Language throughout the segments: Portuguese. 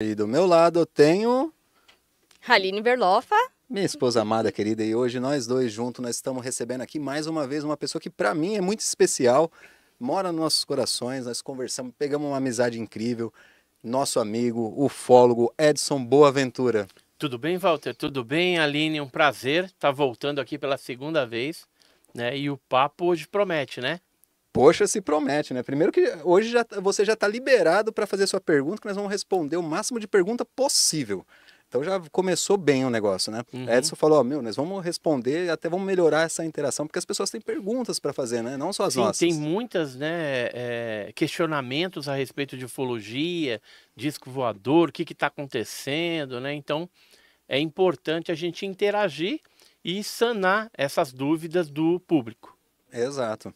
E do meu lado eu tenho. Haline Berlofa. Minha esposa amada, querida, e hoje nós dois juntos nós estamos recebendo aqui mais uma vez uma pessoa que para mim é muito especial, mora nos nossos corações, nós conversamos, pegamos uma amizade incrível, nosso amigo, ufólogo Edson Boaventura. Tudo bem, Walter? Tudo bem, Aline? Um prazer estar tá voltando aqui pela segunda vez, né? E o papo hoje promete, né? Poxa, se promete, né? Primeiro que hoje já, você já está liberado para fazer sua pergunta, que nós vamos responder o máximo de pergunta possível. Então já começou bem o negócio, né? Uhum. Edson falou, ó, meu, nós vamos responder, e até vamos melhorar essa interação, porque as pessoas têm perguntas para fazer, né? Não só as Sim, nossas. tem muitas, né, é, questionamentos a respeito de ufologia, disco voador, o que está acontecendo, né? Então é importante a gente interagir e sanar essas dúvidas do público. Exato.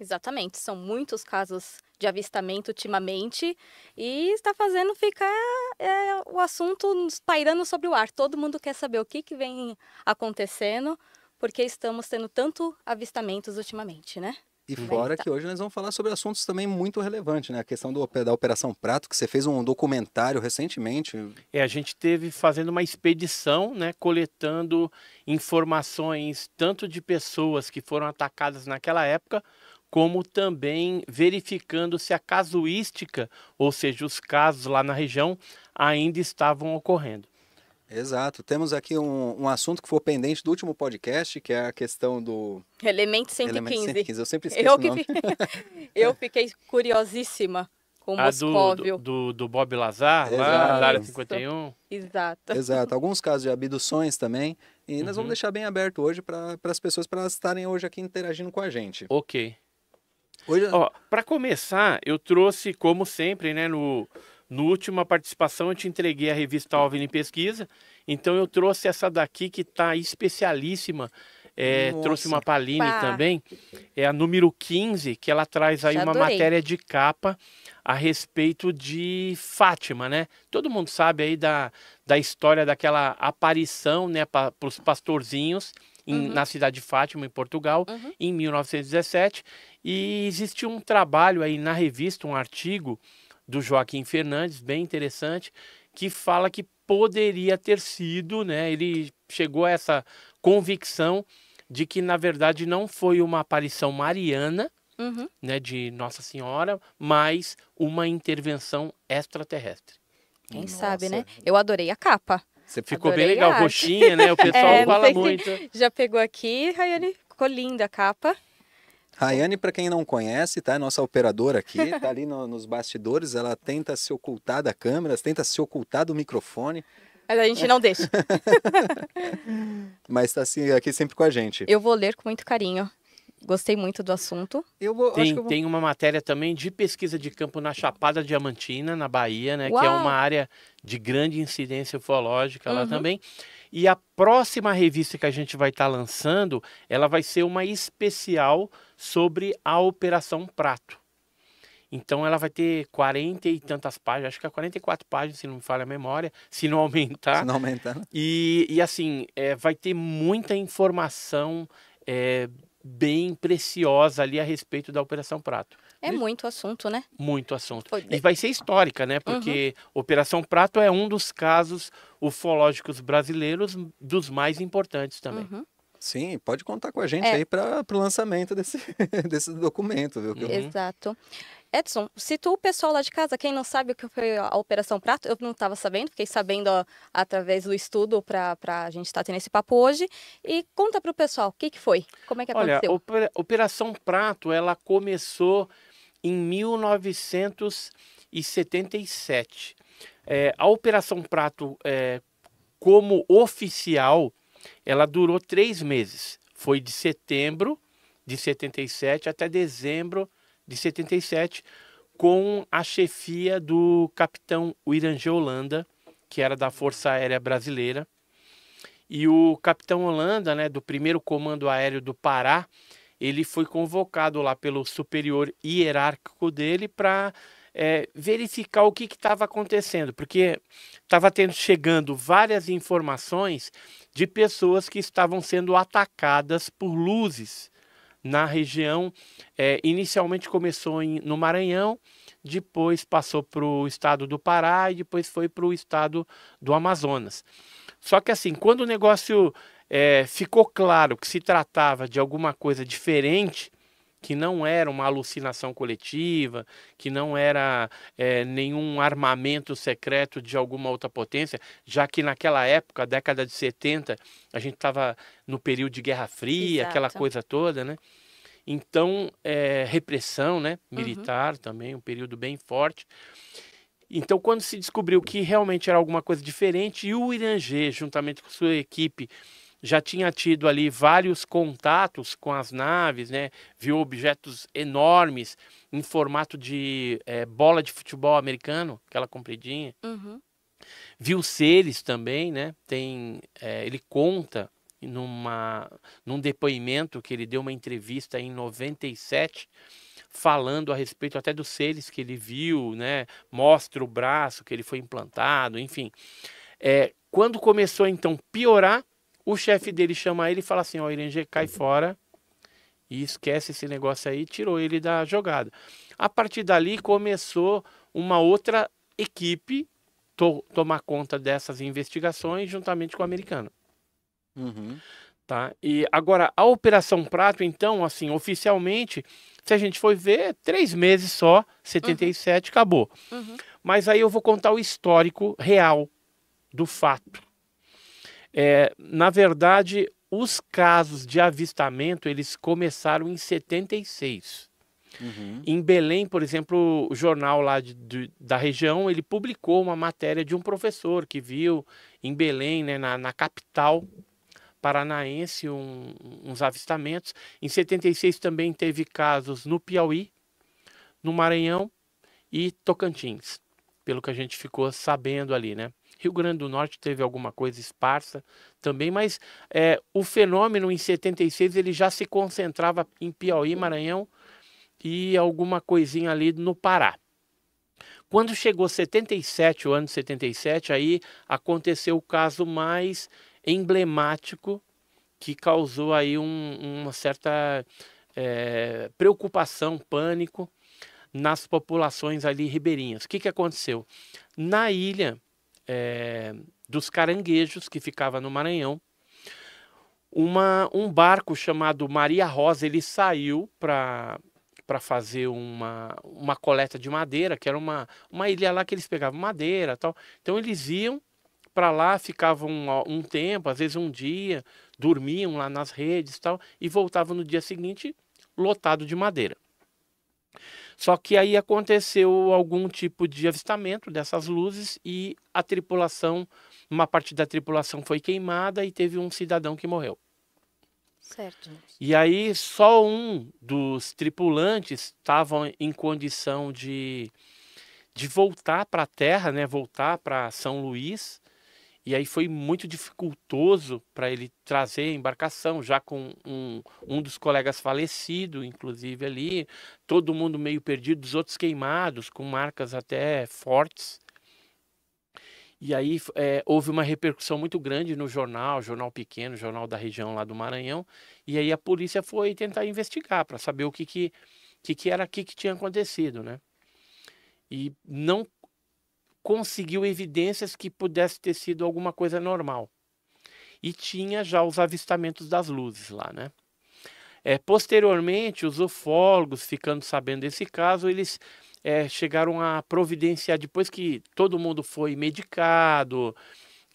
Exatamente, são muitos casos de avistamento ultimamente e está fazendo ficar é, o assunto pairando sobre o ar. Todo mundo quer saber o que, que vem acontecendo, porque estamos tendo tanto avistamentos ultimamente, né? E fora tá. que hoje nós vamos falar sobre assuntos também muito relevantes, né? A questão do, da Operação Prato, que você fez um documentário recentemente. É, a gente teve fazendo uma expedição, né? Coletando informações tanto de pessoas que foram atacadas naquela época, como também verificando se a casuística, ou seja, os casos lá na região, ainda estavam ocorrendo. Exato. Temos aqui um, um assunto que foi pendente do último podcast, que é a questão do. Elemento 115. Elemento 115. Eu sempre esqueço eu, que... eu fiquei curiosíssima com o a Moscóvio. Do, do, do Bob Lazar, Exato. lá na área 51. Exato. Exato. Alguns casos de abduções também. E nós uhum. vamos deixar bem aberto hoje para as pessoas para estarem hoje aqui interagindo com a gente. Ok. Hoje... para começar, eu trouxe, como sempre, né, no, no última participação eu te entreguei a revista OVNI Pesquisa, então eu trouxe essa daqui que está especialíssima, é, trouxe uma Paline Pá. também, é a número 15, que ela traz aí Já uma adorei. matéria de capa a respeito de Fátima, né? Todo mundo sabe aí da, da história daquela aparição, né, para os pastorzinhos, em, uhum. na cidade de Fátima, em Portugal, uhum. em 1917. E existiu um trabalho aí na revista, um artigo do Joaquim Fernandes, bem interessante, que fala que poderia ter sido, né? Ele chegou a essa convicção de que, na verdade, não foi uma aparição mariana, uhum. né, de Nossa Senhora, mas uma intervenção extraterrestre. Quem Nossa. sabe, né? Eu adorei a capa. Você ficou Adorei bem legal, roxinha, né? O pessoal é, fala muito. Já pegou aqui, Rayane, ficou linda a capa. Rayane, para quem não conhece, tá? É nossa operadora aqui, tá ali no, nos bastidores, ela tenta se ocultar da câmera, tenta se ocultar do microfone. Mas a gente não deixa. Mas está assim, aqui sempre com a gente. Eu vou ler com muito carinho. Gostei muito do assunto. Eu vou, tem, eu vou... tem uma matéria também de pesquisa de campo na Chapada Diamantina, na Bahia, né? Uau. Que é uma área de grande incidência ufológica uhum. lá também. E a próxima revista que a gente vai estar tá lançando, ela vai ser uma especial sobre a Operação Prato. Então ela vai ter 40 e tantas páginas, acho que é 44 páginas, se não me falha a memória, se não aumentar. Se não aumentar. E, e assim, é, vai ter muita informação é, bem preciosa ali a respeito da Operação Prato. É muito assunto, né? Muito assunto. Foi... E vai ser histórica, né? Porque uhum. Operação Prato é um dos casos ufológicos brasileiros dos mais importantes também. Uhum. Sim, pode contar com a gente é. aí para o lançamento desse, desse documento. Viu? Uhum. Exato. Edson, citou o pessoal lá de casa, quem não sabe o que foi a Operação Prato, eu não estava sabendo, fiquei sabendo ó, através do estudo para a gente estar tá tendo esse papo hoje. E conta para o pessoal, o que, que foi? Como é que aconteceu? Olha, Operação Prato, ela começou em 1977. É, a Operação Prato, é, como oficial, ela durou três meses. Foi de setembro de 77 até dezembro de 77 com a chefia do capitão Wiranje Holanda, que era da Força Aérea Brasileira. E o capitão Holanda, né, do primeiro Comando Aéreo do Pará, ele foi convocado lá pelo superior hierárquico dele para é, verificar o que estava acontecendo, porque estava tendo chegando várias informações de pessoas que estavam sendo atacadas por luzes na região. É, inicialmente começou em, no Maranhão, depois passou para o estado do Pará e depois foi para o estado do Amazonas. Só que assim, quando o negócio é, ficou claro que se tratava de alguma coisa diferente, que não era uma alucinação coletiva, que não era é, nenhum armamento secreto de alguma outra potência, já que naquela época, década de 70, a gente estava no período de Guerra Fria, Exato. aquela coisa toda, né? Então, é, repressão, né? Uhum. Militar uhum. também, um período bem forte. Então, quando se descobriu que realmente era alguma coisa diferente, e o Irangê, juntamente com sua equipe, já tinha tido ali vários contatos com as naves, né? Viu objetos enormes em formato de é, bola de futebol americano, aquela compridinha. Uhum. Viu seres também, né? Tem, é, ele conta numa, num depoimento que ele deu uma entrevista em 97 falando a respeito até dos seres que ele viu, né? Mostra o braço que ele foi implantado, enfim. É, quando começou então piorar, o chefe dele chama ele e fala assim: Ó, oh, Irenge, cai fora e esquece esse negócio aí, tirou ele da jogada. A partir dali começou uma outra equipe to tomar conta dessas investigações juntamente com o americano. Uhum. Tá? E agora, a Operação Prato, então, assim, oficialmente, se a gente for ver, três meses só, 77, uhum. acabou. Uhum. Mas aí eu vou contar o histórico real do fato. É, na verdade, os casos de avistamento eles começaram em 76. Uhum. Em Belém, por exemplo, o jornal lá de, de, da região ele publicou uma matéria de um professor que viu em Belém, né, na, na capital paranaense, um, uns avistamentos. Em 76 também teve casos no Piauí, no Maranhão e Tocantins, pelo que a gente ficou sabendo ali, né? Rio Grande do Norte teve alguma coisa esparsa também, mas é, o fenômeno em 76 ele já se concentrava em Piauí, Maranhão e alguma coisinha ali no Pará. Quando chegou 77, o ano 77, aí aconteceu o caso mais emblemático que causou aí um, uma certa é, preocupação, pânico nas populações ali ribeirinhas. O que, que aconteceu? Na ilha, é, dos Caranguejos, que ficava no Maranhão. Uma, um barco chamado Maria Rosa, ele saiu para para fazer uma, uma coleta de madeira, que era uma, uma ilha lá que eles pegavam madeira tal. Então eles iam para lá, ficavam um, um, tempo, às vezes um dia, dormiam lá nas redes tal, e voltavam no dia seguinte lotado de madeira. Só que aí aconteceu algum tipo de avistamento dessas luzes e a tripulação, uma parte da tripulação foi queimada e teve um cidadão que morreu. Certo. E aí só um dos tripulantes estava em condição de, de voltar para a Terra, né? Voltar para São Luís e aí foi muito dificultoso para ele trazer a embarcação, já com um, um dos colegas falecido, inclusive ali, todo mundo meio perdido, os outros queimados, com marcas até fortes. E aí é, houve uma repercussão muito grande no jornal, jornal pequeno, jornal da região lá do Maranhão. E aí a polícia foi tentar investigar para saber o que que, que, que era, o que, que tinha acontecido, né? E não conseguiu evidências que pudesse ter sido alguma coisa normal. E tinha já os avistamentos das luzes lá, né? É, posteriormente, os ufólogos, ficando sabendo desse caso, eles é, chegaram a providenciar, depois que todo mundo foi medicado,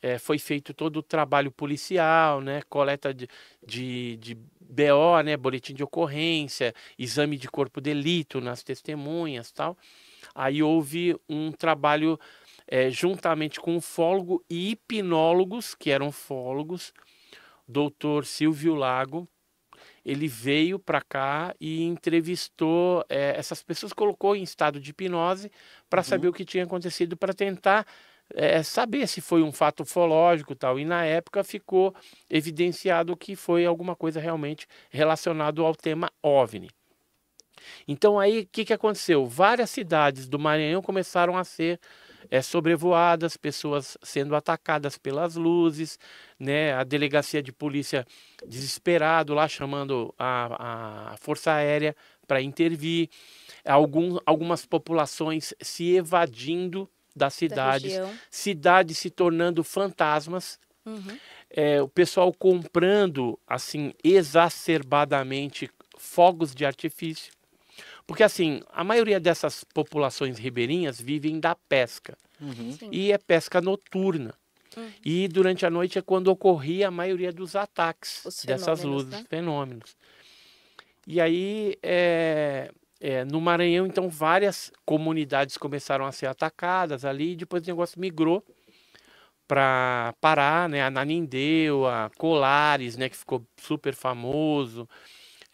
é, foi feito todo o trabalho policial, né, coleta de, de, de, BO, né, boletim de ocorrência, exame de corpo de delito nas testemunhas tal. Aí houve um trabalho é, juntamente com um fólogo e hipnólogos, que eram fólogos, doutor Silvio Lago. Ele veio para cá e entrevistou é, essas pessoas, colocou em estado de hipnose para uhum. saber o que tinha acontecido, para tentar é, saber se foi um fato ufológico tal. E na época ficou evidenciado que foi alguma coisa realmente relacionada ao tema OVNI. Então aí o que, que aconteceu? Várias cidades do Maranhão começaram a ser é, sobrevoadas, pessoas sendo atacadas pelas luzes, né? A delegacia de polícia desesperado lá chamando a, a força aérea para intervir, Algum, algumas populações se evadindo das cidades, da cidades se tornando fantasmas. Uhum. É, o pessoal comprando assim exacerbadamente fogos de artifício porque, assim, a maioria dessas populações ribeirinhas vivem da pesca. Uhum. E é pesca noturna. Uhum. E durante a noite é quando ocorria a maioria dos ataques dessas né? luzes, né? fenômenos. E aí, é, é, no Maranhão, então, várias comunidades começaram a ser atacadas ali, e depois o negócio migrou para Pará, né? a Colares, né? Que ficou super famoso.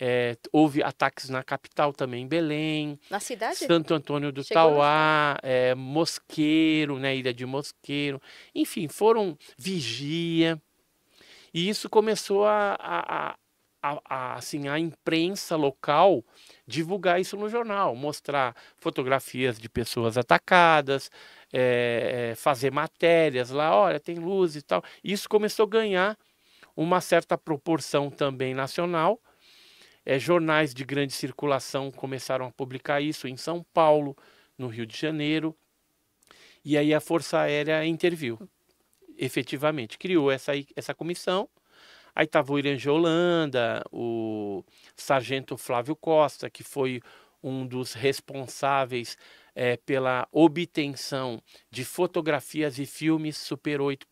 É, houve ataques na capital também, em Belém. Na cidade? Santo Antônio do Chegou Tauá, é, Mosqueiro, né, Ilha de Mosqueiro. Enfim, foram vigia. E isso começou a, a, a, a, assim, a imprensa local divulgar isso no jornal, mostrar fotografias de pessoas atacadas, é, é fazer matérias lá, olha, tem luz e tal. E isso começou a ganhar uma certa proporção também nacional é, jornais de grande circulação começaram a publicar isso em São Paulo, no Rio de Janeiro. E aí a Força Aérea interviu, efetivamente. Criou essa, essa comissão. Aí estava o Iranja Holanda, o sargento Flávio Costa, que foi um dos responsáveis é, pela obtenção de fotografias e filmes Super 8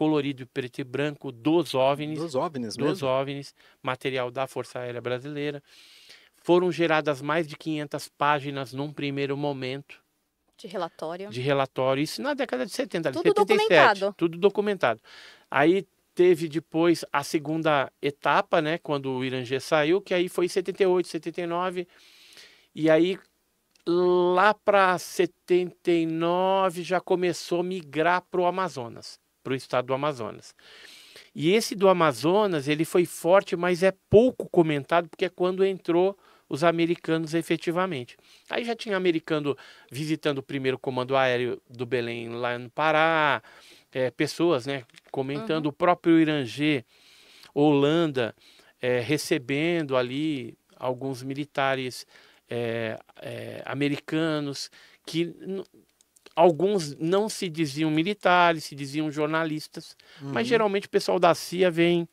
colorido preto e branco dos OVNIs. Dos OVNIs mesmo? Dos OVNIs, material da Força Aérea Brasileira. Foram geradas mais de 500 páginas num primeiro momento. De relatório. De relatório, isso na década de 70, tudo 77. Documentado. Tudo documentado. Aí teve depois a segunda etapa, né, quando o Irangê saiu, que aí foi 78, 79. E aí lá para 79 já começou a migrar para o Amazonas para o estado do Amazonas. E esse do Amazonas, ele foi forte, mas é pouco comentado, porque é quando entrou os americanos efetivamente. Aí já tinha americano visitando o primeiro comando aéreo do Belém lá no Pará, é, pessoas né, comentando, uhum. o próprio Irangê, Holanda, é, recebendo ali alguns militares é, é americanos que alguns não se diziam militares, se diziam jornalistas, uhum. mas geralmente o pessoal da CIA vem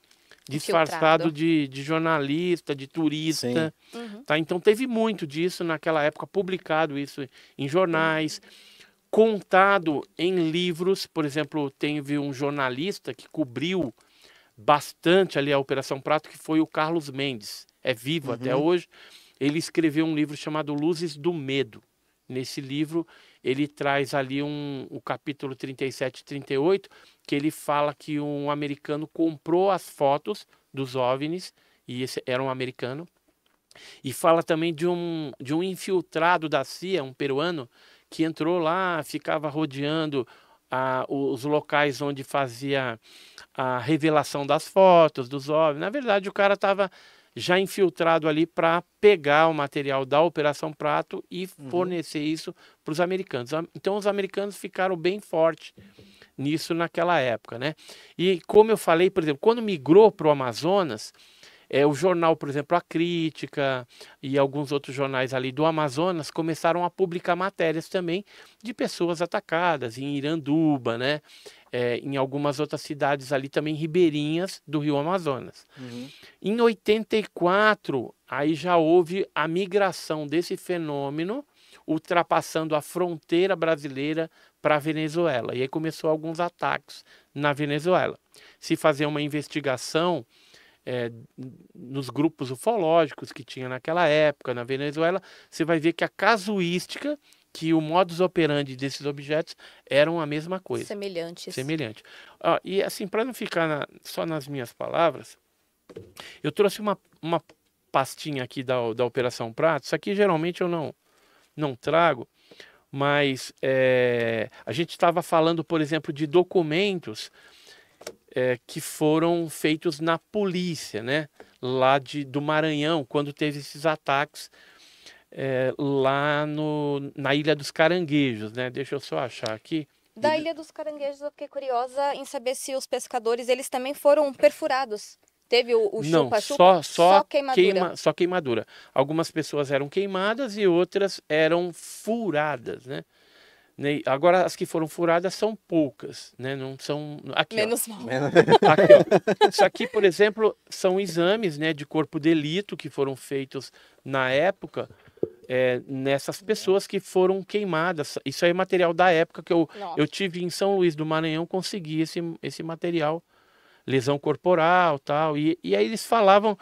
disfarçado de, de, jornalista, de turista, uhum. tá? Então teve muito disso naquela época, publicado isso em jornais, uhum. contado em livros. Por exemplo, teve um jornalista que cobriu bastante ali a Operação Prato, que foi o Carlos Mendes, é vivo até uhum. hoje. Ele escreveu um livro chamado Luzes do Medo. Nesse livro, ele traz ali um, o capítulo 37 e 38, que ele fala que um americano comprou as fotos dos OVNIs, e esse era um americano, e fala também de um, de um infiltrado da CIA, um peruano, que entrou lá, ficava rodeando ah, os locais onde fazia a revelação das fotos, dos OVNIs. Na verdade, o cara estava já infiltrado ali para pegar o material da Operação Prato e uhum. fornecer isso para os americanos. Então os americanos ficaram bem fortes nisso naquela época, né? E como eu falei, por exemplo, quando migrou para o Amazonas, é, o jornal, por exemplo, A Crítica e alguns outros jornais ali do Amazonas começaram a publicar matérias também de pessoas atacadas em Iranduba, né? É, em algumas outras cidades ali também ribeirinhas do Rio Amazonas. Uhum. Em 84, aí já houve a migração desse fenômeno ultrapassando a fronteira brasileira para a Venezuela. E aí começou alguns ataques na Venezuela. Se fazer uma investigação é, nos grupos ufológicos que tinha naquela época na Venezuela, você vai ver que a casuística que o modus operandi desses objetos eram a mesma coisa. Semelhantes. Semelhante. Ah, e assim, para não ficar na, só nas minhas palavras, eu trouxe uma, uma pastinha aqui da, da Operação Prato. Isso aqui geralmente eu não, não trago, mas é, a gente estava falando, por exemplo, de documentos é, que foram feitos na polícia, né? Lá de, do Maranhão, quando teve esses ataques é, lá no, na Ilha dos Caranguejos, né? Deixa eu só achar aqui. Da Ilha dos Caranguejos, eu fiquei curiosa em saber se os pescadores eles também foram perfurados. Teve o, o Não, chupa, -chupa só, só, só, queimadura. Queima, só queimadura. Algumas pessoas eram queimadas e outras eram furadas, né? Né? Agora, as que foram furadas são poucas, né? Não são. Aqui, Menos ó. mal. Aqui, ó. Isso aqui, por exemplo, são exames né, de corpo de delito que foram feitos na época. É, nessas pessoas que foram queimadas. Isso aí é material da época que eu, eu tive em São Luís do Maranhão, consegui esse, esse material, lesão corporal tal. E, e aí eles falavam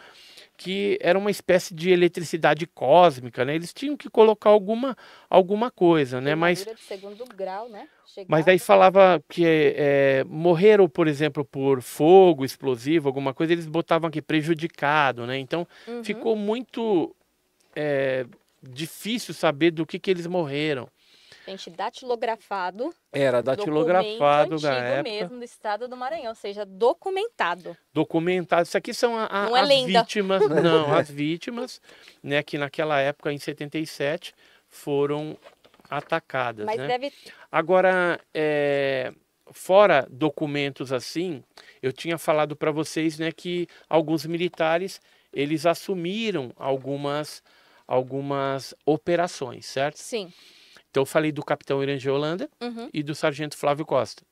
que era uma espécie de eletricidade cósmica, né? Eles tinham que colocar alguma, alguma coisa, né? Mas segundo grau, né? Chegado. Mas aí falava que é, morreram, por exemplo, por fogo, explosivo, alguma coisa, eles botavam aqui prejudicado, né? Então uhum. ficou muito é, difícil saber do que que eles morreram gente datilografado. Era datilografado na época. mesmo do estado do Maranhão, ou seja, documentado. Documentado. Isso aqui são a, a, não é as lenda. vítimas, não, as vítimas, né, que naquela época em 77 foram atacadas, Mas né? deve Agora, é, fora documentos assim, eu tinha falado para vocês, né, que alguns militares eles assumiram algumas algumas operações, certo? Sim. Então eu falei do capitão Irangê Holanda uhum. e do sargento Flávio Costa.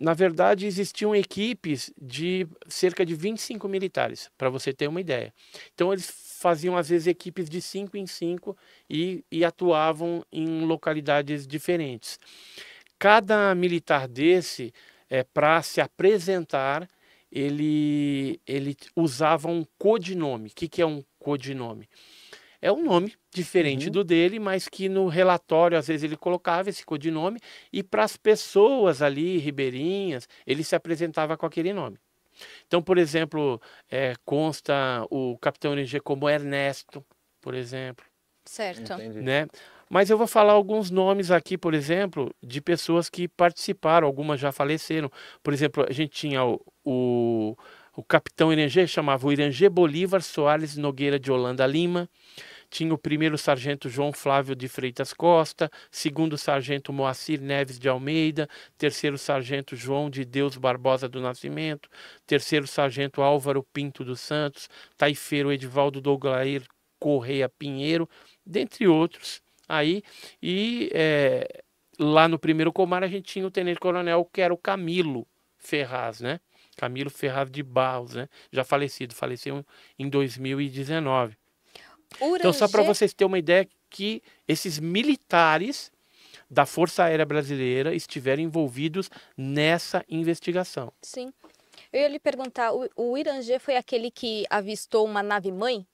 Na verdade, existiam equipes de cerca de 25 militares, para você ter uma ideia. Então eles faziam às vezes equipes de 5 em 5 e, e atuavam em localidades diferentes. Cada militar desse, é, eh, para se apresentar, ele, ele usava um codinome. O que, que é um codinome? é um nome diferente uhum. do dele, mas que no relatório às vezes ele colocava esse codinome e para as pessoas ali ribeirinhas ele se apresentava com aquele nome. Então, por exemplo, é, consta o capitão NG como Ernesto, por exemplo. Certo. Né? Mas eu vou falar alguns nomes aqui, por exemplo, de pessoas que participaram, algumas já faleceram. Por exemplo, a gente tinha o, o, o capitão Irangê, chamava o Irangê Bolívar Soares Nogueira de Holanda Lima tinha o primeiro sargento João Flávio de Freitas Costa, segundo sargento Moacir Neves de Almeida, terceiro sargento João de Deus Barbosa do Nascimento, terceiro sargento Álvaro Pinto dos Santos, taifeiro Edivaldo Douglair Correia Pinheiro, dentre outros aí, e é, lá no primeiro comar a gente tinha o tenente coronel que era o Camilo Ferraz, né? Camilo Ferraz de Barros, né? Já falecido, faleceu em 2019. Urangê. Então, só para vocês terem uma ideia que esses militares da Força Aérea Brasileira estiveram envolvidos nessa investigação. Sim. Eu ia lhe perguntar, o, o Irangê foi aquele que avistou uma nave-mãe?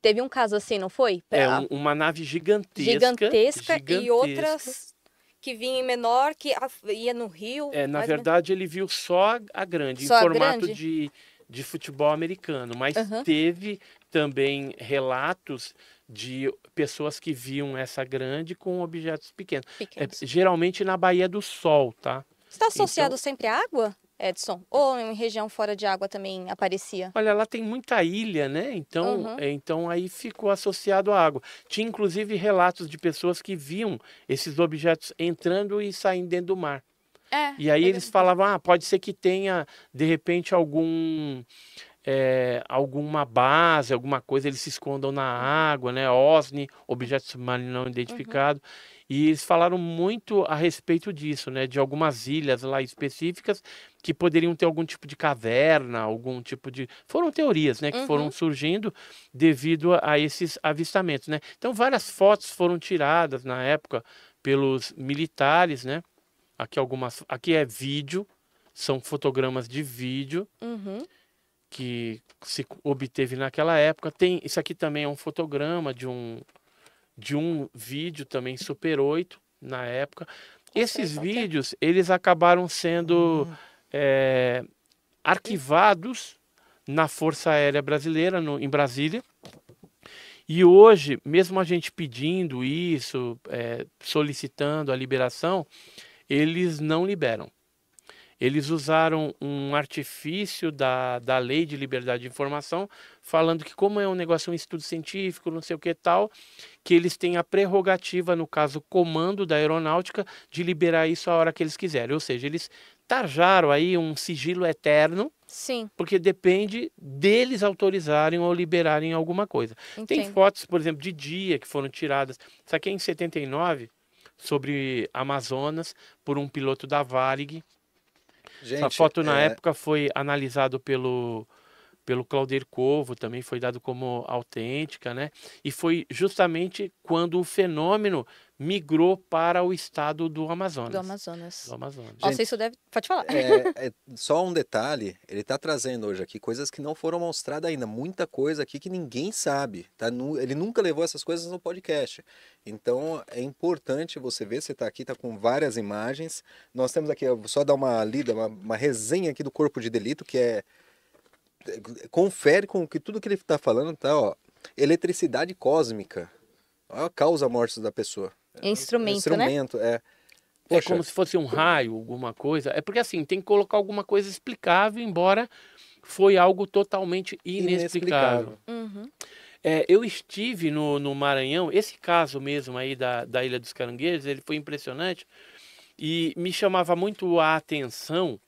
Teve um caso assim, não foi? É, uma nave gigantesca, gigantesca. Gigantesca e outras que vinha em menor, que ia no rio. É, na verdade, ele viu só a grande, só em formato grande? de de futebol americano, mas uhum. teve também relatos de pessoas que viam essa grande com objetos pequenos. É, pequenos. É, geralmente na Baía do Sol, tá? Está associado então... sempre à água? Edson? Ou em região fora de água também aparecia? Olha, lá tem muita ilha, né? Então, uhum. então aí ficou associado à água. Tinha inclusive relatos de pessoas que viam esses objetos entrando e saindo dentro do mar. É, e aí eles falavam, ah, pode ser que tenha, de repente, algum... É, alguma base, alguma coisa, eles se escondam na uhum. água, né? OSNI, objeto submarino não uhum. identificado. Uhum. E eles falaram muito a respeito disso, né? De algumas ilhas lá específicas que poderiam ter algum tipo de caverna, algum tipo de. Foram teorias, né? Que uhum. foram surgindo devido a esses avistamentos, né? Então, várias fotos foram tiradas na época pelos militares, né? Aqui algumas, aqui é vídeo, são fotogramas de vídeo uhum. que se obteve naquela época. Tem isso aqui também é um fotograma de um de um vídeo também super 8 na época. Esses vídeos eles acabaram sendo uhum. é, arquivados na Força Aérea Brasileira no, em Brasília. E hoje, mesmo a gente pedindo isso, é, solicitando a liberação, eles não liberam. Eles usaram um artifício da, da lei de liberdade de informação, falando que, como é um negócio, um estudo científico, não sei o que tal, que eles têm a prerrogativa, no caso, comando da aeronáutica, de liberar isso a hora que eles quiserem. Ou seja, eles tarjaram aí um sigilo eterno. Sim. Porque depende deles autorizarem ou liberarem alguma coisa. Tem fotos, por exemplo, de dia que foram tiradas. Isso aqui é em 79 sobre Amazonas por um piloto da Varig. Gente, Essa foto na é... época foi analisado pelo pelo Claudir Covo, também foi dado como autêntica, né? E foi justamente quando o fenômeno migrou para o estado do Amazonas. Do Amazonas. Do Amazonas. Gente, isso deve. Pode falar. É, é, só um detalhe: ele está trazendo hoje aqui coisas que não foram mostradas ainda. Muita coisa aqui que ninguém sabe. Tá? Ele nunca levou essas coisas no podcast. Então é importante você ver. Você está aqui, está com várias imagens. Nós temos aqui, só dar uma lida, uma, uma resenha aqui do corpo de delito, que é. Confere com que tudo que ele está falando, tá? Ó, eletricidade cósmica. Ó, causa mortes morte da pessoa é, é instrumento, né? instrumento né? É. Poxa. É como se fosse um raio, alguma coisa. É porque assim, tem que colocar alguma coisa explicável, embora foi algo totalmente inexplicável. inexplicável. Uhum. É, eu estive no, no Maranhão, esse caso mesmo aí da, da Ilha dos Caranguejos, ele foi impressionante e me chamava muito a atenção,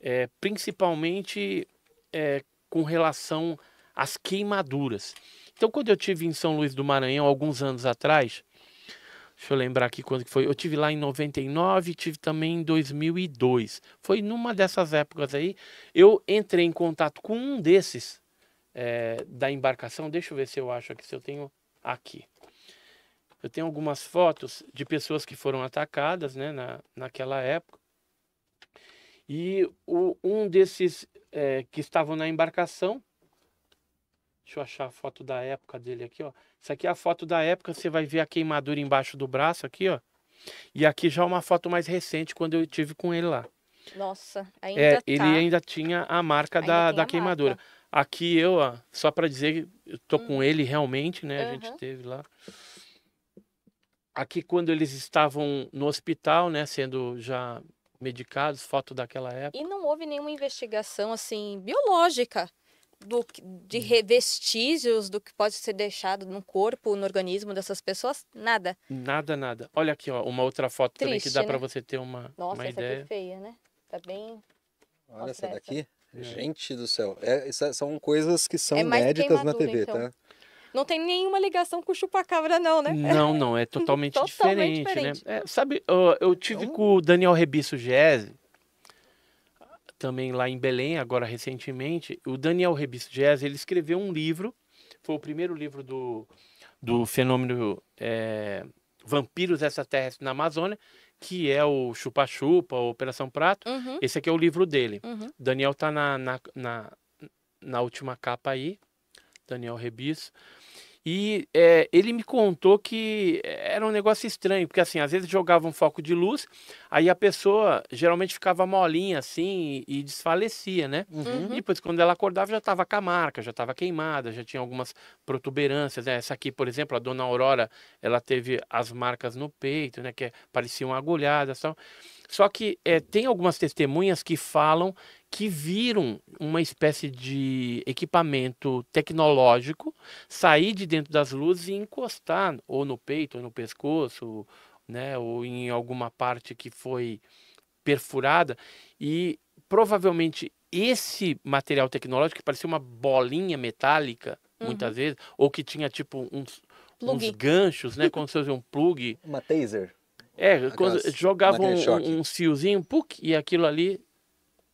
é, principalmente é, com relação às queimaduras. Então, quando eu tive em São Luís do Maranhão, alguns anos atrás, Deixa eu lembrar aqui quando que foi. Eu tive lá em 99, tive também em 2002. Foi numa dessas épocas aí. Eu entrei em contato com um desses é, da embarcação. Deixa eu ver se eu acho aqui, se eu tenho aqui. Eu tenho algumas fotos de pessoas que foram atacadas né, na, naquela época. E o, um desses é, que estavam na embarcação. Deixa eu achar a foto da época dele aqui, ó. Isso aqui é a foto da época, você vai ver a queimadura embaixo do braço aqui, ó. E aqui já é uma foto mais recente, quando eu tive com ele lá. Nossa, é, ainda é, tá. Ele ainda tinha a marca ainda da, da queimadura. Marca. Aqui eu, ó, só para dizer, eu tô hum. com ele realmente, né? Uhum. A gente teve lá. Aqui quando eles estavam no hospital, né, sendo já medicados, foto daquela época. E não houve nenhuma investigação assim biológica do, de hum. vestígios do que pode ser deixado no corpo, no organismo dessas pessoas? Nada. Nada, nada. Olha aqui, ó, uma outra foto Triste, também que dá né? para você ter uma, Nossa, uma ideia. Nossa, essa aqui é feia, né? Tá bem... Olha essa daqui. Essa. É. Gente do céu. É, são coisas que são é inéditas na TV, então. tá? Não tem nenhuma ligação com o chupacabra, não, né? Não, não, é totalmente, totalmente diferente, né? diferente, né? É, sabe, eu, eu tive então... com o Daniel Rebisso Gese, também lá em Belém, agora recentemente, o Daniel Rebis Jazz, ele escreveu um livro, foi o primeiro livro do, do fenômeno é, Vampiros Extraterrestres na Amazônia, que é o Chupa Chupa, Operação Prato. Uhum. Esse aqui é o livro dele. Uhum. Daniel tá na, na, na, na última capa aí, Daniel Rebis. E é, ele me contou que é, era um negócio estranho, porque assim, às vezes jogava um foco de luz, aí a pessoa geralmente ficava molinha assim e, e desfalecia, né? Uhum. E depois, quando ela acordava, já estava com a marca, já estava queimada, já tinha algumas protuberâncias. Né? Essa aqui, por exemplo, a dona Aurora, ela teve as marcas no peito, né? Que é, pareciam agulhadas e tal. Só que é, tem algumas testemunhas que falam que viram uma espécie de equipamento tecnológico sair de dentro das luzes e encostar ou no peito, ou no pescoço, né, ou em alguma parte que foi perfurada e provavelmente esse material tecnológico que parecia uma bolinha metálica uhum. muitas vezes ou que tinha tipo uns, uns ganchos, né, como se fosse um plug, uma taser. É, Aquelas, jogavam um, um fiozinho, e aquilo ali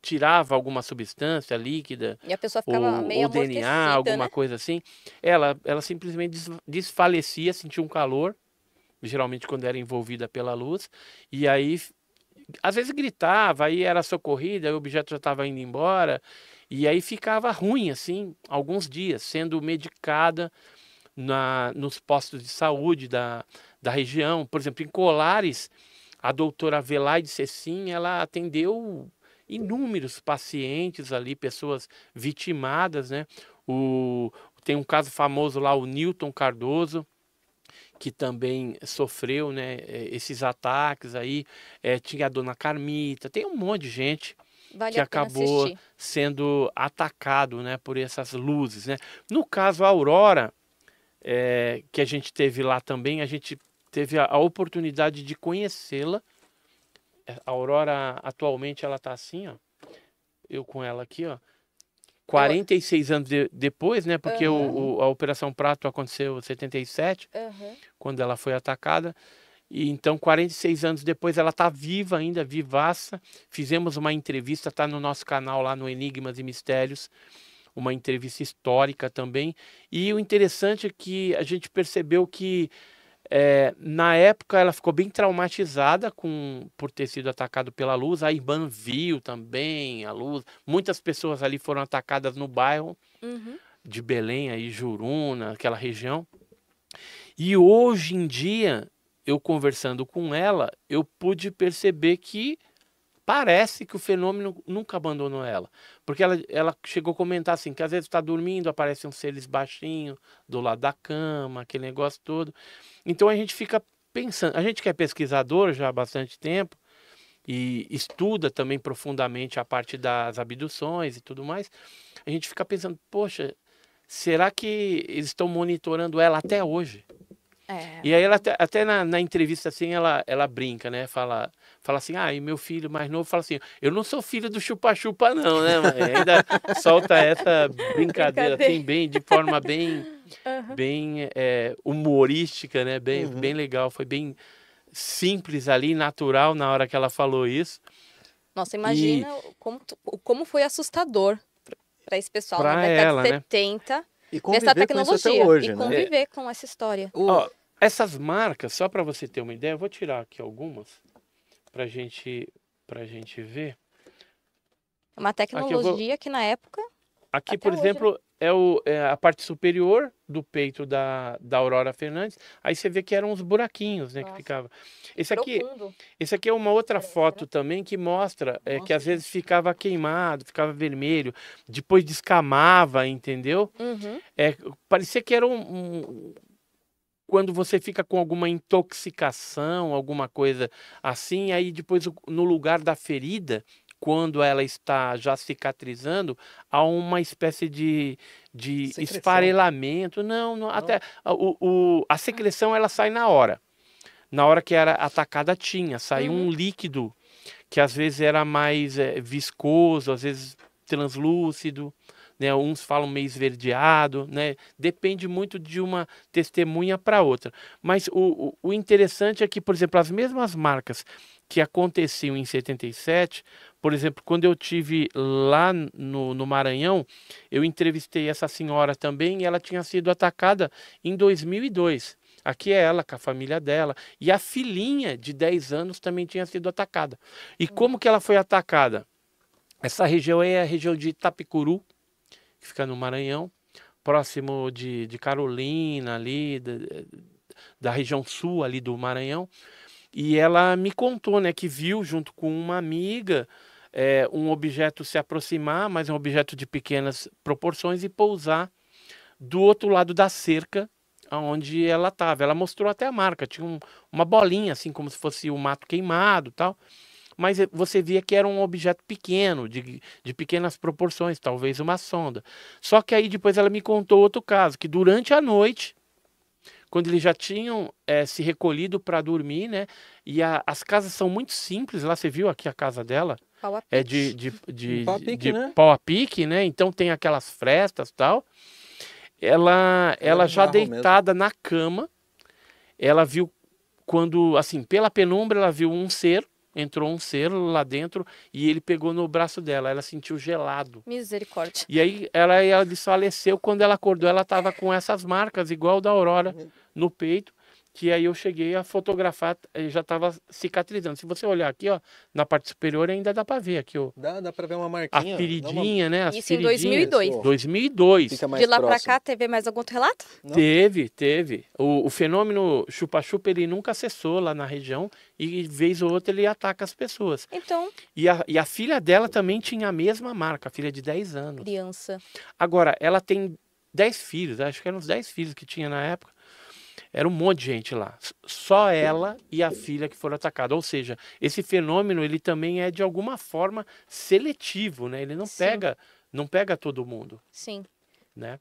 tirava alguma substância líquida e a pessoa ficava ou, meio ou DNA, alguma né? coisa assim, ela, ela simplesmente desfalecia, sentia um calor, geralmente quando era envolvida pela luz, e aí às vezes gritava, aí era socorrida, o objeto já estava indo embora, e aí ficava ruim assim, alguns dias, sendo medicada na, nos postos de saúde da, da região, por exemplo, em Colares, a doutora Velaide Cecim, ela atendeu inúmeros pacientes ali, pessoas vitimadas, né? O, tem um caso famoso lá, o Newton Cardoso, que também sofreu né, eh, esses ataques aí. É, tinha a dona Carmita, tem um monte de gente vale que acabou assistir. sendo atacado né, por essas luzes. Né? No caso, a Aurora, é, que a gente teve lá também, a gente teve a, a oportunidade de conhecê-la é, a Aurora atualmente ela tá assim, ó. Eu com ela aqui, ó. 46 anos de, depois, né? Porque uhum. o, o, a Operação Prato aconteceu em 77, uhum. quando ela foi atacada. E então, 46 anos depois, ela está viva ainda, vivaça. Fizemos uma entrevista, está no nosso canal lá no Enigmas e Mistérios, uma entrevista histórica também. E o interessante é que a gente percebeu que é, na época ela ficou bem traumatizada com por ter sido atacado pela luz. A irmã viu também a luz. Muitas pessoas ali foram atacadas no bairro uhum. de Belém, aí Juruna, aquela região. E hoje em dia, eu conversando com ela, eu pude perceber que Parece que o fenômeno nunca abandonou ela, porque ela, ela chegou a comentar assim, que às vezes está dormindo, aparecem um seres baixinhos do lado da cama, aquele negócio todo. Então a gente fica pensando, a gente que é pesquisador já há bastante tempo, e estuda também profundamente a parte das abduções e tudo mais, a gente fica pensando, poxa, será que eles estão monitorando ela até hoje? É. E aí ela até, até na, na, entrevista assim ela, ela brinca, né? Fala, fala assim, ah, e meu filho mais novo fala assim, eu não sou filho do chupa-chupa não, né, Ainda solta essa brincadeira, assim, bem, de forma bem, uhum. bem é, humorística, né, bem, uhum. bem legal, foi bem simples ali, natural na hora que ela falou isso. Nossa, imagina e... como, como foi assustador para esse pessoal pra na década ela, de 70, né? e conviver nessa tecnologia, com hoje, e né? conviver com essa história. O... Ó, essas marcas, só para você ter uma ideia, eu vou tirar aqui algumas para gente, a gente ver. É uma tecnologia vou... que na época. Aqui, por hoje, exemplo, né? é, o, é a parte superior do peito da, da Aurora Fernandes. Aí você vê que eram uns buraquinhos, né, Nossa. que ficava. Esse aqui, esse aqui é uma outra foto também que mostra é, que às vezes ficava queimado, ficava vermelho, depois descamava, entendeu? Uhum. É, parecia que era um, um quando você fica com alguma intoxicação, alguma coisa assim, aí depois no lugar da ferida, quando ela está já cicatrizando, há uma espécie de, de esfarelamento. Não, não, não. até o, o, a secreção ela sai na hora. Na hora que era atacada tinha, saiu uhum. um líquido que às vezes era mais é, viscoso, às vezes translúcido né? Uns falam meio esverdeado, né? Depende muito de uma testemunha para outra. Mas o, o, o interessante é que, por exemplo, as mesmas marcas que aconteciam em 77, por exemplo, quando eu tive lá no, no Maranhão, eu entrevistei essa senhora também e ela tinha sido atacada em 2002. Aqui é ela com a família dela. E a filhinha de 10 anos também tinha sido atacada. E hum. como que ela foi atacada? Essa região é a região de Itapicuru, que fica no Maranhão, próximo de, de Carolina, ali, da, da região sul ali do Maranhão. E ela me contou, né, que viu junto com uma amiga é, um objeto se aproximar, mas é um objeto de pequenas proporções e pousar do outro lado da cerca onde ela estava. Ela mostrou até a marca, tinha um, uma bolinha assim como se fosse o um mato queimado, tal mas é, você via que era um objeto pequeno, de, de pequenas proporções, talvez uma sonda. Só que aí depois ela me contou outro caso, que durante a noite, quando eles já tinham é, se recolhido para dormir, né? E a, as casas são muito simples, lá você viu aqui a casa dela? Pau é de, de, de, pau, de, de né? pau a pique, né? Então tem aquelas frestas tal. Ela, ela já deitada mesmo. na cama, ela viu quando, assim, pela penumbra, ela viu um ser entrou um ser lá dentro e ele pegou no braço dela. Ela sentiu gelado. Misericórdia. E aí ela, ela desfaleceu. Quando ela acordou, ela estava com essas marcas, igual da Aurora, uhum. no peito que aí eu cheguei a fotografar, eh, já estava cicatrizando. Se você olhar aqui, ó, na parte superior ainda dá para ver aqui, ó. Dá, dá para ver uma marquinha. A feridinha, uma... né? Isso em 2002. 2002. De lá para cá, teve mais algum relato? Não. Teve, teve. O, o fenômeno chupa-chupa, ele nunca cessou lá na região e vez ou outra ele ataca as pessoas. Então... E a, e a filha dela também tinha a mesma marca, a filha de 10 anos. Criança. Agora, ela tem 10 filhos, acho que eram uns 10 filhos que tinha na época. Era um monte de gente lá. Só ela e a filha que foram atacadas. Ou seja, esse fenômeno ele também é de alguma forma seletivo, né? Ele não Sim. pega, não pega todo mundo. Sim. Né?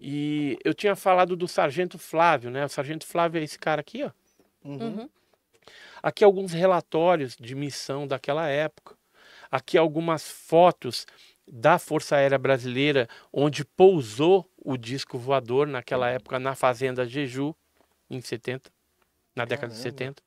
E eu tinha falado do sargento Flávio, né? O sargento Flávio é esse cara aqui, ó. Uhum. uhum. Aqui alguns relatórios de missão daquela época. Aqui algumas fotos da Força Aérea Brasileira, onde pousou o disco voador naquela época na Fazenda Jeju em 70, na década Caramba. de 70.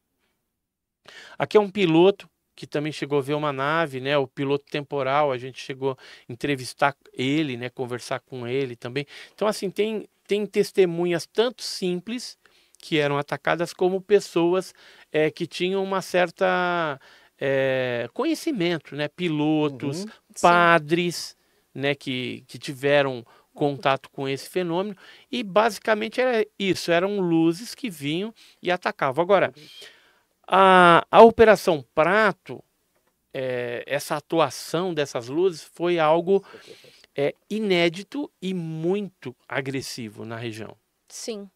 Aqui é um piloto que também chegou a ver uma nave, né? O piloto temporal, a gente chegou a entrevistar ele, né? Conversar com ele também. Então, assim, tem, tem testemunhas tanto simples que eram atacadas como pessoas é, que tinham uma certa é, conhecimento, né? Pilotos, uhum, padres, né? Que, que tiveram contato com esse fenômeno e basicamente era isso, eram luzes que vinham e atacavam. Agora, a, a Operação Prato, é, essa atuação dessas luzes foi algo é, inédito e muito agressivo na região. Sim.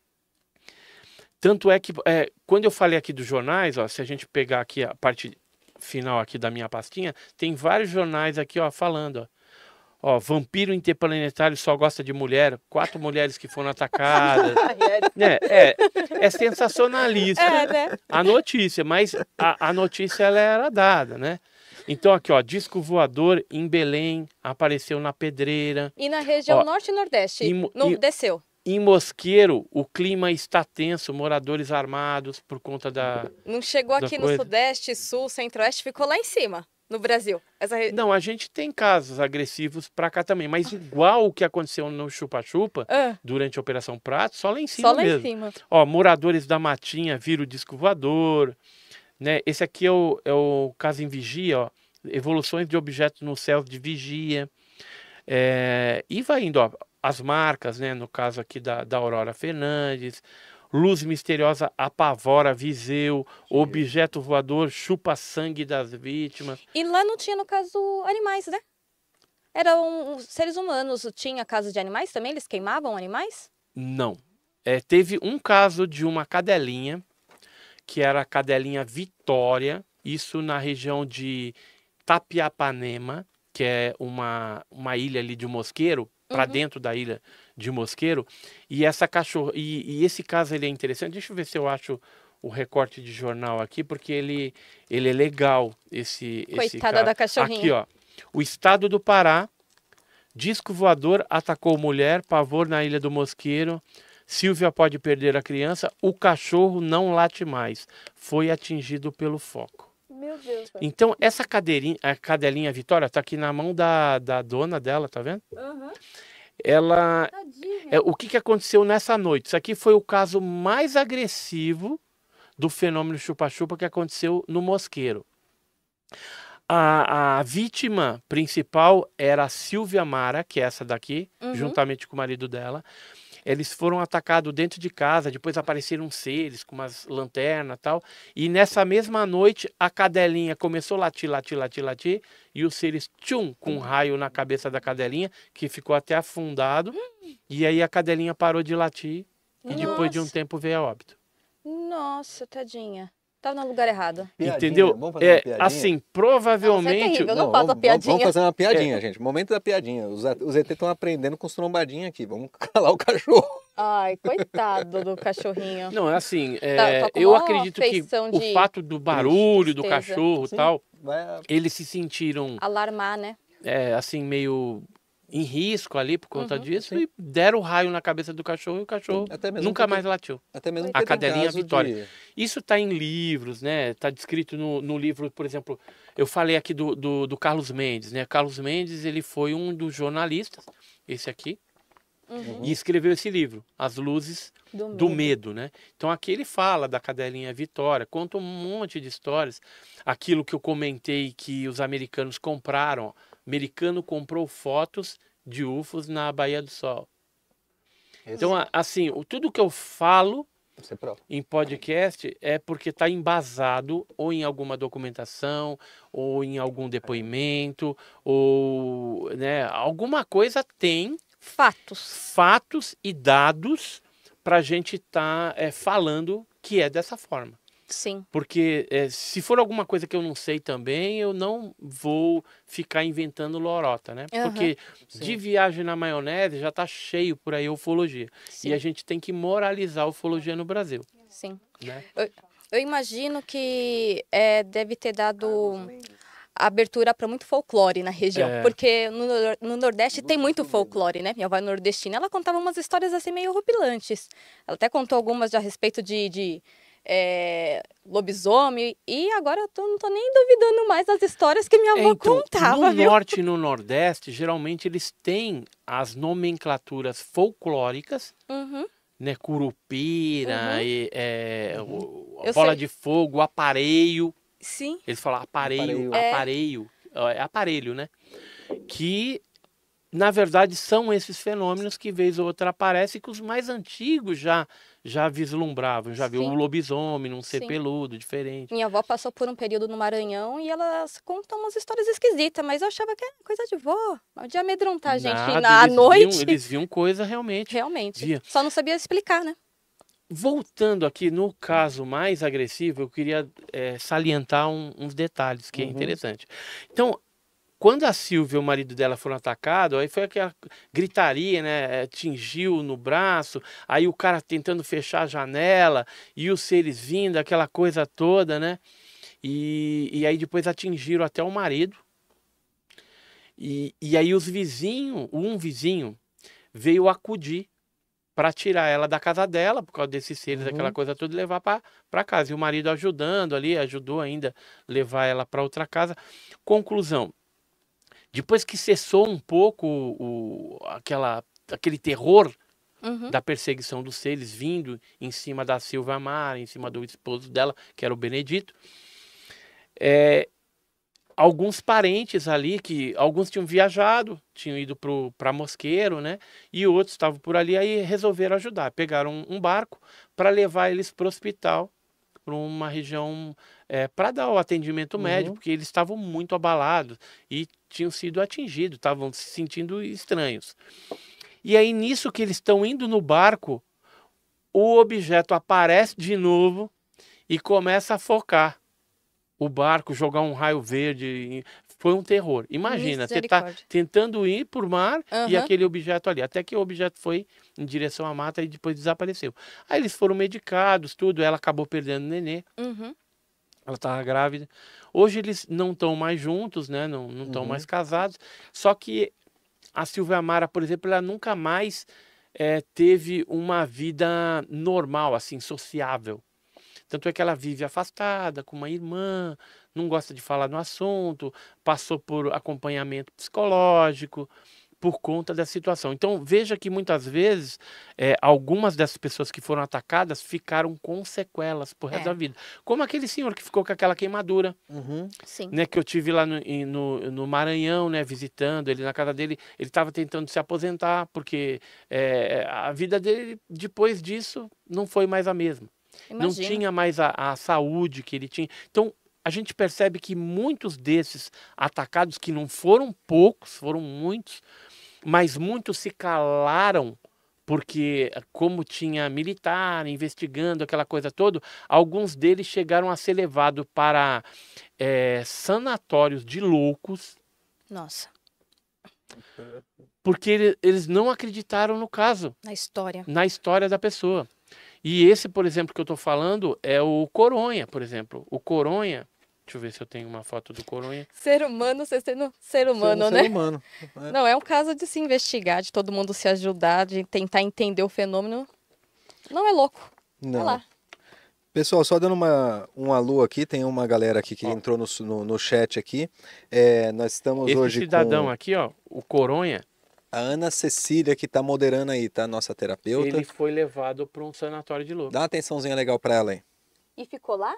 Tanto é que, é, quando eu falei aqui dos jornais, ó, se a gente pegar aqui a parte final aqui da minha pastinha, tem vários jornais aqui ó, falando. Ó, Ó, vampiro interplanetário só gosta de mulher, quatro mulheres que foram atacadas. né? é, é sensacionalista é, né? a notícia, mas a, a notícia ela era dada, né? Então, aqui, ó, disco voador em Belém, apareceu na pedreira. E na região ó, norte e nordeste. Em, não em, desceu. Em Mosqueiro, o clima está tenso, moradores armados por conta da. Não chegou da aqui coisa. no Sudeste, Sul, Centro-Oeste, ficou lá em cima no Brasil. Essa... Não, a gente tem casos agressivos para cá também, mas igual o que aconteceu no chupa-chupa, ah. durante a Operação Prato, só lá em cima só lá mesmo. Em cima. Ó, moradores da Matinha viram o disco voador, né? Esse aqui é o, é o caso em vigia, ó, evoluções de objetos no céu de vigia. É, e vai indo, ó, as marcas, né? No caso aqui da, da Aurora Fernandes, Luz misteriosa apavora Viseu, objeto voador chupa sangue das vítimas. E lá não tinha, no caso, animais, né? Eram seres humanos. Tinha casa de animais também? Eles queimavam animais? Não. É, teve um caso de uma cadelinha, que era a cadelinha Vitória, isso na região de Tapiapanema, que é uma, uma ilha ali de mosqueiro, para uhum. dentro da ilha de Mosqueiro. E essa cachorro e, e, esse caso ele é interessante. Deixa eu ver se eu acho o recorte de jornal aqui, porque ele, ele é legal esse Coitada esse da cachorrinha. Aqui, ó. O estado do Pará, disco voador atacou mulher, pavor na ilha do Mosqueiro. Silvia pode perder a criança, o cachorro não late mais. Foi atingido pelo foco. Meu Deus. Pai. Então, essa cadeirinha, a cadelinha Vitória, tá aqui na mão da, da dona dela, tá vendo? Uhum. Ela. É, o que, que aconteceu nessa noite? Isso aqui foi o caso mais agressivo do fenômeno chupa-chupa que aconteceu no Mosqueiro. A, a, vítima principal era a Silvia Mara, que é essa daqui, uhum. juntamente com o marido dela. Eles foram atacados dentro de casa, depois apareceram seres com umas lanternas tal. E nessa mesma noite, a cadelinha começou a latir, latir, latir, latir. E os seres, tchum, com um raio na cabeça da cadelinha, que ficou até afundado. Hum. E aí a cadelinha parou de latir. E Nossa. depois de um tempo veio a óbito. Nossa, tadinha. Tava no lugar errado. Piadinha, Entendeu? é, assim, provavelmente. Não, é terrível, não, não vamos, piadinha. Vamos fazer uma piadinha, é. gente. Momento da piadinha. Os, os ET estão aprendendo com os trombadinhos aqui. Vamos calar o cachorro. Ai, coitado do cachorrinho. Não, é assim, é, tá, tá eu acredito que de... o fato do barulho do cachorro e tal, vai... eles se sentiram. Alarmar, né? É, assim, meio em risco ali por conta uhum, disso sim. e deram o raio na cabeça do cachorro e o cachorro nunca mais latiu. Até mesmo a cadelinha Vitória. De... Isso está em livros, né? Está descrito no, no livro, por exemplo, eu falei aqui do, do, do, Carlos Mendes, né? Carlos Mendes ele foi um dos jornalistas, esse aqui, uhum. e escreveu esse livro, As Luzes do medo. do medo, né? Então aqui ele fala da cadelinha Vitória, conta um monte de histórias, aquilo que eu comentei que os americanos compraram americano comprou fotos de UFOs na Bahia do Sol. Então, assim, tudo que eu falo é em podcast é porque está embasado ou em alguma documentação, ou em algum depoimento, ou né, alguma coisa tem. Fatos. Fatos e dados para a gente estar tá, é, falando que é dessa forma. Sim. Porque é, se for alguma coisa que eu não sei também, eu não vou ficar inventando lorota, né? Uhum. Porque Sim. de viagem na maionese já tá cheio por aí ufologia. Sim. E a gente tem que moralizar a ufologia no Brasil. Sim. Né? Eu, eu, imagino que é, deve ter dado abertura para muito folclore na região. É. Porque no, no Nordeste muito tem muito folclore, né? Minha avó é nordestina, ela contava umas histórias assim meio rupilantes. Ela até contou algumas a respeito de, de é, lobisomem. E agora eu tô, não tô nem duvidando mais das histórias que minha avó é, então, contava. No viu? norte e no nordeste, geralmente eles têm as nomenclaturas folclóricas. Uhum. Né, curupira, uhum. e, é, uhum. bola sei. de fogo, aparelho. Sim. Eles falam aparelho, aparelho. É. aparelho, é aparelho né? Que na verdade, são esses fenômenos que vez ou outra aparecem que os mais antigos já já vislumbravam, já Sim. viu o lobisomem, um ser Sim. peludo, diferente. Minha avó passou por um período no Maranhão e elas contam umas histórias esquisitas, mas eu achava que era coisa de vó, de amedrontar a gente Nada, na eles noite. Viam, eles viam coisa realmente. Realmente. Via. Só não sabia explicar, né? Voltando aqui no caso mais agressivo, eu queria é, salientar um, uns detalhes que é uhum. é interessante. Então, quando a Silvia e o marido dela foram atacados, aí foi aquela gritaria, né? Eh, tingiu no braço, aí o cara tentando fechar a janela e os seres vindo, aquela coisa toda, né? E, e aí depois atingiram até o marido. E, e aí os vizinhos, um vizinho veio acudir para tirar ela da casa dela, por causa desses seres, uhum. aquela coisa toda, e levar para casa. E o marido ajudando ali, ajudou ainda levar ela para outra casa. Conclusão: depois que cessou um pouco o, aquela, aquele terror uhum. da perseguição dos seres vindo em cima da Silva Mar em cima do esposo dela, que era o Benedito, é, alguns parentes ali que alguns tinham viajado, tinham ido para Mosqueiro, né? E outros estavam por ali aí resolveram ajudar, pegaram um, um barco para levar eles para o hospital para uma região é, eh, para dar o atendimento médico, uhum. porque eles estavam muito abalados e tinham sido atingidos, estavam se sentindo estranhos. E aí, nisso que eles estão indo no barco, o objeto aparece de novo e começa a focar o barco, jogar um raio verde, foi um terror. Imagina, você está tentando ir por mar uhum. e aquele objeto ali. Até que o objeto foi em direção à mata e depois desapareceu. Aí eles foram medicados, tudo. Ela acabou perdendo o nenê. Uhum. Ela estava grávida. Hoje eles não estão mais juntos, né? Não estão uhum. mais casados. Só que a Silvia Amara, por exemplo, ela nunca mais é, teve uma vida normal, assim, sociável. Tanto é que ela vive afastada, com uma irmã, não gosta de falar no assunto, passou por acompanhamento psicológico por conta da situação. Então veja que muitas vezes é, algumas dessas pessoas que foram atacadas ficaram com sequelas por resto é. da vida. Como aquele senhor que ficou com aquela queimadura, uhum. né? Que eu tive lá no, no, no, Maranhão, né? Visitando ele na casa dele, ele estava tentando se aposentar porque é, a vida dele depois disso não foi mais a mesma. Imagina. Não tinha mais a, a saúde que ele tinha. Então a gente percebe que muitos desses atacados, que não foram poucos, foram muitos, mas muitos se calaram porque como tinha militar investigando aquela coisa toda, alguns deles chegaram a ser levados para é, sanatórios de loucos. Nossa. Porque ele, eles não acreditaram no caso. Na história. Na história da pessoa. E esse, por exemplo, que eu estou falando é o Coronha, por exemplo. O Coronha, Deixa eu ver se eu tenho uma foto do Coronha. Ser humano sendo ser humano, né? Ser humano. É. Não, é um caso de se investigar, de todo mundo se ajudar, de tentar entender o fenômeno. Não é louco. Tá Não. Olha lá. Pessoal, só dando uma, um alô aqui, tem uma galera aqui que ó. entrou no, no, no, chat aqui. É, nós estamos Esse hoje cidadão com... aqui, ó, o Coronha. A Ana Cecília, que está moderando aí, tá? Nossa terapeuta. Ele foi levado para um sanatório de louco. Dá uma atençãozinha legal para ela aí. E ficou lá?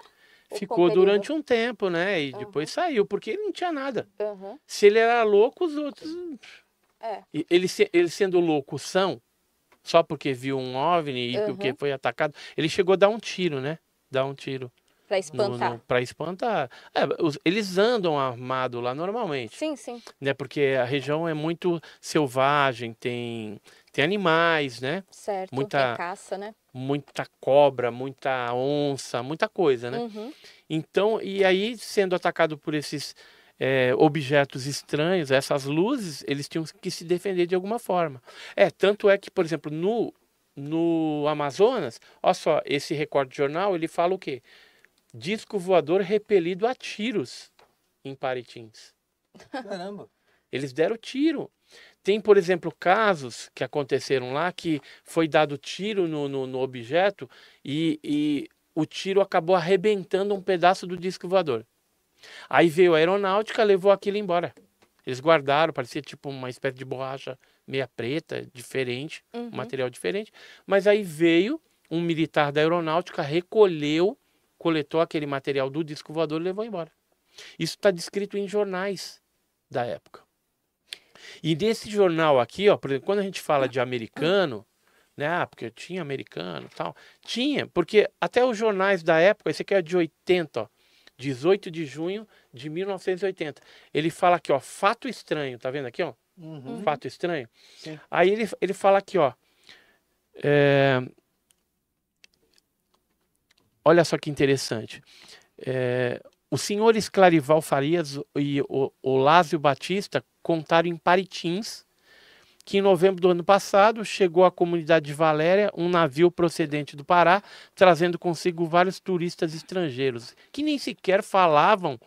Ficou durante um tempo, né? E uhum. depois saiu, porque ele não tinha nada. Uhum. Se ele era louco, os outros. É. Ele, ele sendo louco são, só porque viu um OVNI e uhum. porque foi atacado, ele chegou a dar um tiro, né? Dar um tiro. Pra espantar. No, no pra espantar. É, os, eles andam armado lá normalmente. Sim, sim. Né? Porque a região é muito selvagem, tem, tem animais, né? Certo, Muita... tem caça, né? muita cobra, muita onça, muita coisa, né? Uhum. Então, e aí sendo atacado por esses é, objetos estranhos, essas luzes, eles tinham que se defender de alguma forma. É, tanto é que, por exemplo, no, no Amazonas, olha só, esse recorte de jornal, ele fala o quê? Disco voador repelido a tiros em Paritins. Caramba! Eles deram tiro tem, por exemplo, casos que aconteceram lá que foi dado tiro no, no, no objeto e, e o tiro acabou arrebentando um pedaço do disco voador. Aí veio a aeronáutica, levou aquilo embora. Eles guardaram, parecia tipo uma espécie de borracha meia preta, diferente, uhum. um material diferente. Mas aí veio um militar da aeronáutica, recolheu, coletou aquele material do disco voador e levou embora. Isso está descrito em jornais da época. E nesse jornal aqui, ó, por exemplo, quando a gente fala de americano, né? Ah, porque tinha americano tal. Tinha, porque até os jornais da época, esse aqui é de 80, ó, 18 de junho de 1980. Ele fala aqui, ó, fato estranho, tá vendo aqui, ó? Uhum. uhum. Fato estranho. Sim. Aí ele, ele fala aqui, ó. É... Olha só que interessante. É... Os senhores Clarival Farias e o Lázio Batista contaram em Paritins que em novembro do ano passado chegou à comunidade de Valéria um navio procedente do Pará, trazendo consigo vários turistas estrangeiros que nem sequer falavam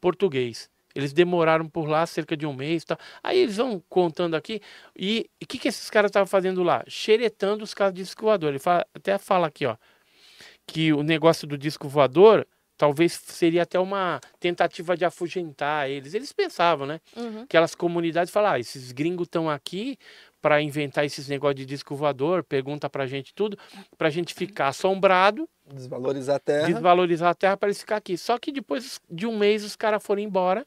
português. Eles demoraram por lá cerca de um mês. Aí eles vão contando aqui. E o que, que esses caras estavam fazendo lá? Xeretando os caras de disco voador. Ele fala, até fala aqui, ó. Que o negócio do disco voador talvez seria até uma tentativa de afugentar eles. Eles pensavam, né? Uhum. Aquelas comunidades falavam, ah, esses gringos estão aqui para inventar esses negócios de disco voador, pergunta a gente tudo, para a gente ficar assombrado. Desvalorizar a terra. Desvalorizar a terra para eles ficar aqui. Só que depois de um mês os caras foram embora.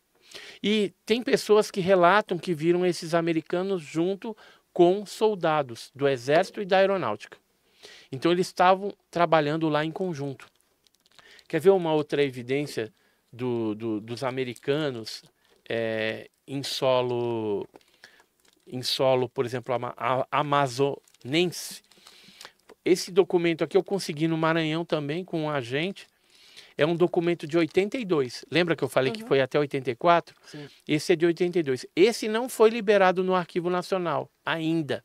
E tem pessoas que relatam que viram esses americanos junto com soldados do exército e da aeronáutica. Então eles estavam trabalhando lá em conjunto. Quer ver uma outra evidência do, do, dos americanos é, em solo, em solo, por exemplo, ama, a, amazonense? Esse documento aqui eu consegui no Maranhão também com um agente. É um documento de 82. Lembra que eu falei uhum. que foi até 84? Sim. Esse é de 82. Esse não foi liberado no Arquivo Nacional ainda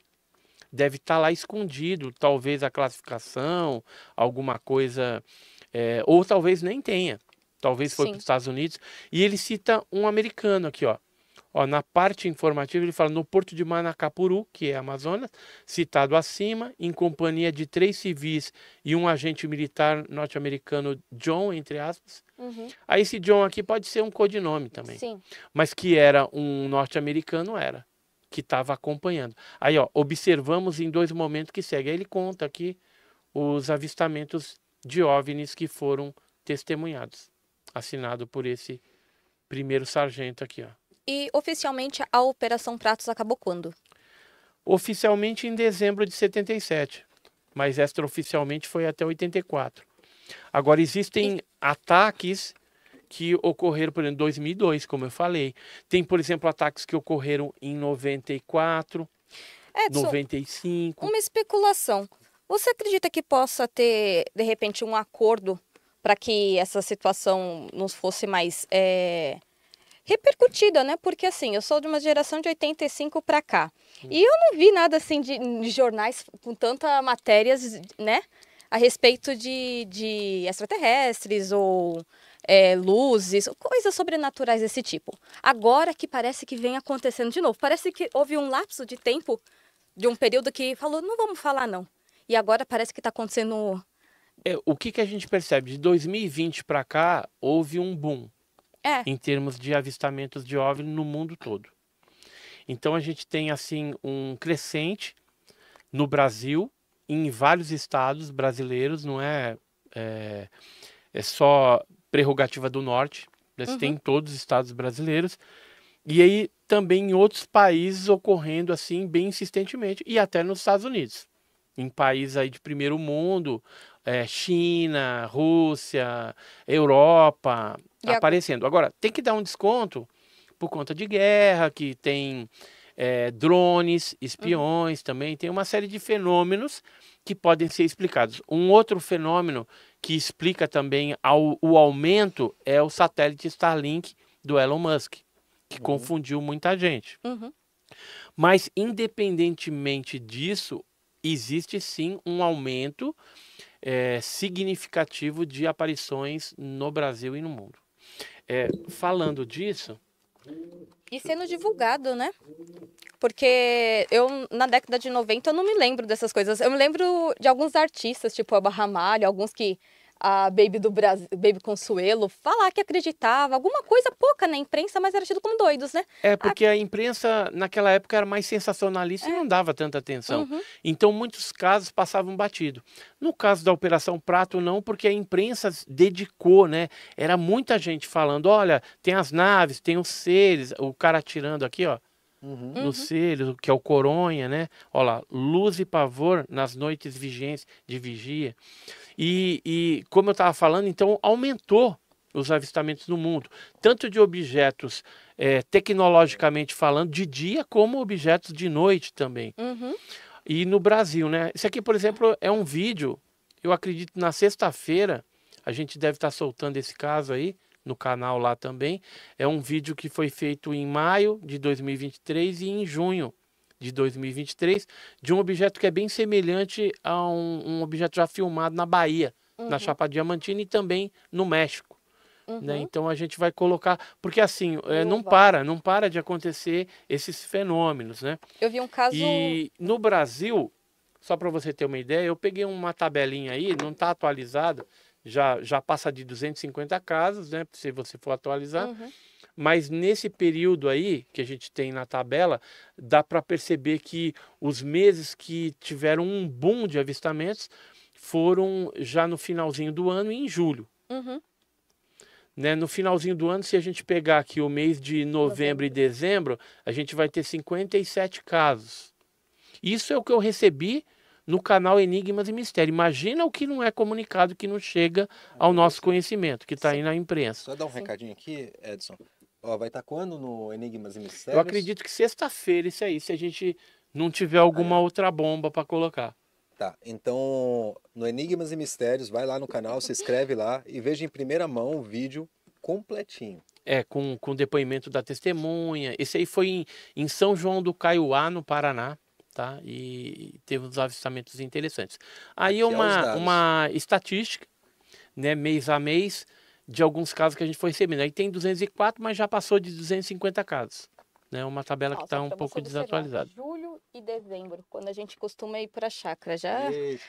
deve estar tá lá escondido, talvez a classificação, alguma coisa é, ou talvez nem tenha. Talvez foi para os Estados Unidos. E ele cita um americano aqui, ó. Ó, na parte informativa, ele fala no porto de Manacapuru, que é Amazonas, citado acima, em companhia de três civis e um agente militar norte-americano, John, entre aspas. Uhum. Aí esse John aqui pode ser um codinome também. Sim. Mas que era um norte-americano, era. Que estava acompanhando. Aí, ó, observamos em dois momentos que segue. Aí ele conta aqui os avistamentos de OVNIs que foram testemunhados. Assinado por esse primeiro sargento aqui. Ó. E oficialmente a Operação Pratos acabou quando? Oficialmente em dezembro de 77, mas extraoficialmente foi até 84. Agora existem e... ataques que ocorreram, por exemplo, em 2002, como eu falei. Tem, por exemplo, ataques que ocorreram em 94, Edson, 95. Uma especulação. Você acredita que possa ter, de repente, um acordo para que essa situação não fosse mais é, repercutida, né? Porque assim, eu sou de uma geração de 85 para cá. Hum. E eu não vi nada assim de, de jornais com tanta matérias, né? A respeito de, de extraterrestres ou é, luzes, coisas sobrenaturais desse tipo. Agora que parece que vem acontecendo de novo. Parece que houve um lapso de tempo de um período que falou, não vamos falar não. E agora parece que está acontecendo. É, o que, que a gente percebe? De 2020 para cá, houve um boom é. em termos de avistamentos de OVNI no mundo todo. Então a gente tem assim um crescente no Brasil, em vários estados brasileiros, não é, é, é só prerrogativa do norte, mas uhum. tem em todos os estados brasileiros. E aí também em outros países ocorrendo assim bem insistentemente e até nos Estados Unidos em países aí de primeiro mundo, é, China, Rússia, Europa, e aparecendo. Agora, tem que dar um desconto por conta de guerra, que tem é, drones, espiões uhum. também, tem uma série de fenômenos que podem ser explicados. Um outro fenômeno que explica também ao, o aumento é o satélite Starlink do Elon Musk, que uhum. confundiu muita gente. Uhum. Mas, independentemente disso, existe sim um aumento é, significativo de aparições no Brasil e no mundo. É, falando disso. E sendo divulgado, né? Porque eu, na década de 90, eu não me lembro dessas coisas. Eu me lembro de alguns artistas, tipo a Barramalho, alguns que a Baby do Brasil, Baby Consuelo, falar que acreditava, alguma coisa pouca na imprensa, mas era tido como doidos, né? É, porque a, a imprensa naquela época era mais sensacionalista é. e não dava tanta atenção. Uhum. Então muitos casos passavam batido. No caso da Operação Prato, não, porque a imprensa dedicou, né? Era muita gente falando: olha, tem as naves, tem os seres, o cara tirando aqui, ó. Uhum. uhum. No Círio, que é o Coronha, né? Olha lá, luz e pavor nas noites vigentes de vigia. E, e como eu estava falando, então aumentou os avistamentos no mundo, tanto de objetos é, tecnologicamente falando de dia, como objetos de noite também. Uhum. E no Brasil, né? Isso aqui, por exemplo, é um vídeo. Eu acredito na sexta-feira a gente deve estar tá soltando esse caso aí no canal lá também. É um vídeo que foi feito em maio de 2023 e em junho de 2023, de um objeto que é bem semelhante a um, um objeto já filmado na Bahia, uhum. na Chapada Diamantina e também no México. Né? Uhum. Né? Então a gente vai colocar. Porque assim, é, não para, não para de acontecer esses fenômenos. Né? Eu vi um caso. E no Brasil, só para você ter uma ideia, eu peguei uma tabelinha aí, não está atualizada, já, já passa de 250 casos, né? Se você for atualizar. Uhum mas nesse período aí que a gente tem na tabela, dá para perceber que os meses que tiveram um boom de avistamentos foram já no finalzinho do ano, em julho. Uhum. Né, no finalzinho do ano, se a gente pegar aqui o mês de novembro, novembro e dezembro, a gente vai ter 57 casos. Isso é o que eu recebi no canal Enigmas e Mistério. Imagina o que não é comunicado, que não chega ao nosso conhecimento, que está aí na imprensa. Só dar um recadinho aqui, Edson. Ó, vai estar tá quando no Enigmas e Mistérios? Eu acredito que sexta-feira, isso aí, se a gente não tiver alguma ah, é. outra bomba para colocar. Tá, então no Enigmas e Mistérios, vai lá no canal, se inscreve lá e veja em primeira mão o vídeo completinho. É, com, com depoimento da testemunha. Esse aí foi em, em São João do Caiuá, no Paraná, tá? E teve uns avistamentos interessantes. Aí é uma, é uma estatística, né, mês a mês, de alguns casos que a gente foi recebendo. Aí tem 204, mas já passou de 250 casos. Né? Uma tabela Nossa, que está um pouco desatualizada. Julho e dezembro, quando a gente costuma ir para a chácara. Já,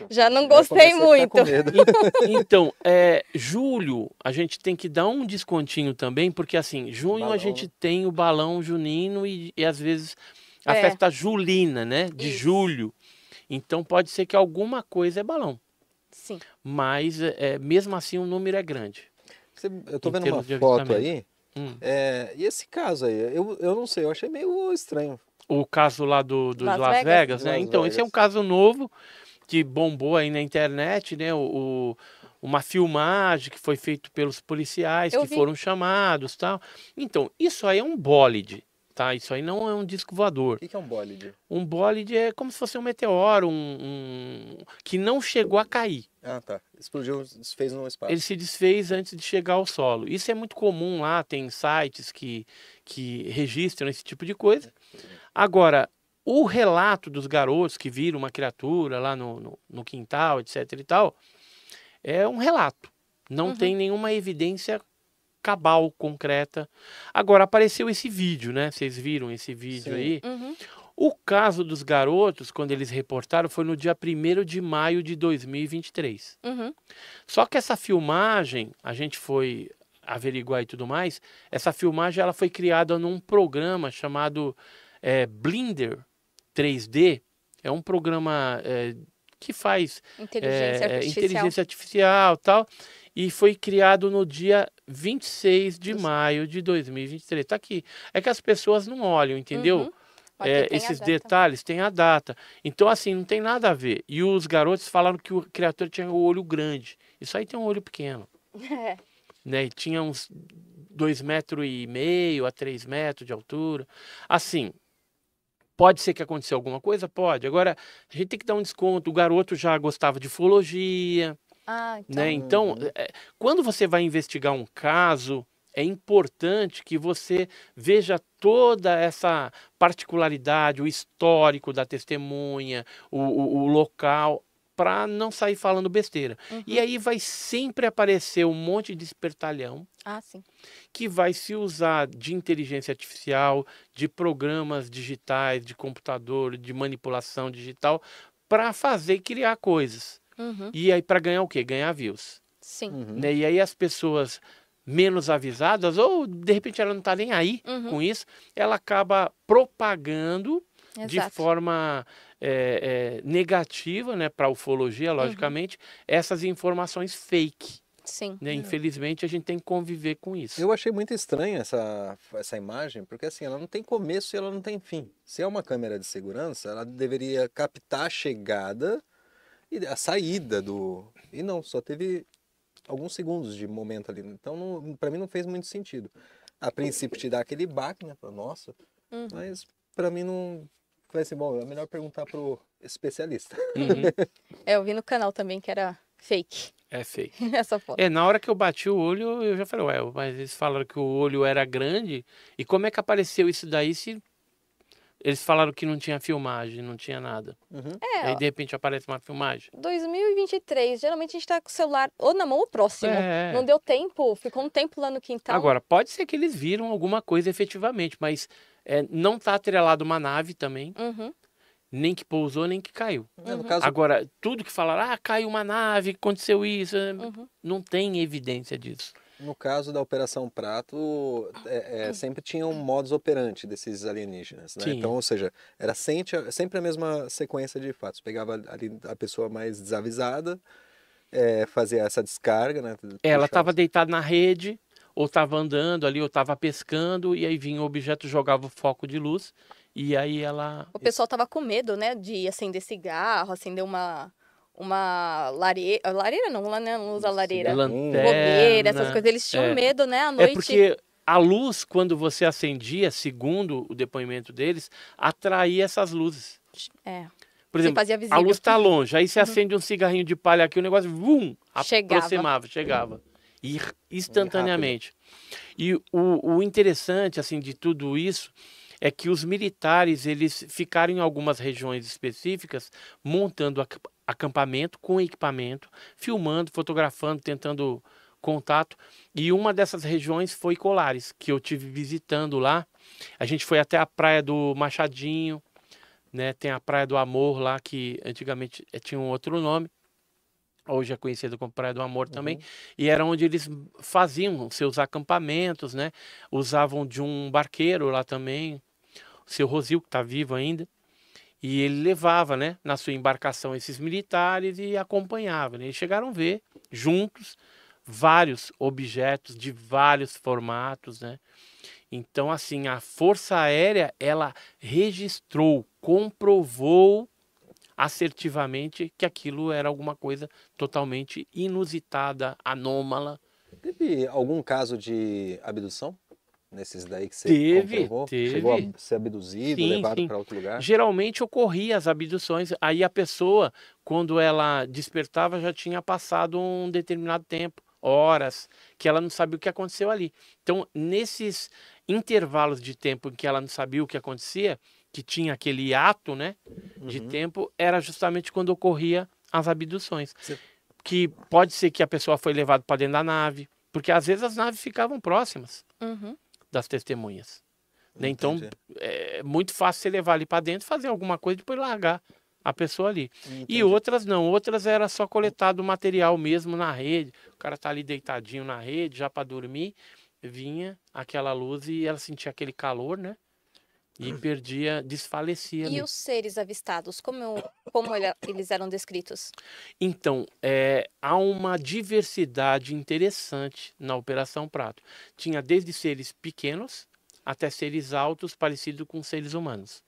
já não gostei muito. Então, então, é, julho, a gente tem que dar um descontinho também, porque assim, junho balão. a gente tem o balão junino e, e às vezes a é. festa julina, né? De Isso. julho. Então pode ser que alguma coisa é balão. Sim. Mas é, mesmo assim o número é grande eu tô vendo uma foto aí. Hum. É, e esse caso aí, eu, eu não sei, eu achei meio estranho. O caso lá do, do Las, Las Vegas, Vegas né? Las então, Vegas. esse é um caso novo que bombou aí na internet, né? O, o uma filmagem que foi feita pelos policiais eu que vi. foram chamados tal. Então, isso aí é um bólide tá? Isso aí não é um disco voador. O que, que é um bólide? Um bólide é como se fosse um meteoro, um, um, que não chegou a cair. Ah, tá. Explodiu, desfez no espaço. Ele se desfez antes de chegar ao solo. Isso é muito comum lá, tem sites que, que registram esse tipo de coisa. Agora, o relato dos garotos que viram uma criatura lá no, no, no quintal, etc e tal, é um relato. Não uhum. tem nenhuma evidência cabal, concreta. Agora apareceu esse vídeo, né? Vocês viram esse vídeo Sim. aí? Uhum. O caso dos garotos, quando eles reportaram, foi no dia 1 de maio de 2023. Uhum. Só que essa filmagem, a gente foi averiguar e tudo mais, essa filmagem ela foi criada num programa chamado é, Blender 3D. É um programa é, que faz inteligência, é, artificial. inteligência artificial tal e foi criado no dia 26 de maio de 2023. Está aqui. É que as pessoas não olham, entendeu? Uhum. É, esses detalhes, tem a data. Então, assim, não tem nada a ver. E os garotos falaram que o criador tinha o olho grande. Isso aí tem um olho pequeno. É. Né? E tinha uns dois metros e meio a três metros de altura. Assim, Pode ser que aconteceu alguma coisa? Pode. Agora, a gente tem que dar um desconto. O garoto já gostava de ufologia, então... Né? então, então uhum. é, quando você vai investigar um caso, é importante que você veja toda essa particularidade, o histórico da testemunha, o, o, o local, para não sair falando besteira. Uhum. E aí vai sempre aparecer um monte de espertalhão ah, que vai se usar de inteligência artificial, de programas digitais, de computador, de manipulação digital, para fazer criar coisas. Uhum. E aí, para ganhar o quê? Ganhar views. Sim. Uhum. Né? E aí as pessoas menos avisadas, ou de repente ela não está nem aí uhum. com isso, ela acaba propagando Exato. de forma é, é, negativa, né, para ufologia, uhum. logicamente, essas informações fake. Sim. Né? Uhum. Infelizmente, a gente tem que conviver com isso. Eu achei muito estranha essa, essa imagem, porque assim, ela não tem começo e ela não tem fim. Se é uma câmera de segurança, ela deveria captar a chegada e a saída do. E não, só teve alguns segundos de momento ali. Né? Então, para mim não fez muito sentido. A princípio te dá aquele baque, né? para nossa, uhum. mas para mim não. Vai ser bom, é melhor perguntar pro especialista. Uhum. é, eu vi no canal também que era fake. É fake. Essa foto. É, na hora que eu bati o olho, eu já falei, ué, mas eles falaram que o olho era grande. E como é que apareceu isso daí se eles falaram que não tinha filmagem, não tinha nada. Uhum. É, aí de repente aparece uma filmagem. 2023, geralmente a gente tá com o celular ou na mão ou próximo. É. Não deu tempo, ficou um tempo lá no quintal. Agora, pode ser que eles viram alguma coisa efetivamente, mas é, não tá atrelado uma nave também. Uhum. Nem que pousou, nem que caiu. É, caso... Agora, tudo que falaram, ah, caiu uma nave, aconteceu isso, uhum. não tem evidência disso. No caso da Operação Prato, é, é, hum. sempre tinha um modus operandi desses alienígenas, né? Então, ou seja, era sempre, sempre a mesma sequência de fatos. Pegava ali a pessoa mais desavisada, é, fazia essa descarga, né? Ela estava deitada na rede, ou estava andando ali, ou estava pescando, e aí vinha o objeto, jogava o foco de luz, e aí ela... O pessoal estava com medo, né, de acender cigarro, acender uma uma lareira. Ah, lareira não, lá Não usa lareira. Lanterna. essas coisas. Eles tinham é. medo, né? À é noite. É porque a luz, quando você acendia, segundo o depoimento deles, atraía essas luzes. É. Por exemplo, a luz está longe, aí você uhum. acende um cigarrinho de palha aqui, o negócio, vum, chegava. aproximava, chegava. E instantaneamente. E o, o interessante, assim, de tudo isso é que os militares, eles ficaram em algumas regiões específicas montando acampamento com equipamento, filmando, fotografando, tentando contato. E uma dessas regiões foi Colares, que eu tive visitando lá. A gente foi até a praia do Machadinho, né? Tem a Praia do Amor lá, que antigamente eh, tinha um outro nome. Hoje é conhecido como Praia do Amor também. Uhum. E era onde eles faziam seus acampamentos, né? Usavam de um barqueiro lá também, o seu Rosil, que está vivo ainda. E ele levava, né, na sua embarcação esses militares e acompanhava. Né? Eles chegaram a ver juntos vários objetos de vários formatos, né? Então, assim, a Força Aérea ela registrou, comprovou assertivamente que aquilo era alguma coisa totalmente inusitada, anômala. Teve algum caso de abdução? nesses daí que você teve, comprovou? Teve. Chegou a ser abduzido, sim, levado para outro lugar? Geralmente ocorria as abduções, aí a pessoa, quando ela despertava, já tinha passado um determinado tempo, horas, que ela não sabia o que aconteceu ali. Então, nesses intervalos de tempo em que ela não sabia o que acontecia, que tinha aquele ato, né, de uhum. tempo, era justamente quando ocorria as abduções. Sim. Que pode ser que a pessoa foi levada para dentro da nave, porque às vezes as naves ficavam próximas. Uhum das testemunhas. Né? Então, é muito fácil você levar ali para dentro, fazer alguma coisa e depois largar a pessoa ali. Entendi. E outras não, outras era só coletar do material mesmo na rede. O cara tá ali deitadinho na rede, já para dormir, vinha aquela luz e ela sentia aquele calor, né? e perdia, desfalecia. E os seres avistados, como, como eles eram descritos? Então, é, há uma diversidade interessante na Operação Prato. Tinha desde seres pequenos até seres altos, parecidos com seres humanos.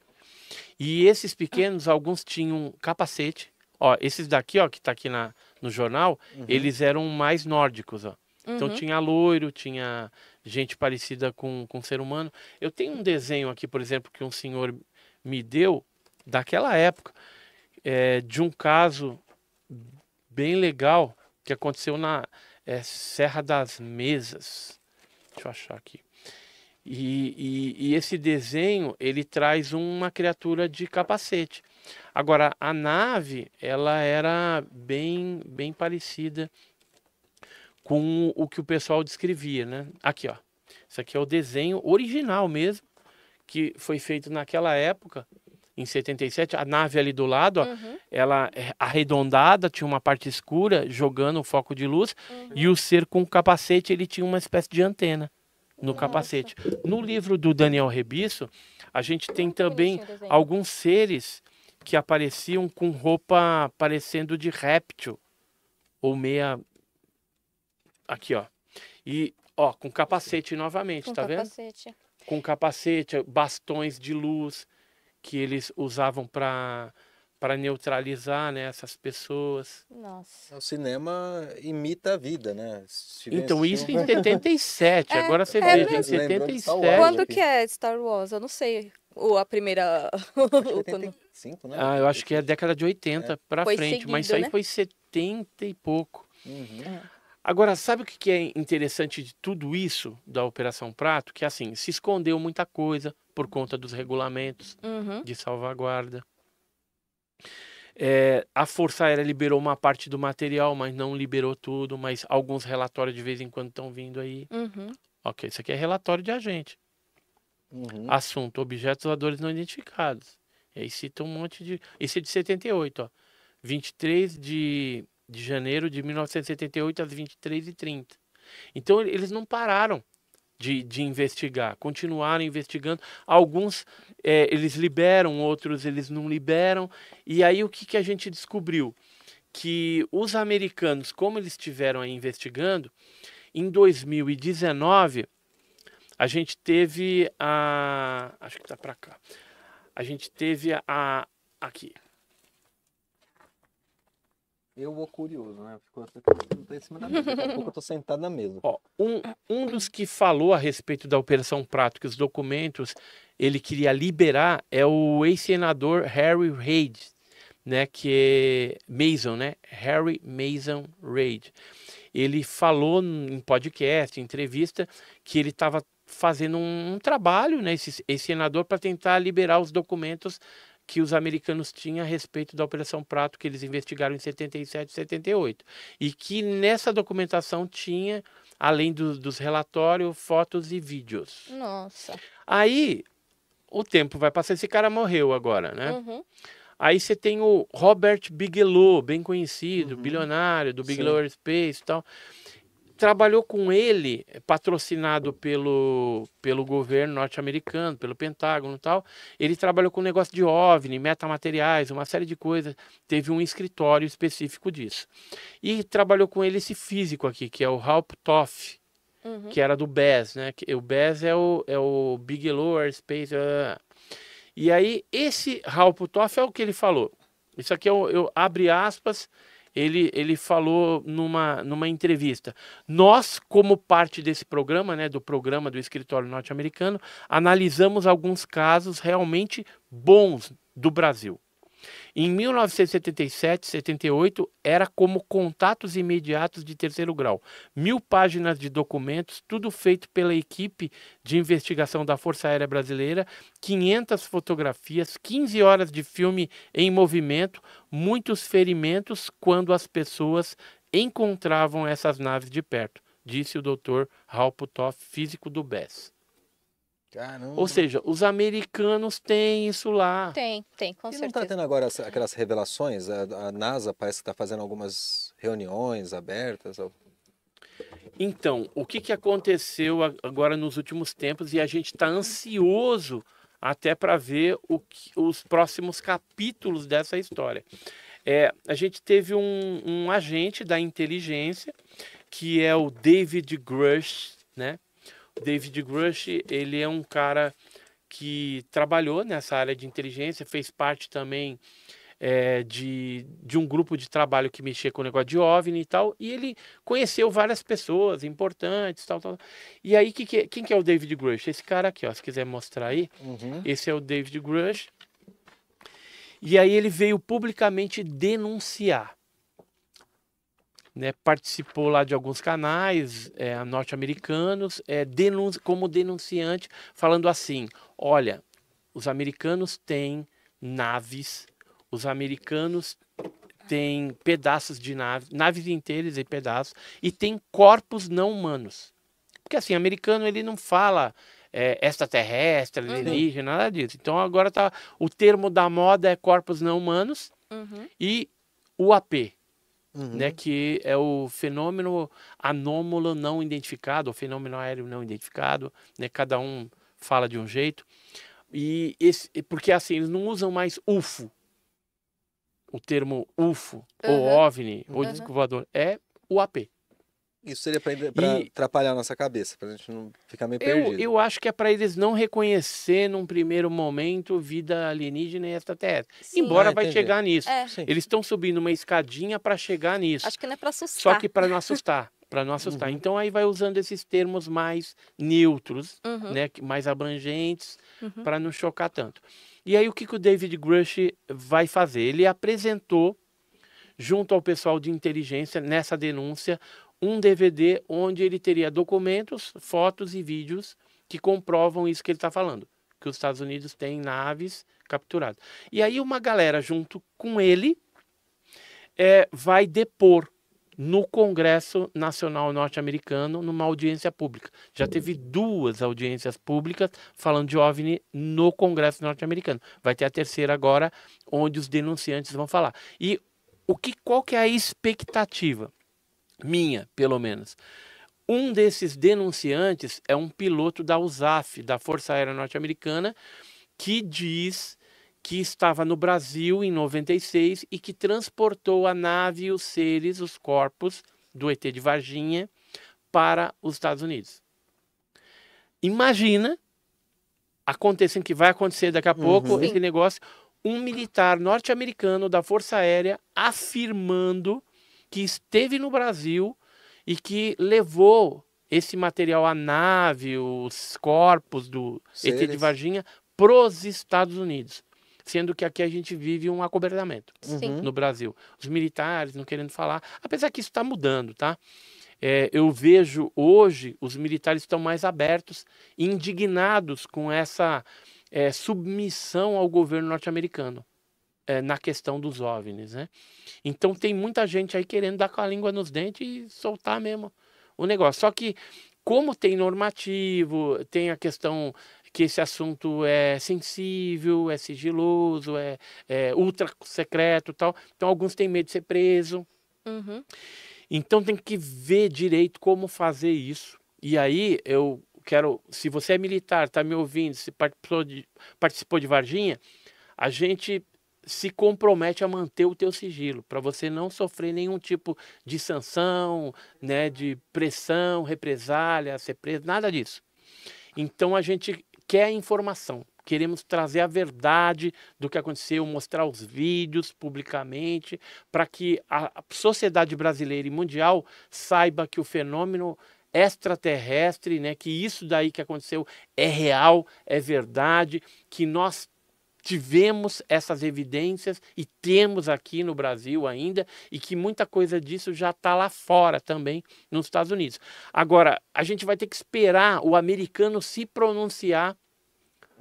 E esses pequenos, alguns tinham capacete. Ó, esses daqui, ó, que está aqui na, no jornal, uhum. eles eram mais nórdicos, ó. Então uhum. tinha loiro, tinha gente parecida com, com ser humano. Eu tenho um desenho aqui, por exemplo, que um senhor me deu daquela época, é, de um caso bem legal que aconteceu na é, Serra das Mesas. Deixa eu achar aqui. E, e, e, esse desenho ele traz uma criatura de capacete. Agora a nave ela era bem bem parecida com o que o pessoal descrevia, né? Aqui, ó. Isso aqui é o desenho original mesmo, que foi feito naquela época, em 77. A nave ali do lado, ó, uhum. ela é arredondada, tinha uma parte escura, jogando o foco de luz, uhum. e o ser com o capacete, ele tinha uma espécie de antena no Nossa. capacete. No livro do Daniel Rebisso, a gente tem também alguns seres que apareciam com roupa parecendo de réptil ou meia Aqui, ó. E, ó, com capacete novamente, com tá capacete. vendo? Com capacete, bastões de luz que eles usavam para para neutralizar né, essas pessoas. Nossa. Então, o cinema imita a vida, né? Então, isso em 77. é, agora você é, vê, em 77. Quando que é Star Wars? Eu não sei. Ou a primeira. É né? Ah, eu acho que é a década de 80 é. para frente, seguido, mas isso aí né? foi 70 e pouco. Uhum. É. Agora, sabe o que é interessante de tudo isso da Operação Prato? Que assim, se escondeu muita coisa por conta dos regulamentos uhum. de salvaguarda. É, a Força Aérea liberou uma parte do material, mas não liberou tudo, mas alguns relatórios de vez em quando estão vindo aí. Uhum. Ok, isso aqui é relatório de agente. Uhum. Assunto: objetos voadores não identificados. E aí cita um monte de. Esse é de 78, ó. 23 de de janeiro de 1978 às 23h30. Então eles não pararam de, de investigar, continuaram investigando. Alguns é, eles liberam, outros eles não liberam. E aí o que, que a gente descobriu? Que os americanos, como eles estiveram aí investigando, em 2019 a gente teve a. Acho que tá para cá. A gente teve a. Aqui. Eu vou curioso, né? Ficou até em cima da mesa. Daqui a pouco eu tô sentado na mesa. Ó, um, um dos que falou a respeito da Operação Prato, que os documentos ele queria liberar, é o ex-senador Harry Reid, né? Que é Mason, né? Harry Mason Reid. Ele falou em podcast, em entrevista, que ele estava fazendo um, um, trabalho, né? Esse, esse senador para tentar liberar os documentos que os americanos tinham a respeito da Operação Prato, que eles investigaram em 77 e 78. E que nessa documentação tinha, além do, dos relatórios, fotos e vídeos. Nossa. Aí, o tempo vai passar. Esse cara morreu agora, né? Uhum. Aí você tem o Robert Bigelow, bem conhecido, uhum. bilionário do Bigelow Sim. e tal trabalhou com ele, é, patrocinado pelo, pelo governo norte-americano, pelo Pentágono e tal. Ele trabalhou com negócio de OVNI, metamateriais, uma série de coisas. Teve um escritório específico disso. E trabalhou com ele esse físico aqui, que é o Halp Toff, uhum. que era do BES, né? O BES é o, é o Bigelow space Uh. E aí, esse Halp Toff é o que ele falou. Isso aqui é eu abre aspas ele, ele falou numa, numa entrevista. Nós, como parte desse programa, né, do programa do escritório norte-americano, analisamos alguns casos realmente bons do Brasil. Em 1977, 78, era como contatos imediatos de terceiro grau. Mil páginas de documentos, tudo feito pela equipe de investigação da Força Aérea Brasileira, 500 fotografias, 15 horas de filme em movimento, muitos ferimentos quando as pessoas encontravam essas naves de perto, disse o Dr. Ralph Toff, físico do BES. Caramba. Ou seja, os americanos têm isso lá. Tem, tem, com e tá certeza. E não está tendo agora aquelas revelações? A, a NASA parece que está fazendo algumas reuniões abertas. Então, o que, que aconteceu agora nos últimos tempos e a gente está ansioso até para ver o que, os próximos capítulos dessa história. É, a gente teve um, um agente da inteligência, que é o David Grush, né? David Grush, ele é um cara que trabalhou nessa área de inteligência, fez parte também é, de, de um grupo de trabalho que mexia com o negócio de OVNI e tal, e ele conheceu várias pessoas importantes, tal, tal. E aí, que, que, é, quem que é o David Grush? Esse cara aqui, ó, se quiser mostrar aí, uhum. esse é o David Grush. E aí ele veio publicamente denunciar né, participou lá de alguns canais é, norte-americanos é, como denunciante, falando assim: olha, os americanos têm naves, os americanos têm pedaços de naves, naves inteiras e pedaços, e têm corpos não humanos. Porque assim, americano ele não fala é, extraterrestre, uhum. alienígena, uhum. nada disso. Então agora tá o termo da moda é corpos não humanos uhum. e UAP, né, uhum. né, que é o fenômeno anômalo não identificado, o fenômeno aéreo não identificado, né, cada um fala de um jeito. E esse, porque assim, eles não usam mais UFO, o termo UFO, uhum. ou OVNI, uhum. ou disco voador, é UAP. Isso seria para atrapalhar a nossa cabeça, para a gente não ficar meio eu, perdido. Eu acho que é para eles não reconhecer num primeiro momento vida alienígena e extraterrestre. Sim. Embora ah, vai chegar nisso. É. Eles estão subindo uma escadinha para chegar nisso. Acho que não é para assustar. Só que para não assustar. para não assustar. Uhum. Então aí vai usando esses termos mais neutros, uhum. né, mais abrangentes, uhum. para não chocar tanto. E aí o que, que o David Grush vai fazer? Ele apresentou junto ao pessoal de inteligência nessa denúncia um DVD onde ele teria documentos, fotos e vídeos que comprovam isso que ele está falando, que os Estados Unidos têm naves capturadas. E aí uma galera junto com ele é, vai depor no Congresso Nacional Norte-Americano numa audiência pública. Já teve duas audiências públicas falando de OVNI no Congresso Norte-Americano. Vai ter a terceira agora, onde os denunciantes vão falar. E o que, qual que é a expectativa? minha, pelo menos. Um desses denunciantes é um piloto da USAF, da Força Aérea Norte-Americana, que diz que estava no Brasil em 96 e que transportou a nave os seres, os corpos do ET de Varginha para os Estados Unidos. Imagina acontecendo que vai acontecer daqui a pouco uhum. esse negócio, um militar norte-americano da Força Aérea afirmando que esteve no Brasil e que levou esse material, a nave, os corpos do ET de Varginha, para os Estados Unidos. Sendo que aqui a gente vive um acobertamento uhum. no Brasil. Os militares não querendo falar, apesar que isso está mudando, tá? É, eu vejo hoje os militares estão mais abertos, indignados com essa é, submissão ao governo norte-americano é, na questão dos OVNIs, né? Então tem muita gente aí querendo dar com a língua nos dentes e soltar mesmo o negócio. Só que como tem normativo, tem a questão que esse assunto é sensível, é sigiloso, é, é ultra secreto tal. Então alguns têm medo de ser preso. Uhum. Então tem que ver direito como fazer isso. E aí eu quero, se você é militar, está me ouvindo, se participou de, participou de Varginha, a gente se compromete a manter o teu sigilo, para você não sofrer nenhum tipo de sanção, né, de pressão, represália, ser preso, nada disso. Então a gente quer informação, queremos trazer a verdade do que aconteceu, mostrar os vídeos publicamente, para que a sociedade brasileira e mundial saiba que o fenômeno extraterrestre, né, que isso daí que aconteceu é real, é verdade, que nós tivemos essas evidências e temos aqui no Brasil ainda, e que muita coisa disso já está lá fora também, nos Estados Unidos. Agora, a gente vai ter que esperar o americano se pronunciar,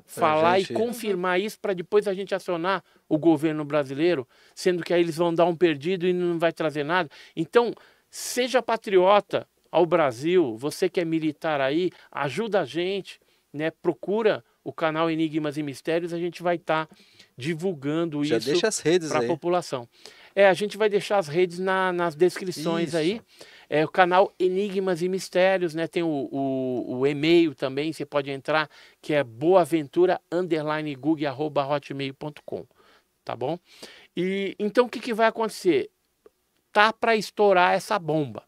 falar gente... e confirmar isso para depois a gente acionar o governo brasileiro, sendo que aí eles vão dar um perdido e não vai trazer nada. Então, seja patriota ao Brasil, você que é militar aí, ajuda a gente, né? Procura o canal Enigmas e Mistérios, a gente vai estar tá divulgando Já isso para a população. É, a gente vai deixar as redes na, nas descrições isso. aí. É o canal Enigmas e Mistérios, né? Tem o, o, o e-mail também, você pode entrar, que é boaventura__gug.hotmail.com, tá bom? E então o que, que vai acontecer? Tá para estourar essa bomba.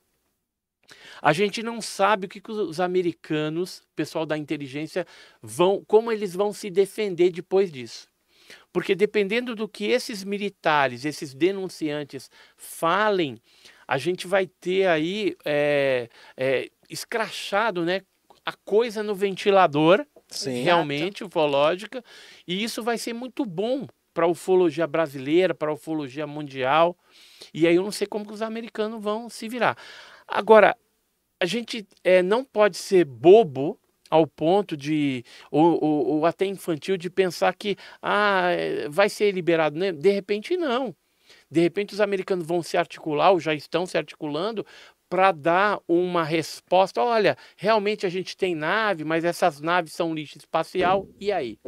A gente não sabe o que, que os americanos, pessoal da inteligência, vão, como eles vão se defender depois disso. Porque dependendo do que esses militares, esses denunciantes falem, a gente vai ter aí é, é, escrachado né, a coisa no ventilador, Sim, realmente, ufológica, e isso vai ser muito bom para a ufologia brasileira, para a ufologia mundial. E aí eu não sei como que os americanos vão se virar. Agora, a gente é, não pode ser bobo ao ponto de, ou, ou, ou, até infantil, de pensar que ah, vai ser liberado. Né? De repente, não. De repente, os americanos vão se articular, ou já estão se articulando, para dar uma resposta. Olha, realmente a gente tem nave, mas essas naves são lixo espacial, e aí?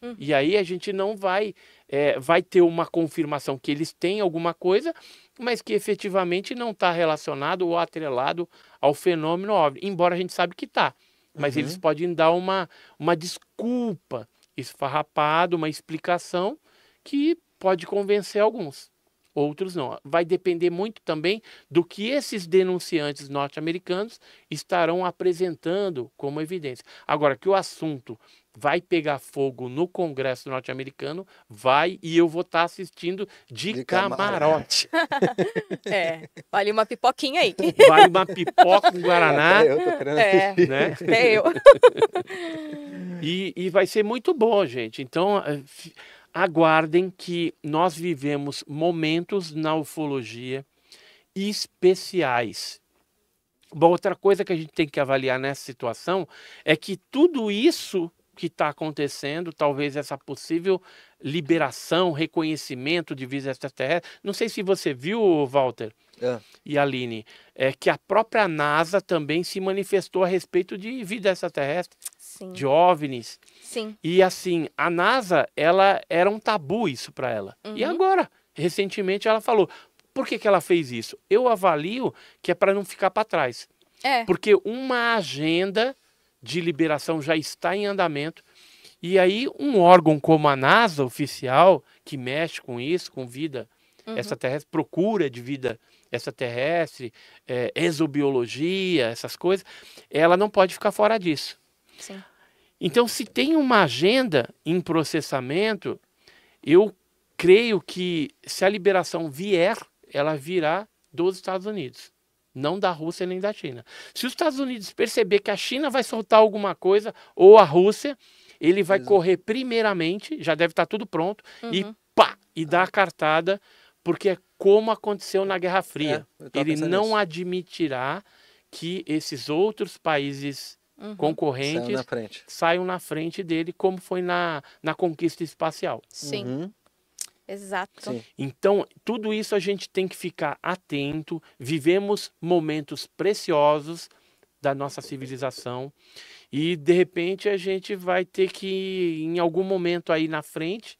Uhum. E aí a gente não vai é, vai ter uma confirmação que eles têm alguma coisa, mas que efetivamente não está relacionado ou atrelado ao fenômeno óbvio, embora a gente sabe que está. Mas uhum. eles podem dar uma, uma desculpa esfarrapada, uma explicação que pode convencer alguns outros não. Vai depender muito também do que esses denunciantes norte-americanos estarão apresentando como evidência. Agora, que o assunto vai pegar fogo no Congresso norte-americano, vai e eu vou estar tá assistindo de, de camarote. camarote. é, vale uma pipoquinha aí. Vale uma pipoca, um guaraná. É, eu tô querendo é, né? é eu. e, e vai ser muito bom, gente. Então, eh, Aguardem que nós vivemos momentos na ufologia especiais. Bom, outra coisa que a gente tem que avaliar nessa situação é que tudo isso que está acontecendo, talvez essa possível liberação, reconhecimento de vida extraterrestre, não sei se você viu, Walter, é. e Aline, é que a própria NASA também se manifestou a respeito de vida extraterrestre, Sim. de OVNIs. Sim. E assim, a NASA, ela era um tabu isso para ela. Uhum. E agora, recentemente ela falou, por que, que ela fez isso? Eu avalio que é para não ficar para trás. É. Porque uma agenda de liberação já está em andamento. E aí, um órgão como a NASA oficial, que mexe com isso, com vida uhum. extraterrestre, procura de vida extraterrestre, é, exobiologia, essas coisas, ela não pode ficar fora disso. Sim. Então, se tem uma agenda em processamento, eu creio que se a liberação vier, ela virá dos Estados Unidos, não da Rússia nem da China. Se os Estados Unidos perceber que a China vai soltar alguma coisa ou a Rússia, ele vai Exato. correr primeiramente, já deve estar tudo pronto uhum. e pá, e dar a cartada porque é como aconteceu na Guerra Fria. É, Ele não nisso. admitirá que esses outros países uhum. concorrentes saiam na, frente. saiam na frente dele, como foi na, na conquista espacial. Sim. Uhum. Exato. Sim. Então, tudo isso a gente tem que ficar atento. Vivemos momentos preciosos da nossa civilização e de repente a gente vai ter que em algum momento aí na frente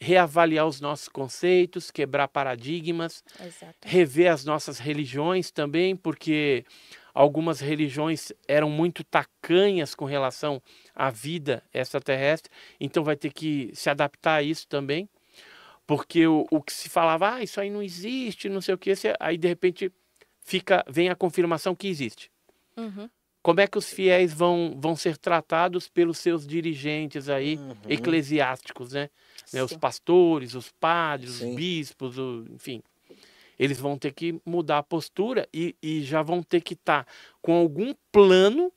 reavaliar os nossos conceitos, quebrar paradigmas, Exato. rever as nossas religiões também, porque algumas religiões eram muito tacanhas com relação à vida extraterrestre, então vai ter que se adaptar a isso também. Porque o, o que se falava, ah, isso aí não existe, não sei o que, aí de repente fica vem a confirmação que existe. Uhum como é que os fiéis vão, vão ser tratados pelos seus dirigentes aí uhum. eclesiásticos, né? né? Os pastores, os padres, Sim. os bispos, o, enfim. Eles vão ter que mudar a postura e, e já vão ter que estar tá com algum plano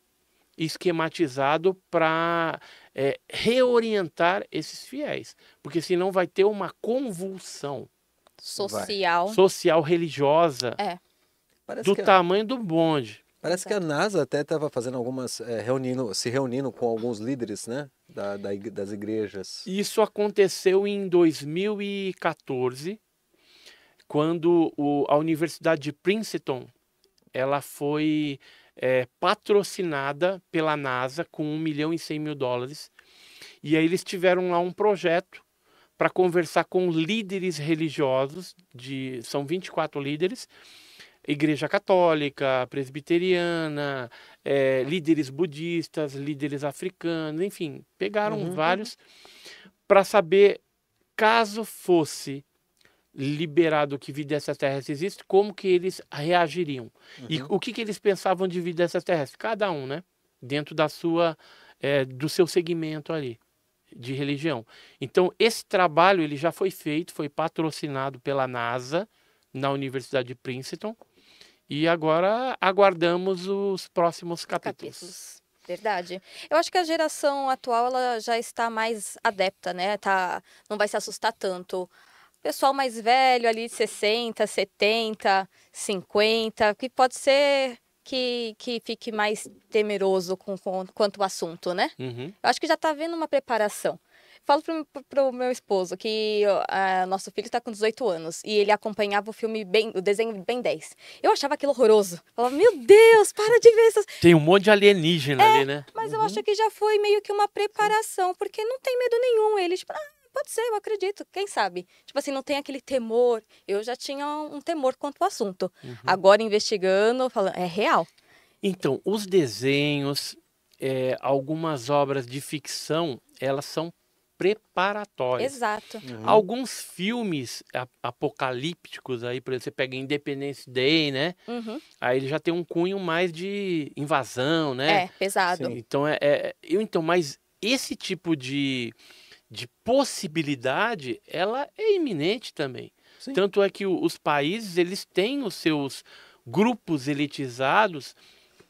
esquematizado para é, reorientar esses fiéis. Porque senão vai ter uma convulsão social, social religiosa é. do é tamanho do bonde. Parece que a NASA até estava fazendo algumas, é, reunindo, se reunindo com alguns líderes, né? Da, da, das igrejas. Isso aconteceu em 2014, quando o, a Universidade de Princeton, ela foi é, patrocinada pela NASA com 1 milhão e 100 mil dólares. E aí eles tiveram lá um projeto para conversar com líderes religiosos, de, são 24 líderes, Igreja Católica, Presbiteriana, é, líderes budistas, líderes africanos, enfim, pegaram uhum. vários para saber, caso fosse liberado que vida terra existe, como que eles reagiriam. Uhum. E o que, que eles pensavam de vida terra. Cada um, né? Dentro da sua, é, do seu segmento ali de religião. Então, esse trabalho ele já foi feito, foi patrocinado pela NASA na Universidade de Princeton. E agora aguardamos os próximos capítulos. capítulos. Verdade. Eu acho que a geração atual ela já está mais adepta, né? Tá, não vai se assustar tanto. Pessoal mais velho ali de 60, 70, 50, que pode ser que, que fique mais temeroso com, com quanto ao assunto, né? Uhum. Eu acho que já está havendo uma preparação. Falo para o meu esposo que uh, nosso filho está com 18 anos e ele acompanhava o filme bem, o desenho bem 10. Eu achava aquilo horroroso. Falava, meu Deus, para de ver essas. Tem um monte de alienígena é, ali, né? Mas uhum. eu acho que já foi meio que uma preparação, porque não tem medo nenhum. Ele, tipo, ah, pode ser, eu acredito, quem sabe? Tipo assim, não tem aquele temor. Eu já tinha um temor quanto ao assunto. Uhum. Agora investigando, falando, é real. Então, os desenhos, é, algumas obras de ficção, elas são preparatórios. Exato. Uhum. Alguns filmes apocalípticos aí, por exemplo, você pega Independence Day, né? Uhum. Aí ele já tem um cunho mais de invasão, né? É, pesado. Sim. Então é, é, eu então, mas esse tipo de, de possibilidade, ela é iminente também. Sim. Tanto é que os países, eles têm os seus grupos elitizados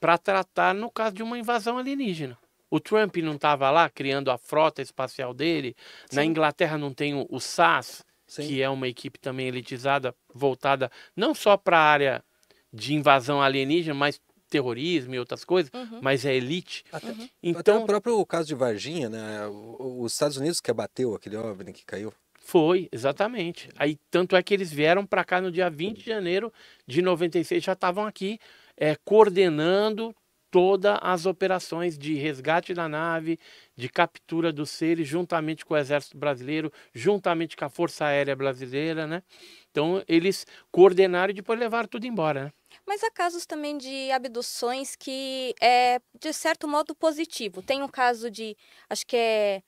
para tratar no caso de uma invasão alienígena. O Trump não estava lá criando a frota espacial dele. Sim. Na Inglaterra não tem o, SAS, Sim. que é uma equipe também elitizada, voltada não só para a área de invasão alienígena, mas terrorismo e outras coisas, uhum. mas é elite. Até, uhum. então Até o próprio caso de Varginha, né? Os Estados Unidos que abateu aquele OVNI que caiu. Foi, exatamente. Aí tanto é que eles vieram para cá no dia 20 de janeiro de 96, já estavam aqui é, coordenando todas as operações de resgate da nave, de captura dos seres, juntamente com o Exército Brasileiro, juntamente com a Força Aérea Brasileira, né? Então, eles coordenaram e depois levaram tudo embora, né? Mas há casos também de abduções que é, de certo modo, positivo. Tem um caso de, acho que é,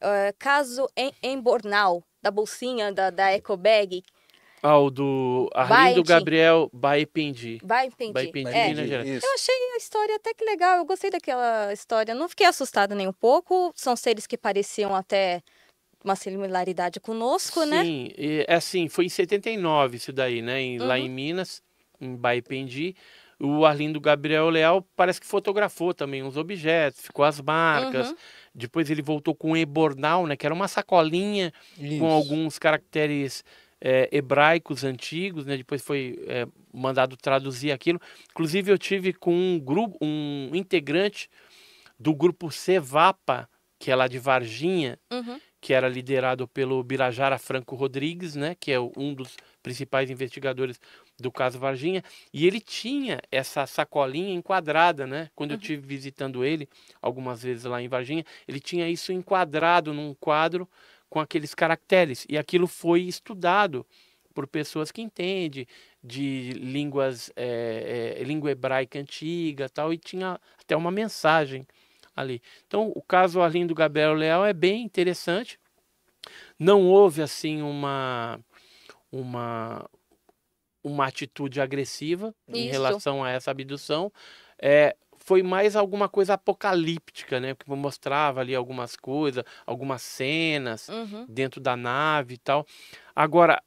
é caso em, em Bornal, da bolsinha da, da Ecobag, ah, o do Arlindo Gabriel Baipendi. Baipendi. Baipendi, é. Minas Eu achei a história até que legal, eu gostei daquela história. Não fiquei assustada nem um pouco, são seres que pareciam até uma similaridade conosco, Sim, né? Sim, é assim, foi em 79 isso daí, né? Em, uhum. Lá em Minas, em Baipendi o Arlindo Gabriel Leal parece que fotografou também uns objetos, ficou as marcas. Uhum. Depois ele voltou com um e-bornal, né? Que era uma sacolinha Isso. com alguns caracteres é, hebraicos antigos, né? depois foi é, mandado traduzir aquilo. Inclusive, eu tive com um grupo, um integrante do grupo Cevapa, que é lá de Varginha, uhum. que era liderado pelo Birajara Franco Rodrigues, né? que é um dos principais investigadores do caso Varginha, e ele tinha essa sacolinha enquadrada, né? Quando uhum. eu tive visitando ele algumas vezes lá em Varginha, ele tinha isso enquadrado num quadro com aqueles caracteres. E aquilo foi estudado por pessoas que entendem de línguas, é, é, língua hebraica antiga tal, e tinha até uma mensagem ali. Então, o caso Arlindo Gabriel Leal é bem interessante. Não houve, assim, uma, uma, uma atitude agressiva Isso. em relação a essa abdução. É, foi mais alguma coisa apocalíptica, né? Porque mostrava ali algumas coisas, algumas cenas uhum. dentro da nave e tal. Agora,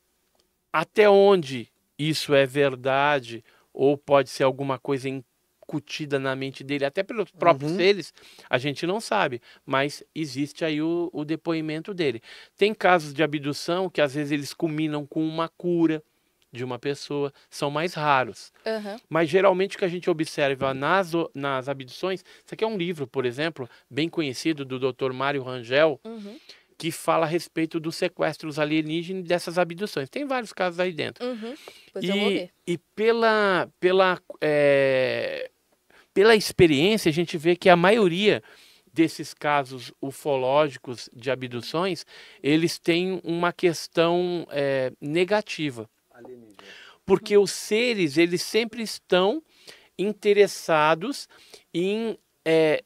até onde isso é verdade ou pode ser alguma coisa incutida na mente dele, até pelos próprios uhum. seres, a gente não sabe, mas existe aí o, o depoimento dele. Tem casos de abdução que às vezes eles culminam com uma cura, de uma pessoa, são mais raros. Uhum. Mas geralmente o que a gente observa nas, nas abduções, isso aqui é um livro, por exemplo, bem conhecido do Dr. Mário Rangel, uhum. que fala a respeito dos sequestros alienígenas dessas abduções. Tem vários casos aí dentro. Uhum. E, e, pela, pela, é, pela experiência, a gente vê que a maioria desses casos ufológicos de abduções, eles têm uma questão é, negativa. Porque os seres, eles sempre estão interessados em é,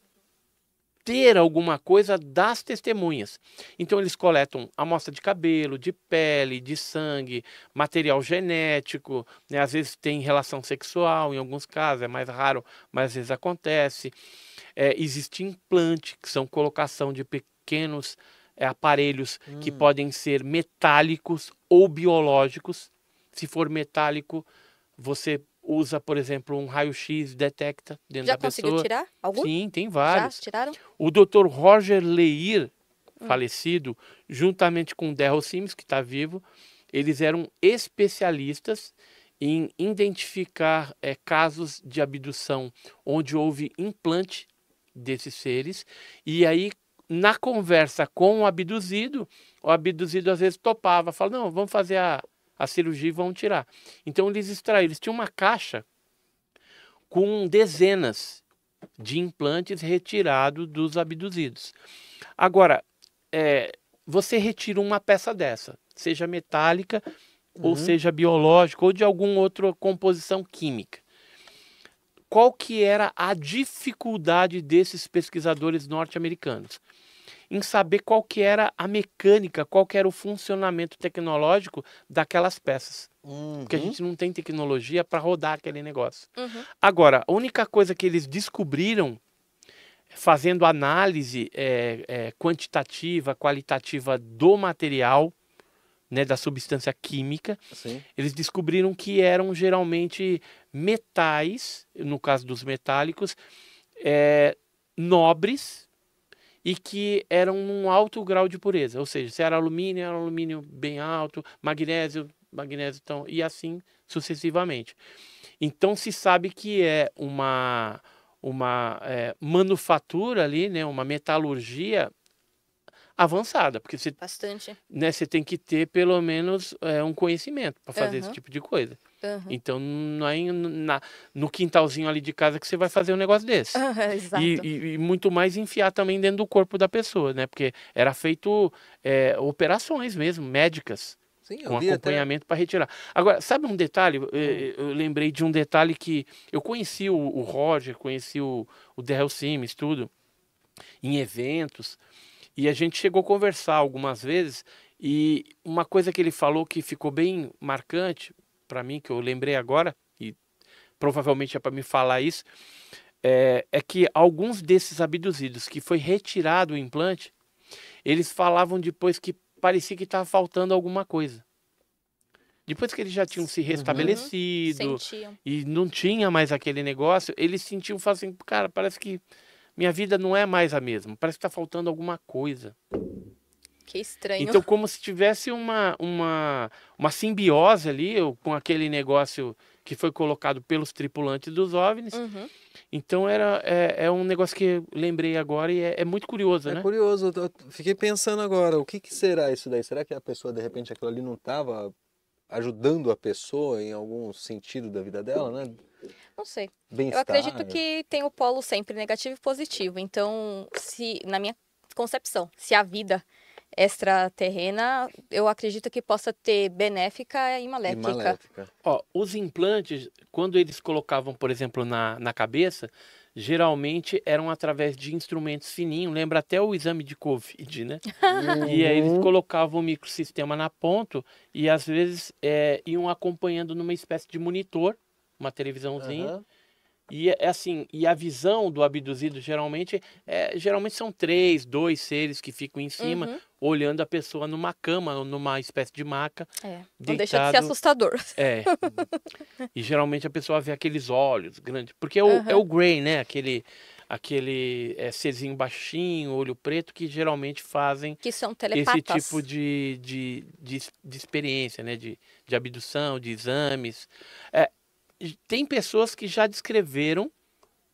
ter alguma coisa das testemunhas. Então eles coletam amostra de cabelo, de pele, de sangue, material genético, né? às vezes tem relação sexual, em alguns casos é mais raro, mas às vezes acontece. É, existe implante, que são colocação de pequenos é, aparelhos hum. que podem ser metálicos ou biológicos. Se for metálico, você usa, por exemplo, um raio-x, detecta dentro Já da pessoa. Já conseguiu tirar algum? Sim, tem vários. Já tiraram? O Dr. Roger Leir, hum. falecido, juntamente com Darryl Sims, que está vivo, eles eram especialistas em identificar é, casos de abdução onde houve implante desses seres e aí na conversa com o abduzido, o abduzido às vezes topava, fala: "Não, vamos fazer a a cirurgia e vão tirar. Então eles extraíram, eles tinham uma caixa com dezenas de implantes retirados dos abduzidos. Agora, é, você retira uma peça dessa, seja metálica, uhum. ou seja biológica, ou de alguma outra composição química. Qual que era a dificuldade desses pesquisadores norte-americanos? em saber qual que era a mecânica, qual que era o funcionamento tecnológico daquelas peças. Uhum. Porque a uhum. gente não tem tecnologia para rodar aquele negócio. Uhum. Agora, a única coisa que eles descobriram fazendo análise é, é, quantitativa, qualitativa do material, né, da substância química, Sim. eles descobriram que eram geralmente metais, no caso dos metálicos, é, nobres, e que eram um alto grau de pureza, ou seja, se era alumínio, era alumínio bem alto, magnésio, magnésio tão, e assim sucessivamente. Então se sabe que é uma uma é, manufatura ali, né, uma metalurgia avançada, porque você, Bastante. Né, você tem que ter pelo menos é, um conhecimento para fazer uhum. esse tipo de coisa. Uhum. Então não é na, no quintalzinho ali de casa que você vai fazer um negócio desse. Uhum, e, e, e, muito mais enfiar também dentro do corpo da pessoa, né? Porque era feito é, operações mesmo, médicas. Sim, com acompanhamento até... para retirar. Agora, sabe um detalhe? Eu, hum. eu, lembrei de um detalhe que eu conheci o, o Roger, conheci o, o Derrell Sims, tudo, em eventos. E a gente chegou a conversar algumas vezes. E uma coisa que ele falou que ficou bem marcante, para mim, que eu lembrei agora, e provavelmente é para me falar isso, é, é que alguns desses abduzidos que foi retirado o implante, eles falavam depois que parecia que estava faltando alguma coisa. Depois que eles já tinham se uhum. restabelecido uhum. e não tinha mais aquele negócio, eles sentiam, fazendo assim, cara, parece que minha vida não é mais a mesma, parece que está faltando alguma coisa. Que estranho. Então, como se tivesse uma, uma, uma simbiose ali com aquele negócio que foi colocado pelos tripulantes dos OVNIs. Uhum. Então era é, é, um negócio que lembrei agora e é, é muito curioso, é né? É curioso. Eu fiquei pensando agora, o que, que, será isso daí? Será que a pessoa, de repente, aquilo ali não estava ajudando a pessoa em algum sentido da vida dela, né? Não sei. Eu acredito né? que tem o polo sempre negativo e positivo. Então, se na minha concepção, se a vida extraterrena, eu acredito que possa ter benéfica e maléfica. E maléfica. Ó, os implantes, quando eles colocavam, por exemplo, na, na cabeça, geralmente eram através de instrumentos fininhos, lembra até o exame de Covid, né? Uhum. E aí eles colocavam o microsistema na ponta e às vezes é, iam acompanhando numa espécie de monitor, uma televisãozinha, uhum. E é, é assim, e a visão do abduzido geralmente é, geralmente são três, dois seres que ficam em cima, uhum. olhando a pessoa numa cama numa espécie de maca. É. Não deixa de ser assustador. É. e geralmente a pessoa vê aqueles olhos grandes, porque é o, uhum. é o Grey, né? Aquele aquele é, serzinho baixinho, olho preto, que geralmente fazem que são esse tipo de, de, de, de experiência, né? De, de abdução, de exames. É, tem pessoas que já descreveram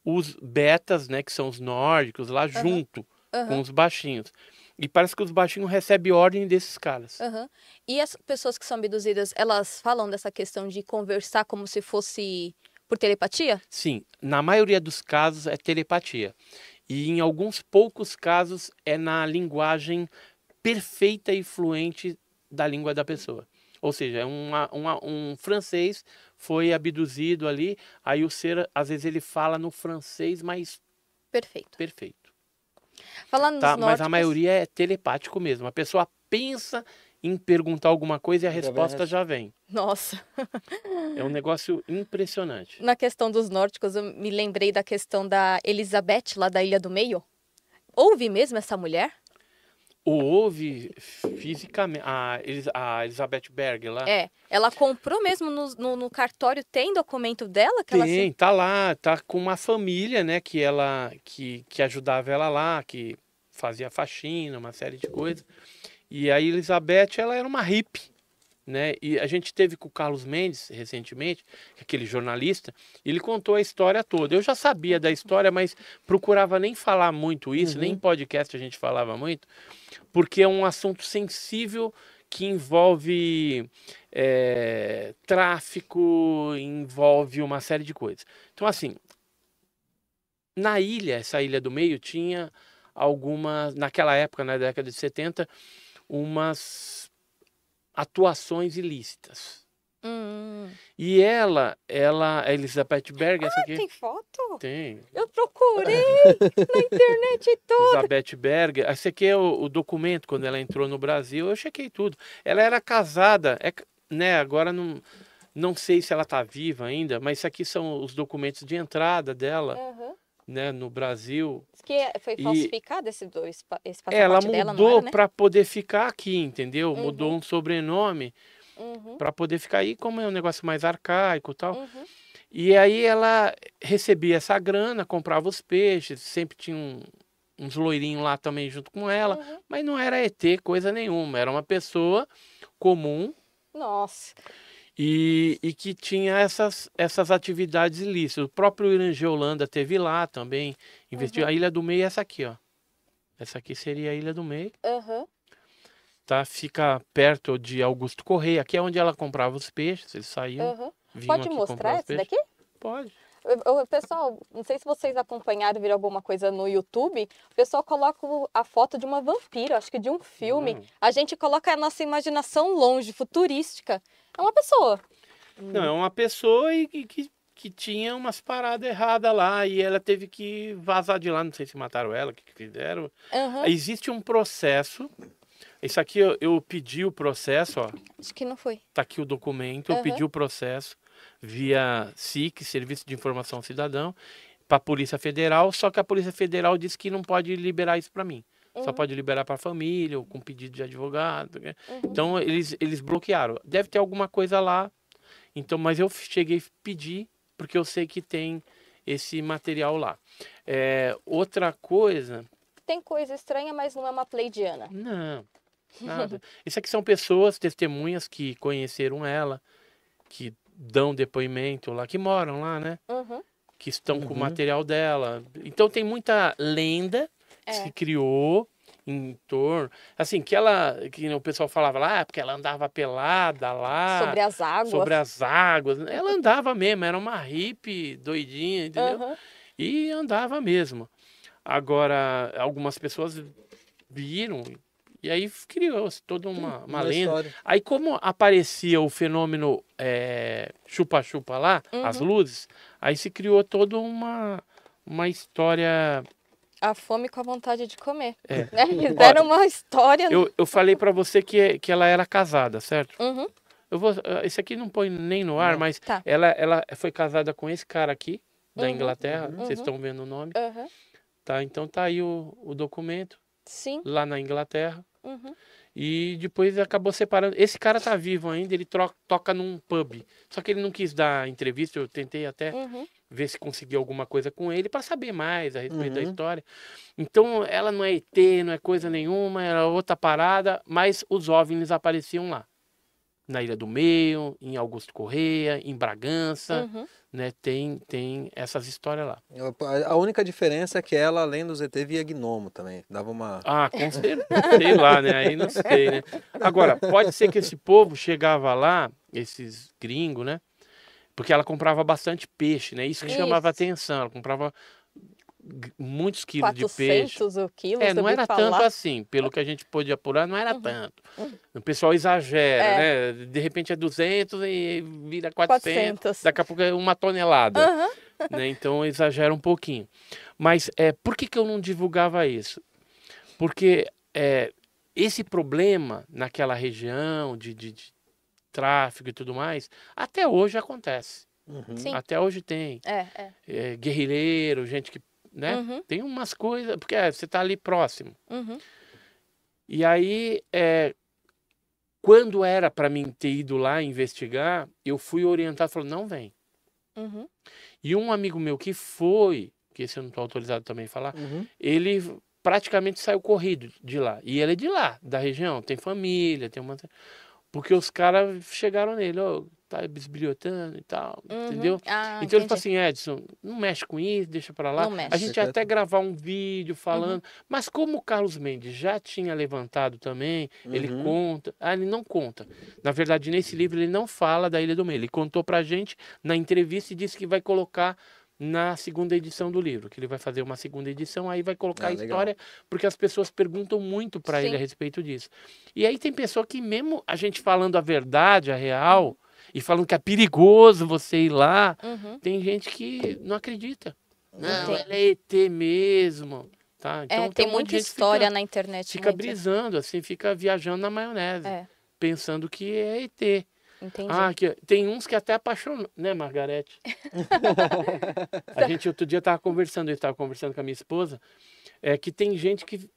os betas, né, que são os nórdicos, lá uhum. junto uhum. com os baixinhos. E parece que os baixinhos recebem ordem desses caras. Uhum. E as pessoas que são abduzidas, elas falam dessa questão de conversar como se fosse por telepatia? Sim, na maioria dos casos é telepatia. E em alguns poucos casos é na linguagem perfeita e fluente da língua da pessoa. Ou seja, é uma, uma, um francês foi abduzido ali. Aí o ser, às vezes, ele fala no francês, mas. Perfeito. Perfeito. Falando tá, nos tá, nórdicos... Mas a maioria é telepático mesmo. A pessoa pensa em perguntar alguma coisa e a resposta já vem. Nossa. é um negócio impressionante. Na questão dos nórdicos, eu me lembrei da questão da Elizabeth, lá da Ilha do Meio. Houve mesmo essa mulher? Houve fisicamente. A, a Elizabeth Berg lá. É. Ela comprou mesmo no, no, no cartório, tem documento dela? Que tem, ela... tá lá, tá com uma família, né, que ela. que, que ajudava ela lá, que fazia faxina, uma série de coisas. E a Elizabeth, ela era uma hippie. Né? E a gente teve com o Carlos Mendes recentemente, é aquele jornalista, ele contou a história toda. Eu já sabia da história, mas procurava nem falar muito isso, uhum. nem em uhum. podcast a gente falava muito, porque é um assunto sensível que envolve é, tráfico, envolve uma série de coisas. Então, assim, na ilha, essa ilha do meio, tinha algumas, naquela época, na década de 70, umas atuações ilícitas. Hum. E ela, ela, a Elizabeth Berg, ah, essa aqui. Tem foto? Tem. Eu procurei na internet toda. Elizabeth Berg, esse aqui é o, o, documento quando ela entrou no Brasil. Eu chequei tudo. Ela era casada, é, né? Agora não, não sei se ela tá viva ainda, mas isso aqui são os documentos de entrada dela. Uhum né, no Brasil. que foi falsificado e esse, dois, esse passaporte Ela mudou para né? poder ficar aqui, entendeu? Uhum. Mudou um sobrenome uhum. para poder ficar aí, como é um negócio mais arcaico tal. Uhum. E aí ela recebia essa grana, comprava os peixes, sempre tinha um, uns loirinhos lá também junto com ela, uhum. mas não era ET coisa nenhuma, era uma pessoa comum. Nossa. E, e, que tinha essas, essas atividades ilícitas. O próprio Irã Holanda teve lá também, investiu. Uhum. A Ilha do Meio é essa aqui, ó. Essa aqui seria a Ilha do Meio. Uhum. Tá, fica perto de Augusto Correia, aqui é onde ela comprava os peixes, eles saíam. Uhum. Pode mostrar esse daqui? Pode. Eu, pessoal, não sei se vocês acompanharam, viram alguma coisa no YouTube. O pessoal coloca a foto de uma vampira, acho que de um filme. Hum. A gente coloca a nossa imaginação longe, futurística. É uma pessoa. Não, é uma pessoa e que, que tinha umas paradas erradas lá e ela teve que vazar de lá. Não sei se mataram ela, o que fizeram. Uhum. Existe um processo. Isso aqui eu, eu, pedi o processo, ó. Acho que não foi. Tá aqui o documento, uhum. eu pedi o processo via SIC, Serviço de Informação Cidadão, para a Polícia Federal, só que a Polícia Federal disse que não pode liberar isso para mim. Uhum. Só pode liberar para a família ou com pedido de advogado. Né? Uhum. Então eles, eles bloquearam. Deve ter alguma coisa lá. Então, mas eu cheguei a pedir porque eu sei que tem esse material lá. É, outra coisa. Tem coisa estranha, mas não é uma pleidiana. Não, nada. Isso aqui são pessoas, testemunhas que conheceram ela, que dão depoimento lá, que moram lá, né? Uhum. Que estão uhum. com o uhum. material dela. Então tem muita lenda é. que se criou em torno. Assim, que ela. Que o pessoal falava lá, ah, porque ela andava pelada lá. Sobre as águas. Sobre as águas. Ela andava mesmo, era uma hippie doidinha, entendeu? Uhum. E andava mesmo. Agora, algumas pessoas viram. E aí criou-se toda uma, uma, uma lenda. História. Aí, como aparecia o fenômeno é, chupa-chupa é, lá, uhum. as luzes, aí se criou toda uma, uma história. A fome com a vontade de comer. É. Né? uma história. Eu, eu falei para você que, que ela era casada, certo? Uhum. Eu vou, ah, esse aqui não põe nem no ar, mas tá. ela, ela foi casada com esse cara aqui, da uhum. Inglaterra. Uhum. Vocês estão vendo o nome. Uhum. Tá, então tá aí o, o documento. Sim. Lá na Inglaterra. Uhum. E depois acabou separando. Esse cara tá vivo ainda, ele troca, toca num pub. Só que ele não quis dar entrevista, eu tentei até uhum. ver se consegui alguma coisa com ele para saber mais a respeito uhum. da história. Então ela não é ET, não é coisa nenhuma, era outra parada, mas os OVNIs apareciam lá na Ilha do Meio, em Augusto Correia, em Bragança, uhum. né? Tem, tem essas histórias lá. A única diferença é que ela, além do ZT, via gnomo também. Dava uma... Ah, com certeza. sei lá, né? Aí não sei, né? Agora, pode ser que esse povo chegava lá, esses gringos, né? Porque ela comprava bastante peixe, né? Isso que Isso. chamava atenção. Ela comprava muitos quilos de peixe. 400 o quilo? É, não era falar. tanto assim. Pelo que a gente pôde apurar, não era uhum. tanto. Uhum. O pessoal exagera, é. né? De repente é 200 e vira 400. 400. Daqui a pouco é uma tonelada. Uhum. Né? Então exagera um pouquinho. Mas é, por que, que eu não divulgava isso? Porque é, esse problema naquela região de, de, de tráfico e tudo mais, até hoje acontece. Uhum. Até hoje tem. É, é. É, guerrilheiro, gente que né? Uhum. Tem umas coisas, porque é, você está ali próximo. Uhum. E aí, é, quando era para mim ter ido lá investigar, eu fui orientado, falou, não vem. Uhum. E um amigo meu que foi, que esse eu não estou autorizado também a falar, uhum. ele praticamente saiu corrido de lá. E ele é de lá, da região, tem família, tem uma... Porque os caras chegaram nele, ó, oh, tá bisbilhotando e tal, uhum. entendeu? Ah, então ele fala assim, Edson, não mexe com isso, deixa para lá. A gente ia até gravar um vídeo falando, uhum. mas como o Carlos Mendes já tinha levantado também, uhum. ele conta, ah, ele não conta. Na verdade, nesse livro ele não fala da Ilha do Meio, ele contou pra gente na entrevista e disse que vai colocar na segunda edição do livro, que ele vai fazer uma segunda edição, aí vai colocar ah, a história, legal. porque as pessoas perguntam muito para ele a respeito disso. E aí tem pessoa que mesmo a gente falando a verdade, a real, uhum e falam que é perigoso você ir lá. Uhum. Tem gente que não acredita. Não, é. ela é ET mesmo. Tá? É, então, é, tem, tem muita história fica, na internet. Fica muita. brisando, assim, fica viajando na maionese, é. pensando que é ET. Entendi. Ah, que, tem uns que até apaixonam, né, Margarete? a gente outro dia estava conversando, eu estava conversando com a minha esposa, é que tem gente que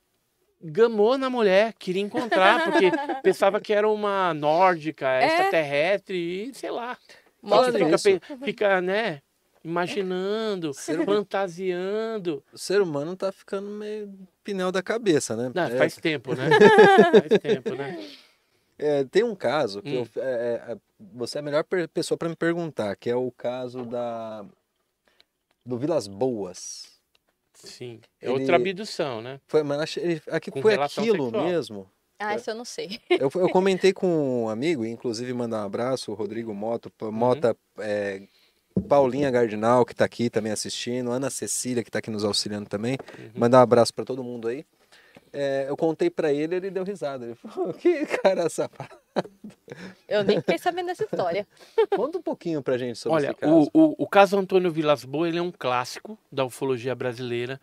gamou na mulher, queria encontrar, porque pensava que era uma nórdica, é. extraterrestre e sei lá. Mas fica, fica, fica, né, imaginando, é. ser fantasiando. O ser humano tá ficando meio pneu da cabeça, né? Não, é. Faz tempo, né? faz tempo, né? É, tem um caso que hum. eu, é, é, você é a melhor pessoa para me perguntar, que é o caso da do Vilas Boas. Sim. É ele... outra abdução, né? Foi, mas ele, aqui, foi aquilo sexual. mesmo. Ah, é. isso eu não sei. Eu, eu, comentei com um amigo, inclusive mandar um abraço, o Rodrigo Moto, uhum. Mota, uhum. é, Paulinha Gardinal, que está aqui também assistindo, Ana Cecília, que está aqui nos auxiliando também. Uhum. Mandar um abraço para todo mundo aí. É, eu contei para ele, ele deu risada. Ele falou, que cara safado. Eu nem fiquei sabendo dessa história. Conta um pouquinho pra gente sobre Olha, esse caso. O, o, o caso Antônio Vilas ele é um clássico da ufologia brasileira.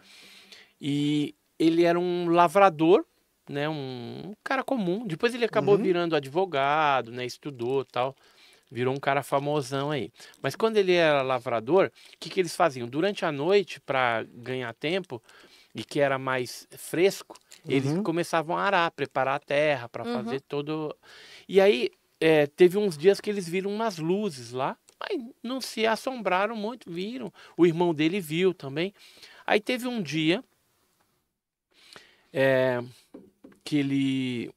E ele era um lavrador, né, um, um cara comum. Depois ele acabou uhum. virando advogado, né, estudou tal. Virou um cara famosão aí. Mas quando ele era lavrador, o que, que eles faziam? Durante a noite, para ganhar tempo, e que era mais fresco, eles uhum. começavam a arar, preparar a terra para uhum. fazer todo. E aí é, teve uns dias que eles viram umas luzes lá, mas não se assombraram muito, viram. O irmão dele viu também. Aí teve um dia é, que ele.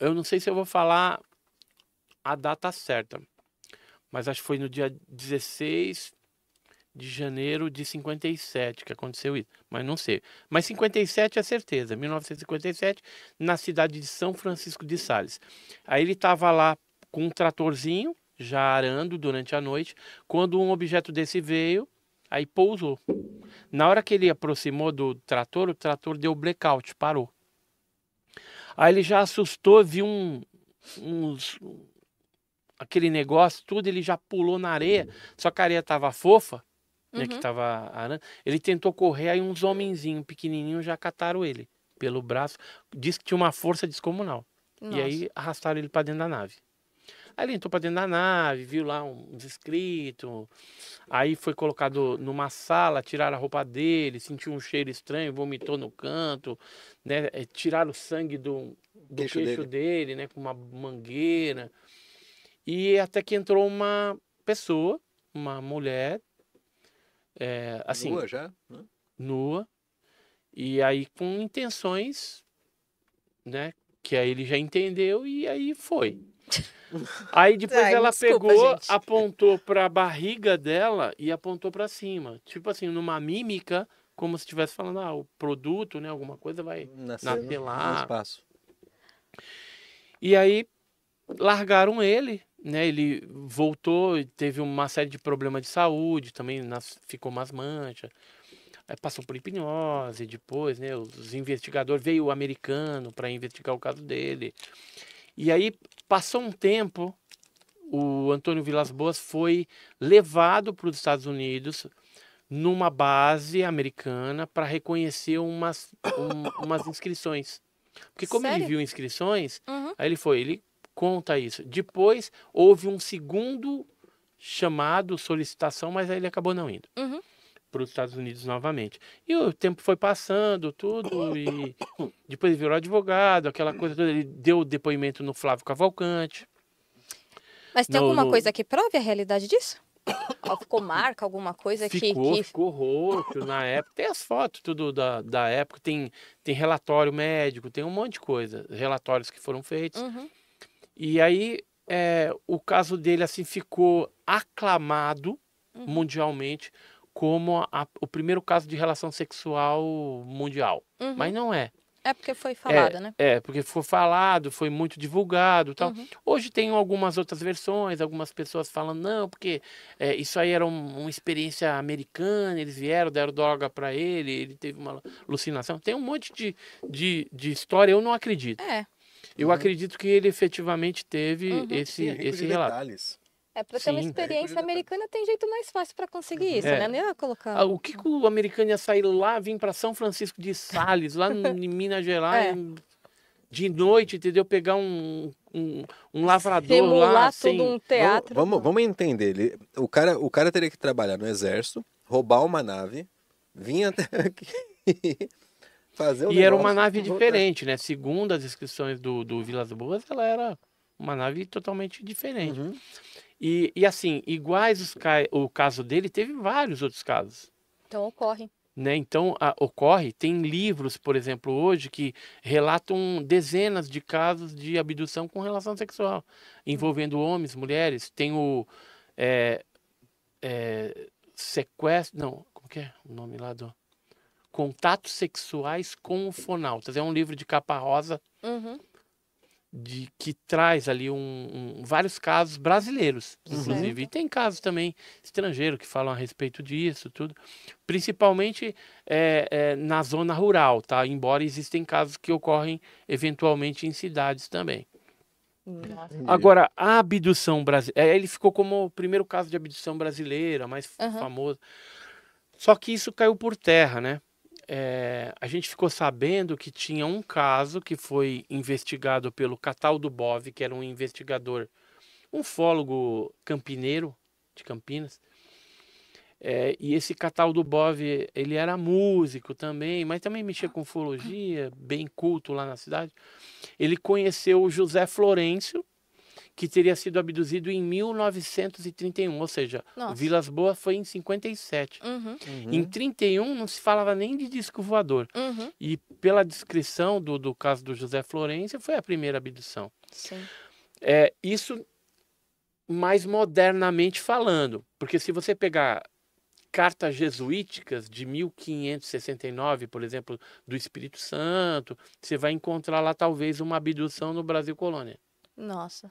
Eu não sei se eu vou falar a data certa, mas acho que foi no dia 16 de janeiro de 57 que aconteceu isso, mas não sei. Mas 57 é certeza, 1957, na cidade de São Francisco de Sales. Aí ele estava lá com um tratorzinho, já arando durante a noite, quando um objeto desse veio, aí pousou. Na hora que ele aproximou do trator, o trator deu blackout, parou. Aí ele já assustou, viu um, uns, aquele negócio, tudo, ele já pulou na areia, só que a areia estava fofa, né, que uhum. tava arando, ele tentou correr, aí uns homenzinhos pequenininhos já cataram ele pelo braço. Diz que tinha uma força descomunal. Nossa. E aí arrastaram ele para dentro da nave. Aí ele entrou para dentro da nave, viu lá uns escritos. Aí foi colocado numa sala, tiraram a roupa dele, sentiu um cheiro estranho, vomitou no canto, né? É, tiraram o sangue do, do queixo, queixo dele. dele, né? Com uma mangueira. E até que entrou uma pessoa, uma mulher, é, assim, nua já? Né? Nua. E aí com intenções, né? Que aí ele já entendeu e aí foi. Aí depois Ai, ela desculpa, pegou, gente. apontou para a barriga dela e apontou para cima. Tipo assim, numa mímica, como se estivesse falando, ah, o produto, né? Alguma coisa vai Nascer, nascer lá. E aí largaram ele né, ele voltou e teve uma série de problemas de saúde, também nas, ficou umas manchas. passou por hipnose depois, né? Os investigadores veio o americano para investigar o caso dele. E aí passou um tempo, o Antônio Vilas Boas foi levado para os Estados Unidos numa base americana para reconhecer umas, um, umas inscrições. Porque como Sério? ele viu inscrições, uhum. aí ele foi, ele conta isso. Depois houve um segundo chamado, solicitação, mas aí ele acabou não indo. Uhum. Para os Estados Unidos novamente. E o tempo foi passando, tudo, e depois virou advogado, aquela coisa toda. Ele deu o depoimento no Flávio Cavalcante. Mas tem no, alguma no... coisa que prove a realidade disso? ficou marca, alguma coisa ficou, que, Ficou, Ficou roxo na época. Tem as fotos tudo da, da época, tem, tem relatório médico, tem um monte de coisa. Relatórios que foram feitos. Uhum. E aí é, o caso dele assim ficou aclamado uhum. mundialmente como a, o primeiro caso de relação sexual mundial. Uhum. Mas não é. É porque foi falado, é, né? É, porque foi falado, foi muito divulgado tal. Uhum. Hoje tem algumas outras versões, algumas pessoas falam, não, porque é, isso aí era um, uma experiência americana, eles vieram, deram droga para ele, ele teve uma alucinação. Tem um monte de, de, de história, eu não acredito. É. Eu uhum. acredito que ele efetivamente teve uhum. esse, é esse relato. Detalhes. É porque Sim. uma experiência é americana tem jeito mais fácil para conseguir isso, uhum. né? é. né? Nem colocar. Ah, o que, que, o americano ia sair lá, vir para São Francisco de Sales, lá em Minas Gerais, é. de noite, entendeu? Pegar um, um, um lavrador Simular lá. Assim. um teatro. Vamos, vamos, entender. Ele, o, cara, o cara teria que trabalhar no exército, roubar uma nave, vir até aqui. Fazer e era uma nave né? diferente, né? Segundo as inscrições do, do Vilas Boas, ela era uma nave totalmente diferente. Uhum. E, e assim, iguais os, o caso dele, teve vários outros casos. Então ocorre. Né? Então a, ocorre, tem livros, por exemplo, hoje que relatam dezenas de casos de abdução com relação sexual, envolvendo homens, mulheres. Tem o é, é, sequestro, não, como que é o nome lá do Contatos Sexuais com Ufonautas. É um livro de capa rosa uhum. de que traz ali um, um vários casos brasileiros, uhum. inclusive. Certo. E tem casos também estrangeiros que falam a respeito disso, tudo. Principalmente é, é, na zona rural, tá? Embora existem casos que ocorrem eventualmente em cidades também. Agora, a abdução brasileira. É, ele ficou como o primeiro caso de abdução brasileira, mais uhum. famoso. Só que isso caiu por terra, né? é, a gente ficou sabendo que tinha um caso que foi investigado pelo Cataldo Bove, que era um investigador, um ufólogo campineiro de Campinas. É, e esse Cataldo Bove, ele era músico também, mas também mexia com ufologia, bem culto lá na cidade. Ele conheceu o José Florencio, que teria sido abduzido em 1931, ou seja, Nossa. Vilas Boas foi em 57. Uhum. Uhum. Em 31 não se falava nem de disco voador. Uhum. E pela descrição do, do caso do José Florencio, foi a primeira abdução. Sim. É, isso mais modernamente falando, porque se você pegar cartas jesuíticas de 1569, por exemplo, do Espírito Santo, você vai encontrar lá talvez uma abdução no Brasil Colônia. Nossa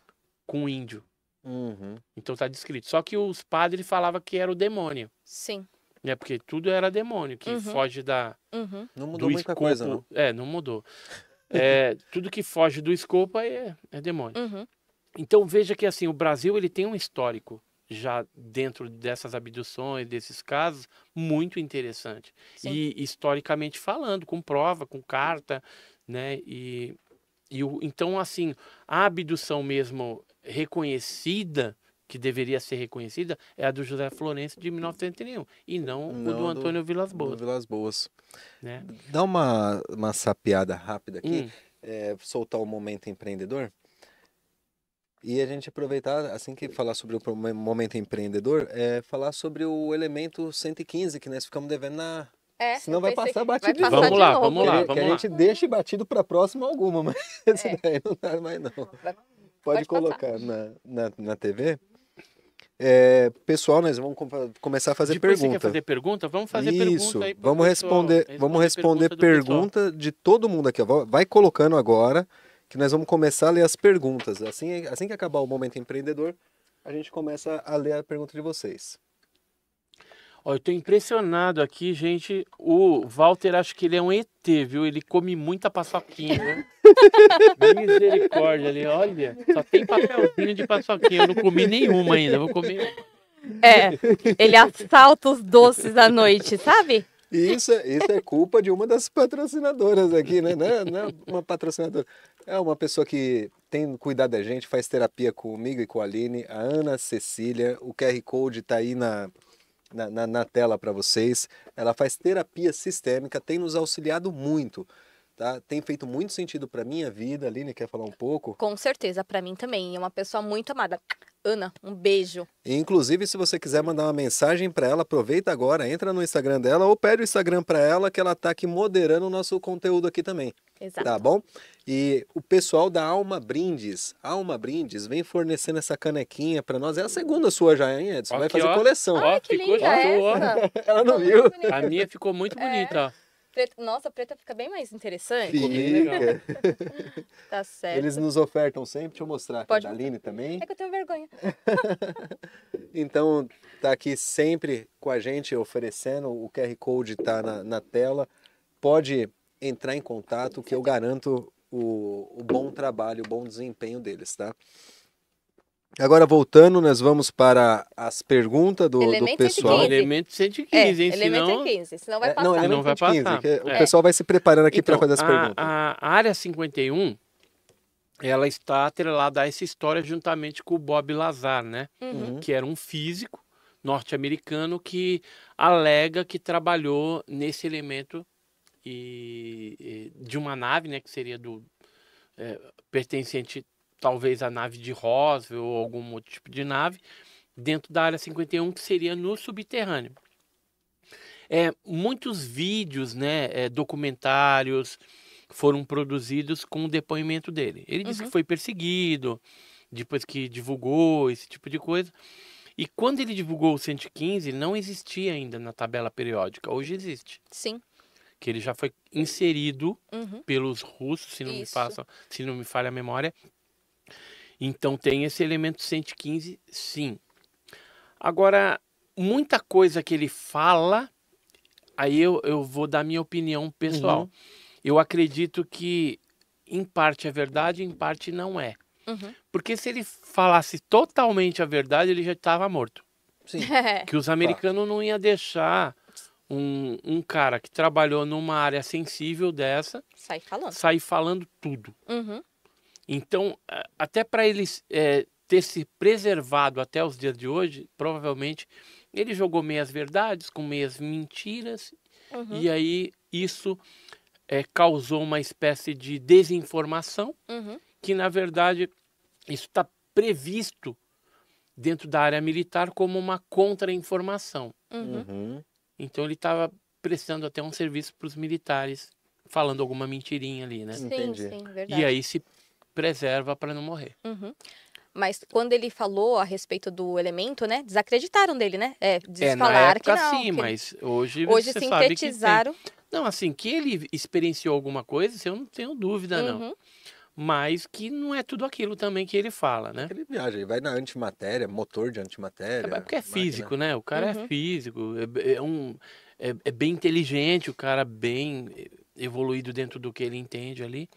com o índio. Uhum. Então tá descrito. Só que os padres falavam que era o demônio. Sim. É porque tudo era demônio, que uhum. foge da. Uhum. Não mudou muita coisa, não. É, não mudou. é, tudo que foge do escopo é, é demônio. Uhum. Então veja que assim, o Brasil ele tem um histórico já dentro dessas abduções, desses casos, muito interessante. Sim. E historicamente falando, com prova, com carta, né? E, e o, então, assim, a abdução mesmo reconhecida, que deveria ser reconhecida, é a do José Florencio de 1931, e não, não o do Antônio Vilas Boas. Vilas Boas. Né? Dá uma, uma sapiada rápida aqui, hum. é, soltar o momento empreendedor. E a gente aproveitar, assim que falar sobre o momento empreendedor, é falar sobre o elemento 115 que nós ficamos devendo na. É, Senão vai passar batido. Vai passar vamos lá, novo. vamos lá, vamos que, lá. a gente deixa batido para próxima alguma, mas é. daí não dá mais não pode, pode colocar na, na, na TV. É, pessoal, nós vamos começar a fazer Depois pergunta. Você quer fazer pergunta? Vamos fazer Isso. pergunta. Isso. Vamos responder, vamos responder pergunta, pergunta de todo mundo aqui. Vai colocando agora que nós vamos começar a ler as perguntas. Assim, assim que acabar o momento empreendedor, a gente começa a ler a pergunta de vocês. Ó, eu tô impressionado aqui, gente. O Walter, acho que ele é um ET, viu? Ele come muita paçoquinha, né? Misericórdia ali, olha. Só tem papelzinho de paçoquinha. Eu não comi nenhuma ainda, vou comer. É, ele assalta os doces à noite, sabe? Isso, isso é culpa de uma das patrocinadoras aqui, né? Não é, não é uma patrocinadora. É uma pessoa que tem cuidado da gente, faz terapia comigo e com a Aline, a Ana Cecília. O QR Code tá aí na, na, na, na tela para vocês. Ela faz terapia sistêmica, tem nos auxiliado muito Tá? Tem feito muito sentido para minha vida, Aline, quer falar um pouco? Com certeza, para mim também. É uma pessoa muito amada. Ana, um beijo. inclusive, se você quiser mandar uma mensagem para ela, aproveita agora, entra no Instagram dela ou pede o Instagram para ela que ela tá aqui moderando o nosso conteúdo aqui também. Exato. Tá bom? E o pessoal da Alma Brindes, Alma Brindes, vem fornecendo essa canequinha para nós. É a segunda sua já, hein, Edson? Aqui, Vai fazer ó. coleção. Ai, ó, que ficou linda ó, essa. Ela não viu. A minha ficou muito é. bonita, ó. Nossa, preta fica bem mais interessante. Fica. É tá certo. Eles nos ofertam sempre. Deixa eu mostrar Pode aqui da Aline também. É que eu tenho vergonha. então, tá aqui sempre com a gente oferecendo. O QR Code tá na, na tela. Pode entrar em contato que eu garanto o, o bom trabalho, o bom desempenho deles, tá? Agora, voltando, nós vamos para as perguntas do, do pessoal. 115. Elemento 115, é, hein? Elemento senão... 115, senão vai é, passar. não, elemento não vai 115, passar. É. O pessoal vai se preparando aqui então, para fazer as a, perguntas. A área 51, ela está atrelada a essa história juntamente com o Bob Lazar, né? Uhum. Que era um físico norte-americano que alega que trabalhou nesse elemento e, e, de uma nave, né? Que seria do... É, pertencente talvez a nave de Roswell ou algum outro tipo de nave, dentro da área 51, que seria no subterrâneo. É, muitos vídeos, né, é, documentários foram produzidos com o depoimento dele. Ele uhum. disse que uhum. foi perseguido, depois que divulgou esse tipo de coisa. E quando ele divulgou o 115, não existia ainda na tabela periódica. Hoje existe. Sim. Que ele já foi inserido uhum. pelos russos, se não, me faça, se não me falha a memória, então tem esse elemento 115, sim. Agora, muita coisa que ele fala, aí eu, eu vou dar minha opinião pessoal. Uhum. Eu acredito que em parte é verdade, em parte não é. Uhum. Porque se ele falasse totalmente a verdade, ele já estava morto. Sim. É. que os americanos não iam deixar um, um, cara que trabalhou numa área sensível dessa sair falando, sair falando tudo. Uhum. Então, até para ele é, ter se preservado até os dias de hoje, provavelmente ele jogou meias verdades com meias mentiras, uhum. e aí isso é, causou uma espécie de desinformação, uhum. que na verdade isso está previsto dentro da área militar como uma contra-informação. Uhum. uhum. Então ele estava prestando até um serviço para os militares falando alguma mentirinha ali, né? Sim, Entendi. sim, verdade. E aí se preserva para não morrer. Uhum. Mas quando ele falou a respeito do elemento, né? Desacreditaram dele, né? É, é na época que não, sim, que... mas hoje hoje sintetizaram. Não, assim que ele experienciou alguma coisa, eu não tenho dúvida não. Uhum. Mas que não é tudo aquilo também que ele fala, né? Ele viaja, ele vai na antimatéria, motor de antimatéria. É porque é físico, máquina. né? O cara é uhum. é físico, é, é um é, é bem inteligente, o cara bem evoluído dentro do que ele entende ali.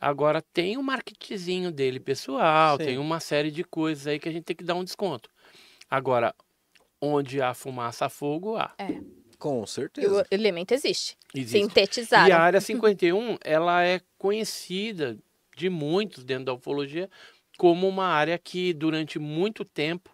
Agora tem o um marketingzinho dele pessoal, Sim. tem uma série de coisas aí que a gente tem que dar um desconto. Agora, onde há fumaça, fogo há. É. Com certeza. o elemento existe. existe. Sintetizado. E a área 51, ela é conhecida de muitos dentro da ufologia como uma área que durante muito tempo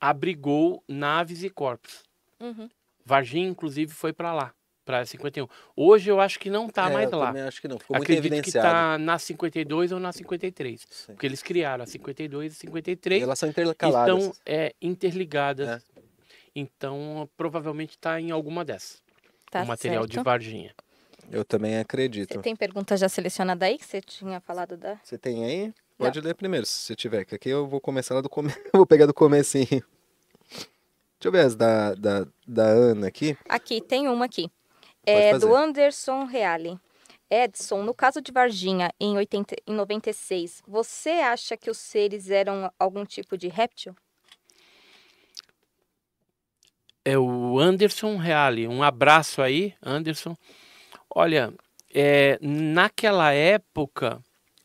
abrigou naves e corpos. Uhum. Varginha, inclusive, foi para lá para 51. Hoje eu acho que não está é, mais eu lá. acho que não. Ficou Acredito tá evidenciado. que está na 52 ou na 53. Sim. Porque eles criaram a 52 e 53. E elas são intercaladas. Estão é, interligadas. É. Então, provavelmente está em alguma dessas. Tá o material certo. de Varginha. Eu também acredito. Você tem pergunta já selecionada aí que você tinha falado da. Você tem aí? Pode não. ler primeiro, se você tiver, que aqui eu vou começar lá do começo. vou pegar do comecinho. Deixa eu ver as da, da, da Ana aqui. Aqui, tem uma aqui. É, do Anderson Reale. Edson, no caso de Varginha, em, 80, em 96, você acha que os seres eram algum tipo de réptil? É o Anderson Reale. Um abraço aí, Anderson. Olha, é, naquela época,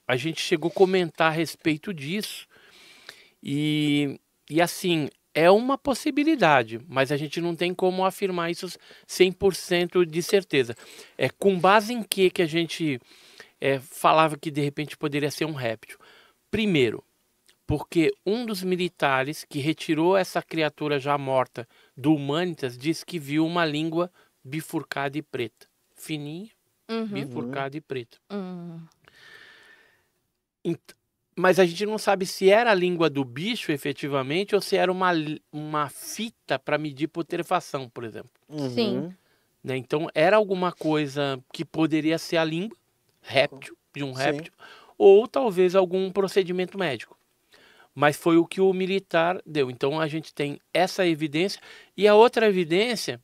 a gente chegou a comentar a respeito disso. E, e assim, é uma possibilidade, mas a gente não tem como afirmar isso 100% de certeza. É com base em que que a gente é, falava que de repente poderia ser um réptil? Primeiro, porque um dos militares que retirou essa criatura já morta do Humanitas disse que viu uma língua bifurcada e preta, fininha, uhum. bifurcada e preta. Uhum. Então, mas a gente não sabe se era a língua do bicho efetivamente ou se era uma, uma fita para medir putrefação, por exemplo. Sim. Uhum. Né? Então era alguma coisa que poderia ser a língua réptil, de um réptil, Sim. ou talvez algum procedimento médico. Mas foi o que o militar deu. Então a gente tem essa evidência. E a outra evidência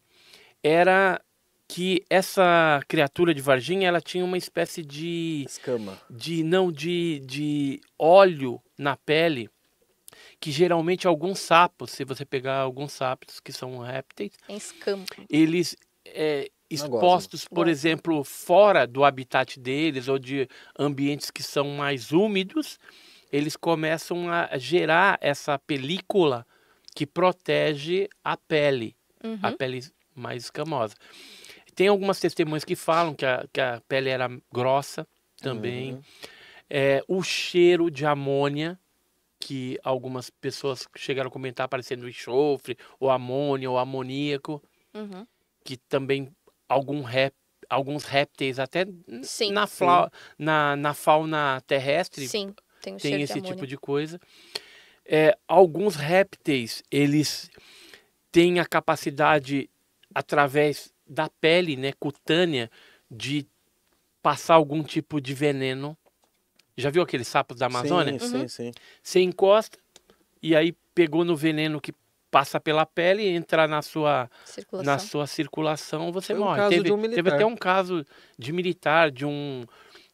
era que essa criatura de Varginha ela tinha uma espécie de escama, de não de, de óleo na pele que geralmente alguns sapos, se você pegar alguns sapos que são répteis, é escama. eles é, expostos, por exemplo, fora do habitat deles ou de ambientes que são mais úmidos, eles começam a gerar essa película que protege a pele, uhum. a pele mais escamosa. Tem algumas testemunhas que falam que a, que a pele era grossa também. Uhum. É, o cheiro de amônia, que algumas pessoas chegaram a comentar parecendo enxofre, ou amônia, ou amoníaco. Uhum. Que também algum rap, alguns répteis, até sim, na, fla, na, na, fauna terrestre, sim, tem, tem esse de tipo de coisa. É, alguns répteis, eles têm a capacidade, através da pele, né, cutânea, de passar algum tipo de veneno. Já viu aqueles sapos da Amazônia? Sim, uhum. sim, sim. Uhum. Você encosta e aí pegou no veneno que passa pela pele e entra na sua circulação. na sua circulação, você Foi morre. Um teve, teve até um caso de militar, de um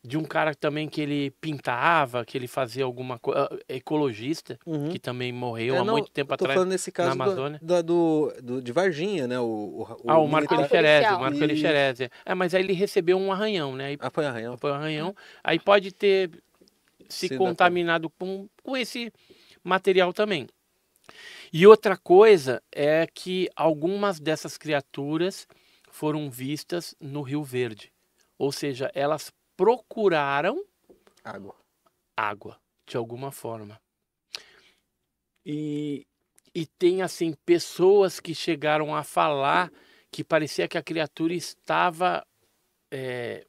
de um cara também que ele pintava, que ele fazia alguma coisa, ah, ecologista, uhum. que também morreu é, não, há muito tempo atrás falando nesse caso na Amazônia. do, do, de Varginha, né? O, o, ah, o Marco Elixerez, o Marco Elixerez. É. é, mas aí ele recebeu um arranhão, né? Aí, ah, foi arranhão. Foi arranhão. Aí pode ter se, se contaminado com, com esse material também. E outra coisa é que algumas dessas criaturas foram vistas no Rio Verde. Ou seja, elas procuraram água. Água, de alguma forma. E, e tem assim pessoas que chegaram a falar que parecia que a criatura estava é,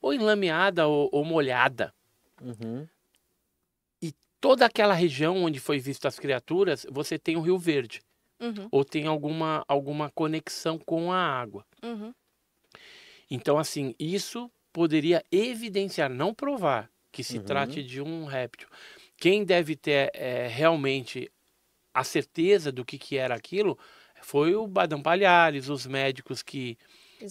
ou enlameada ou, ou molhada. Uhum. E toda aquela região onde foi vista as criaturas, você tem o Rio Verde. Uhum. Ou tem alguma, alguma conexão com a água. Uhum. Então, assim, isso poderia evidenciar, não provar, que se uhum. trate de um réptil. Quem deve ter é, realmente a certeza do que, que era aquilo foi o Badam Palhares, os médicos que, que,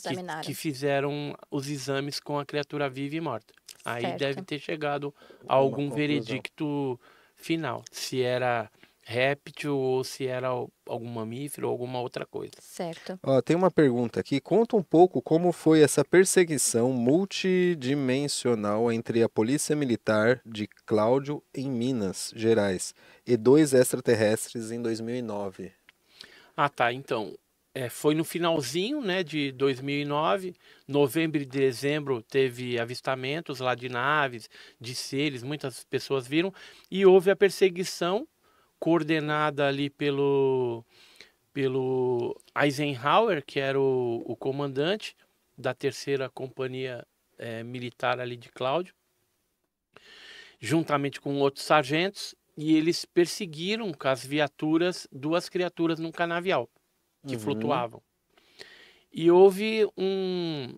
que, fizeram os exames com a criatura viva e morta. Certo. Aí deve ter chegado a algum veredicto final, se era réptil ou se era algum mamífero ou alguma outra coisa. Certo. Ó, tem uma pergunta aqui. Conta um pouco como foi essa perseguição multidimensional entre a Polícia Militar de Cláudio em Minas Gerais e dois extraterrestres em 2009. Ah, tá. Então, é, foi no finalzinho né, de 2009, novembro e dezembro teve avistamentos lá de naves, de seres, muitas pessoas viram, e houve a perseguição coordenada ali pelo, pelo Eisenhower, que era o, o comandante da terceira companhia é, militar ali de Cláudio, juntamente com outros sargentos, e eles perseguiram com as viaturas duas criaturas num canavial que uhum. flutuavam. E houve um,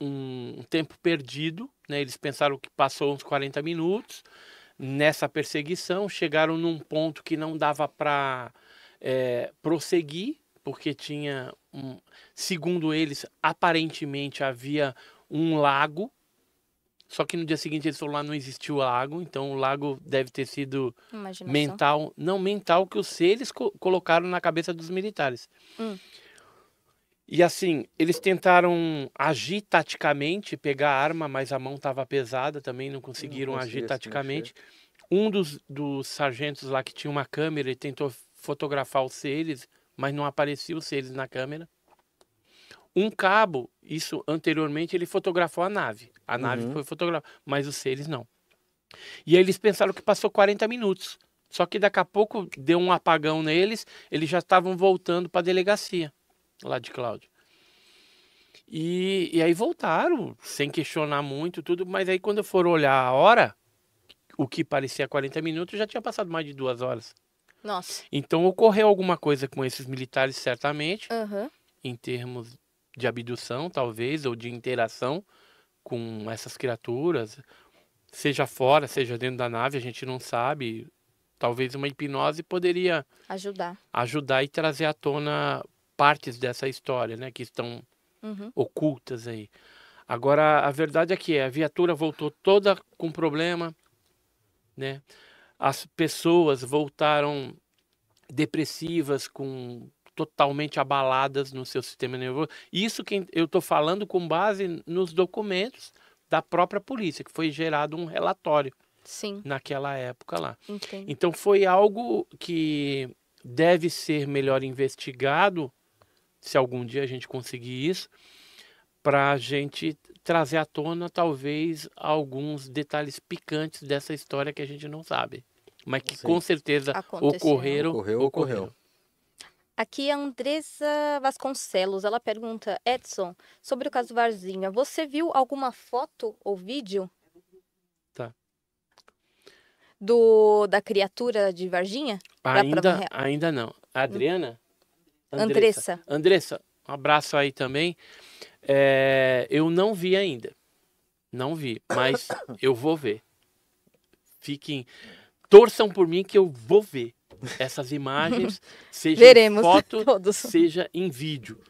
um tempo perdido, né? Eles pensaram que passou uns 40 minutos, nessa perseguição, chegaram num ponto que não dava para é, prosseguir, porque tinha, um, segundo eles, aparentemente havia um lago. Só que no dia seguinte eles foram lá não existiu lago, então o lago deve ter sido Imaginação. mental, não mental que os seres co colocaram na cabeça dos militares. Hum. E assim, eles tentaram agir taticamente, pegar a arma, mas a mão estava pesada também, não conseguiram não agir taticamente. Um dos, dos sargentos lá que tinha uma câmera, e tentou fotografar os seres, mas não apareciam os seres na câmera. Um cabo, isso anteriormente, ele fotografou a nave. A uhum. nave foi fotografada, mas os seres não. E aí eles pensaram que passou 40 minutos. Só que daqui a pouco deu um apagão neles, eles já estavam voltando para a delegacia lá de Cláudio. E, e aí voltaram, sem questionar muito tudo, mas aí quando eu for olhar a hora, o que parecia 40 minutos, já tinha passado mais de duas horas. Nossa. Então ocorreu alguma coisa com esses militares, certamente, uhum. em termos de abdução, talvez, ou de interação com essas criaturas, seja fora, seja dentro da nave, a gente não sabe. Talvez uma hipnose poderia ajudar, ajudar e trazer à tona partes dessa história, né, que estão uhum. ocultas aí. Agora, a verdade é que a viatura voltou toda com problema, né? As pessoas voltaram depressivas, com totalmente abaladas no seu sistema nervoso. Isso que eu estou falando com base nos documentos da própria polícia, que foi gerado um relatório Sim. naquela época lá. Entendi. Então foi algo que deve ser melhor investigado se algum dia a gente conseguir isso, para a gente trazer à tona talvez alguns detalhes picantes dessa história que a gente não sabe, mas que Sim. com certeza Aconteceu. ocorreram. Ocorreu, ocorreu. Aqui a é Andresa Vasconcelos, ela pergunta, Edson, sobre o caso Varzinha, você viu alguma foto ou vídeo? Tá. Do, da criatura de Varginha? Ainda, ainda não. A Adriana, Andressa. Andressa. Andressa, um abraço aí também. É, eu não vi ainda. Não vi, mas eu vou ver. Fiquem. Torçam por mim que eu vou ver essas imagens, seja em foto, todos. seja em vídeo.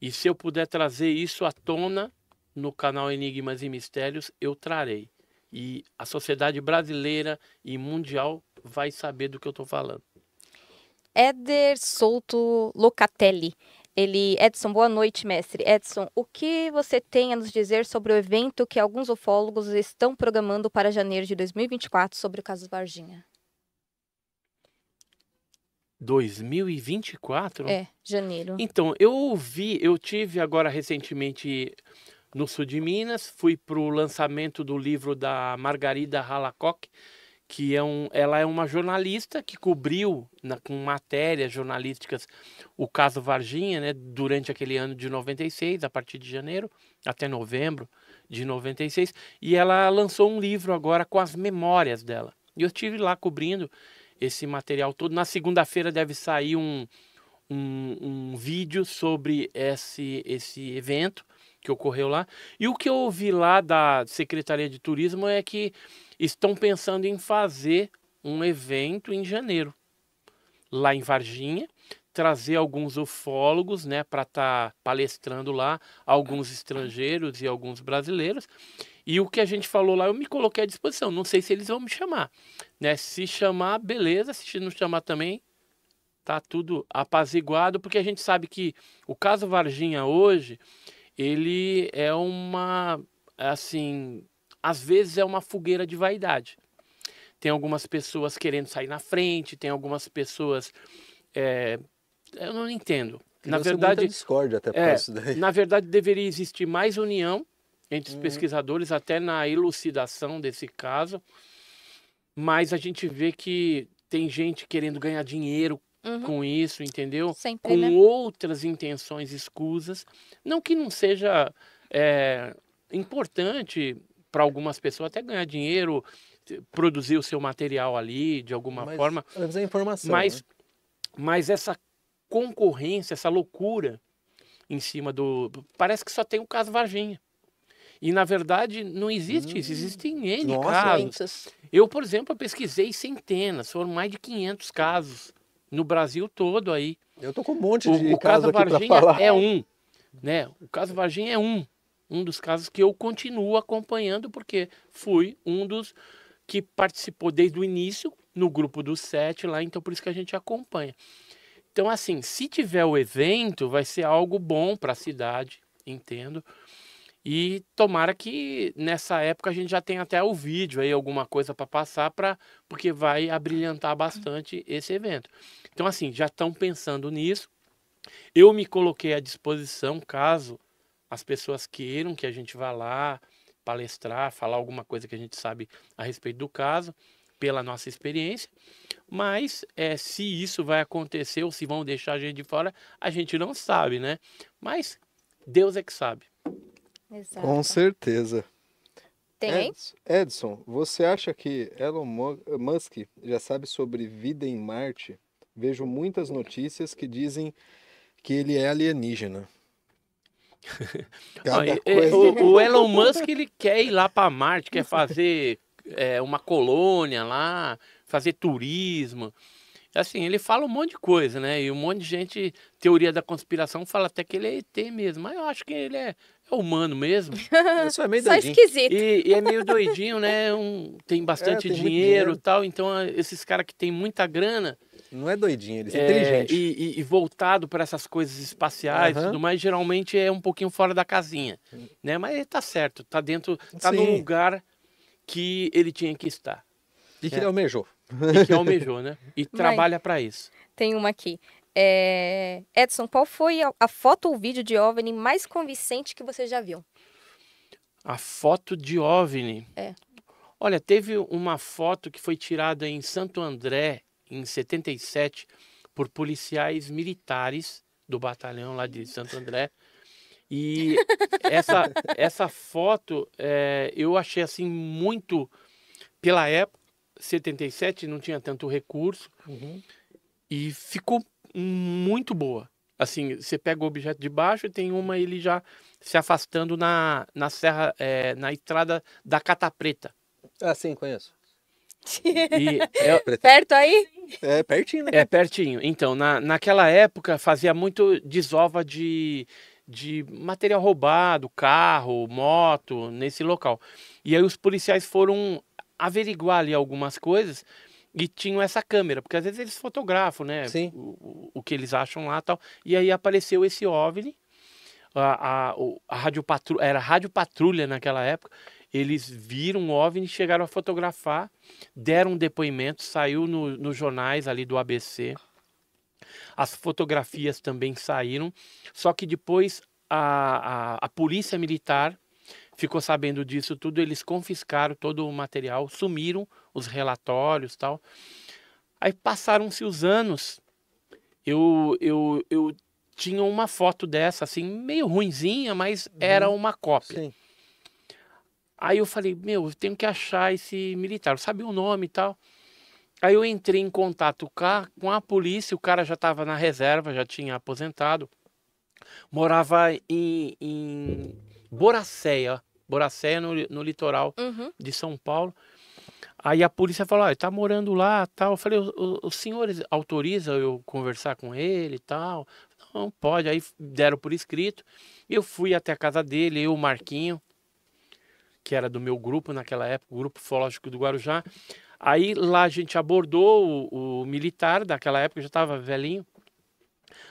E se eu puder trazer isso à tona no canal Enigmas e Mistérios, eu trarei. E a sociedade brasileira e mundial vai saber do que eu estou falando. Éder Souto Locatelli. Ele, Edson, boa noite, mestre. Edson, o que você tem a nos dizer sobre o evento que alguns ufólogos estão programando para janeiro de 2024 sobre o caso Varginha? 2024? É, janeiro. Então, eu ouvi, eu tive agora recentemente no sul de Minas, fui para o lançamento do livro da Margarida Halacock, que é um, ela é uma jornalista que cobriu na, com matérias jornalísticas o caso Varginha, né, durante aquele ano de 96, a partir de janeiro até novembro de 96, e ela lançou um livro agora com as memórias dela. E eu estive lá cobrindo esse material todo. Na segunda-feira deve sair um, um, um vídeo sobre esse, esse evento que ocorreu lá. E o que eu ouvi lá da Secretaria de Turismo é que estão pensando em fazer um evento em janeiro, lá em Varginha, trazer alguns ufólogos né, para estar tá palestrando lá, alguns estrangeiros e alguns brasileiros. E o que a gente falou lá, eu me coloquei à disposição. Não sei se eles vão me chamar. Né? Se chamar, beleza. Se não chamar também, tá tudo apaziguado, porque a gente sabe que o caso Varginha hoje, ele é uma assim às vezes é uma fogueira de vaidade. Tem algumas pessoas querendo sair na frente, tem algumas pessoas. É, eu não entendo. na verdade, discórdia até é, isso daí. na verdade deveria existir mais união entre os uhum. pesquisadores até na elucidação desse caso, mas a gente vê que tem gente querendo ganhar dinheiro uhum. com isso, entendeu? Sempre, com né? outras intenções escusas, não que não seja é, importante para algumas pessoas até ganhar dinheiro, produzir o seu material ali de alguma mas, forma. Mas é informação. Mas, né? mas essa concorrência, essa loucura em cima do. Parece que só tem o caso Varginha. E, na verdade, não existe hum. isso. Existem N Nossa, casos. eu, por exemplo, pesquisei centenas, foram mais de 500 casos no Brasil todo aí. Eu tô com um monte de o, casos O caso, caso Varginha é um, né? O caso Varginha é um um dos casos que eu continuo acompanhando, porque fui um dos que participou desde o início no grupo dos sete lá, então por isso que a gente acompanha. Então, assim, se tiver o evento, vai ser algo bom para a cidade, entendo. E tomara que nessa época a gente já tenha até o vídeo aí, alguma coisa para passar, pra, porque vai abrilhantar bastante esse evento. Então, assim, já estão pensando nisso. Eu me coloquei à disposição caso as pessoas queiram que a gente vá lá palestrar, falar alguma coisa que a gente sabe a respeito do caso, pela nossa experiência. Mas é, se isso vai acontecer ou se vão deixar a gente de fora, a gente não sabe, né? Mas Deus é que sabe. Exato. Com certeza. Tem? Edson, você acha que Elon Musk já sabe sobre vida em Marte? Vejo muitas notícias que dizem que ele é alienígena. É o, o, Elon Musk ele quer ir lá para Marte, quer fazer é, uma colônia lá, fazer turismo. Assim, ele fala um monte de coisa, né? E um monte de gente, teoria da conspiração, fala até que ele é ET mesmo. Mas eu acho que ele é, é humano mesmo. Isso é meio doidinho. esquisito. E, e, é meio doidinho, né? Um, tem é, bastante é, tem dinheiro e tal. Então, esses caras que têm muita grana, não é doidinho, ele é, é inteligente. E, e voltado para essas coisas espaciais uhum. e tudo mais, geralmente é um pouquinho fora da casinha, né? Mas ele tá certo, tá dentro, tá Sim. no lugar que ele tinha que estar. E que é. ele almejou. E que almejou, né? E Mas trabalha para isso. Tem uma aqui. É... Edson, qual foi a foto ou vídeo de OVNI mais convincente que você já viu? A foto de OVNI? É. Olha, teve uma foto que foi tirada em Santo André, em 77 por policiais militares do batalhão lá de Santo André. E essa, essa foto é, eu achei assim muito. Pela época, 77 não tinha tanto recurso uhum. e ficou muito boa. Assim, você pega o objeto de baixo e tem uma ele já se afastando na, na serra, é, na estrada da Cata Preta. Ah, sim, conheço. eu... Perto aí? É pertinho, né? É pertinho. Então, na, naquela época fazia muito desova de, de material roubado, carro, moto, nesse local. E aí os policiais foram averiguar ali algumas coisas e tinham essa câmera, porque às vezes eles fotografam, né? Sim. O, o que eles acham lá tal. E aí apareceu esse OVNI, a, a, a rádio patrulha, era rádio patrulha naquela época, eles viram o OVNI, chegaram a fotografar, deram um depoimento, saiu no, nos jornais ali do ABC. As fotografias também saíram, só que depois a, a, a polícia militar ficou sabendo disso tudo, eles confiscaram todo o material, sumiram os relatórios tal. Aí passaram-se os anos, eu, eu, eu tinha uma foto dessa, assim, meio ruinzinha, mas era uhum. uma cópia. Sim. Aí eu falei, meu, eu tenho que achar esse militar, sabe sabia o nome e tal. Aí eu entrei em contato com a polícia, o cara já estava na reserva, já tinha aposentado. Morava em, em Boracéia, Boracéia no, no litoral uhum. de São Paulo. Aí a polícia falou, ah, tá morando lá, tal. Eu falei, os senhores autorizam eu conversar com ele e tal? Não, pode. Aí deram por escrito. Eu fui até a casa dele, eu, o Marquinho que era do meu grupo naquela época, o Grupo Fológico do Guarujá. Aí lá a gente abordou o, o militar daquela época, já estava velhinho.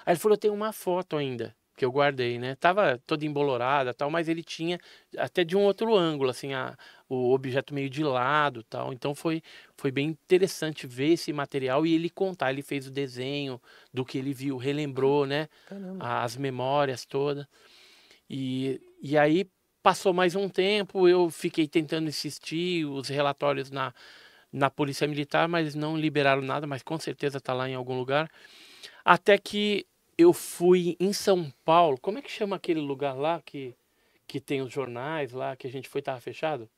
Aí ele falou: tenho uma foto ainda que eu guardei, né? Tava toda embolorada, tal, mas ele tinha até de um outro ângulo, assim, a, o objeto meio de lado, tal. Então foi foi bem interessante ver esse material e ele contar. Ele fez o desenho do que ele viu, relembrou, né? As memórias todas. E, e aí Passou mais um tempo, eu fiquei tentando insistir, os relatórios na, na Polícia Militar, mas não liberaram nada, mas com certeza está lá em algum lugar. Até que eu fui em São Paulo, como é que chama aquele lugar lá que, que tem os jornais lá, que a gente foi estava fechado?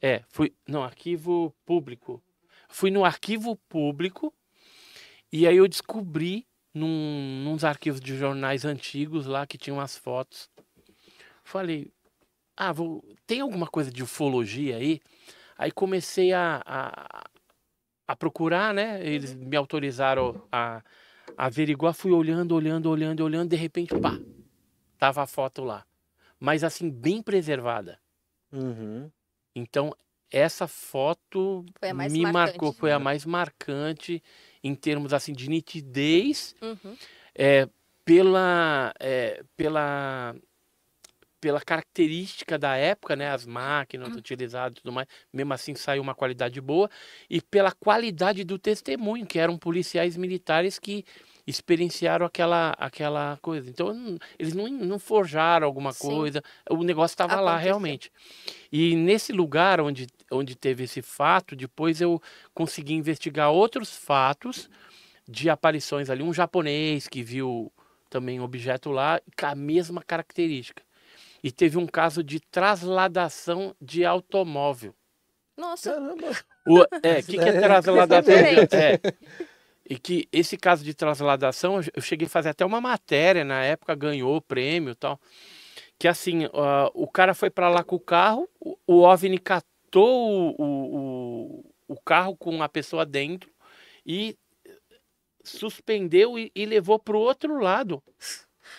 É, fui. Não, arquivo público. Fui no arquivo público e aí eu descobri num, nos arquivos de jornais antigos lá que tinham as fotos Falei, ah, vou, tem alguma coisa de ufologia aí? Aí comecei a, a, a procurar, né? Eles uhum. me autorizaram a, a averiguar, fui olhando, olhando, olhando, olhando, de repente, pá, tava a foto lá. Mas assim, bem preservada. Uhum. Então, essa foto me marcante. marcou, foi a né? mais marcante em termos assim de nitidez, uhum. é, pela, é, pela pela característica da época, né, as máquinas hum. utilizadas e tudo mais, mesmo assim saiu uma qualidade boa, e pela qualidade do testemunho, que eram policiais militares que experienciaram aquela, aquela coisa. Então, eles não, não forjaram alguma Sim. coisa, o negócio estava lá realmente. E nesse lugar onde, onde teve esse fato, depois eu consegui investigar outros fatos de aparições ali. Um japonês que viu também objeto lá, com a mesma característica e teve um caso de trasladação de automóvel. Nossa! Caramba! O, é, o que, que é, é, é trasladação? É, e que esse caso de trasladação, eu cheguei a fazer até uma matéria na época, ganhou prêmio e tal. Que assim, uh, o cara foi para lá com o carro, o, o OVNI catou o, o, o carro com a pessoa dentro e suspendeu e, e levou para o outro lado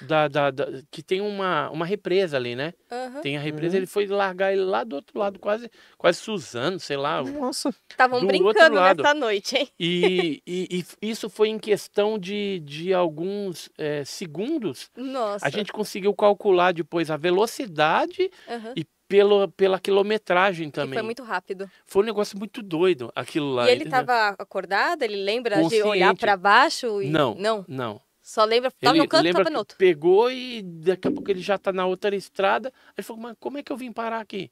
da, da, da, que tem uma, uma represa ali, né? Uhum. Tem a represa, uhum. ele foi largar ele lá do outro lado, quase quase Suzano, sei lá. Nossa. Estavam brincando nessa noite, hein? E, e, e, isso foi em questão de, de alguns é, segundos. Nossa. A gente conseguiu calcular depois a velocidade uhum. e pelo, pela quilometragem também. E foi muito rápido. Foi um negócio muito doido aquilo lá. E ele estava acordado? Ele lembra de olhar para baixo? E... Não, não. Não. Só lembra, tá ele no canto, lembra tava no outro. Pegou e daqui a pouco ele já tá na outra estrada. Ele falou, mas como é que eu vim parar aqui?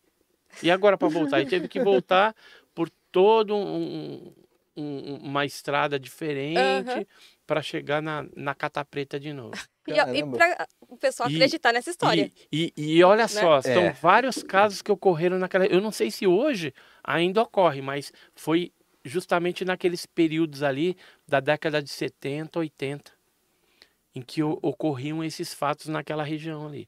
E agora para voltar? Aí teve que voltar por todo um, um, uma estrada diferente uhum. para chegar na, na Cata Preta de novo. Caramba. E, para o pessoal acreditar e, nessa história. E, e, e olha né? só, é. são vários casos que ocorreram naquela. Eu não sei se hoje ainda ocorre, mas foi justamente naqueles períodos ali da década de 70, 80 em que ocorriam esses fatos naquela região ali.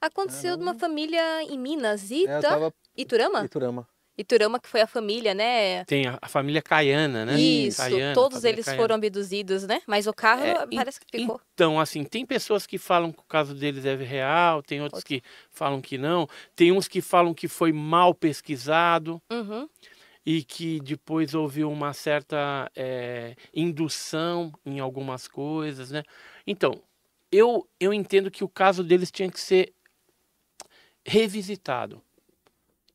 Aconteceu de uma família em Minas, é, Ita... É, tava... Iturama? Iturama. Iturama, que foi a família, né? Tem a, a família Caiana, né? Isso, Caiana, todos eles Caiana. foram abduzidos, né? Mas o carro é, parece que ficou. Então, assim, tem pessoas que falam que o caso deles é real, tem outros Outro. que falam que não, tem uns que falam que foi mal pesquisado. Uhum e que depois houve uma certa é, indução em algumas coisas, né? Então, eu, eu entendo que o caso deles tinha que ser revisitado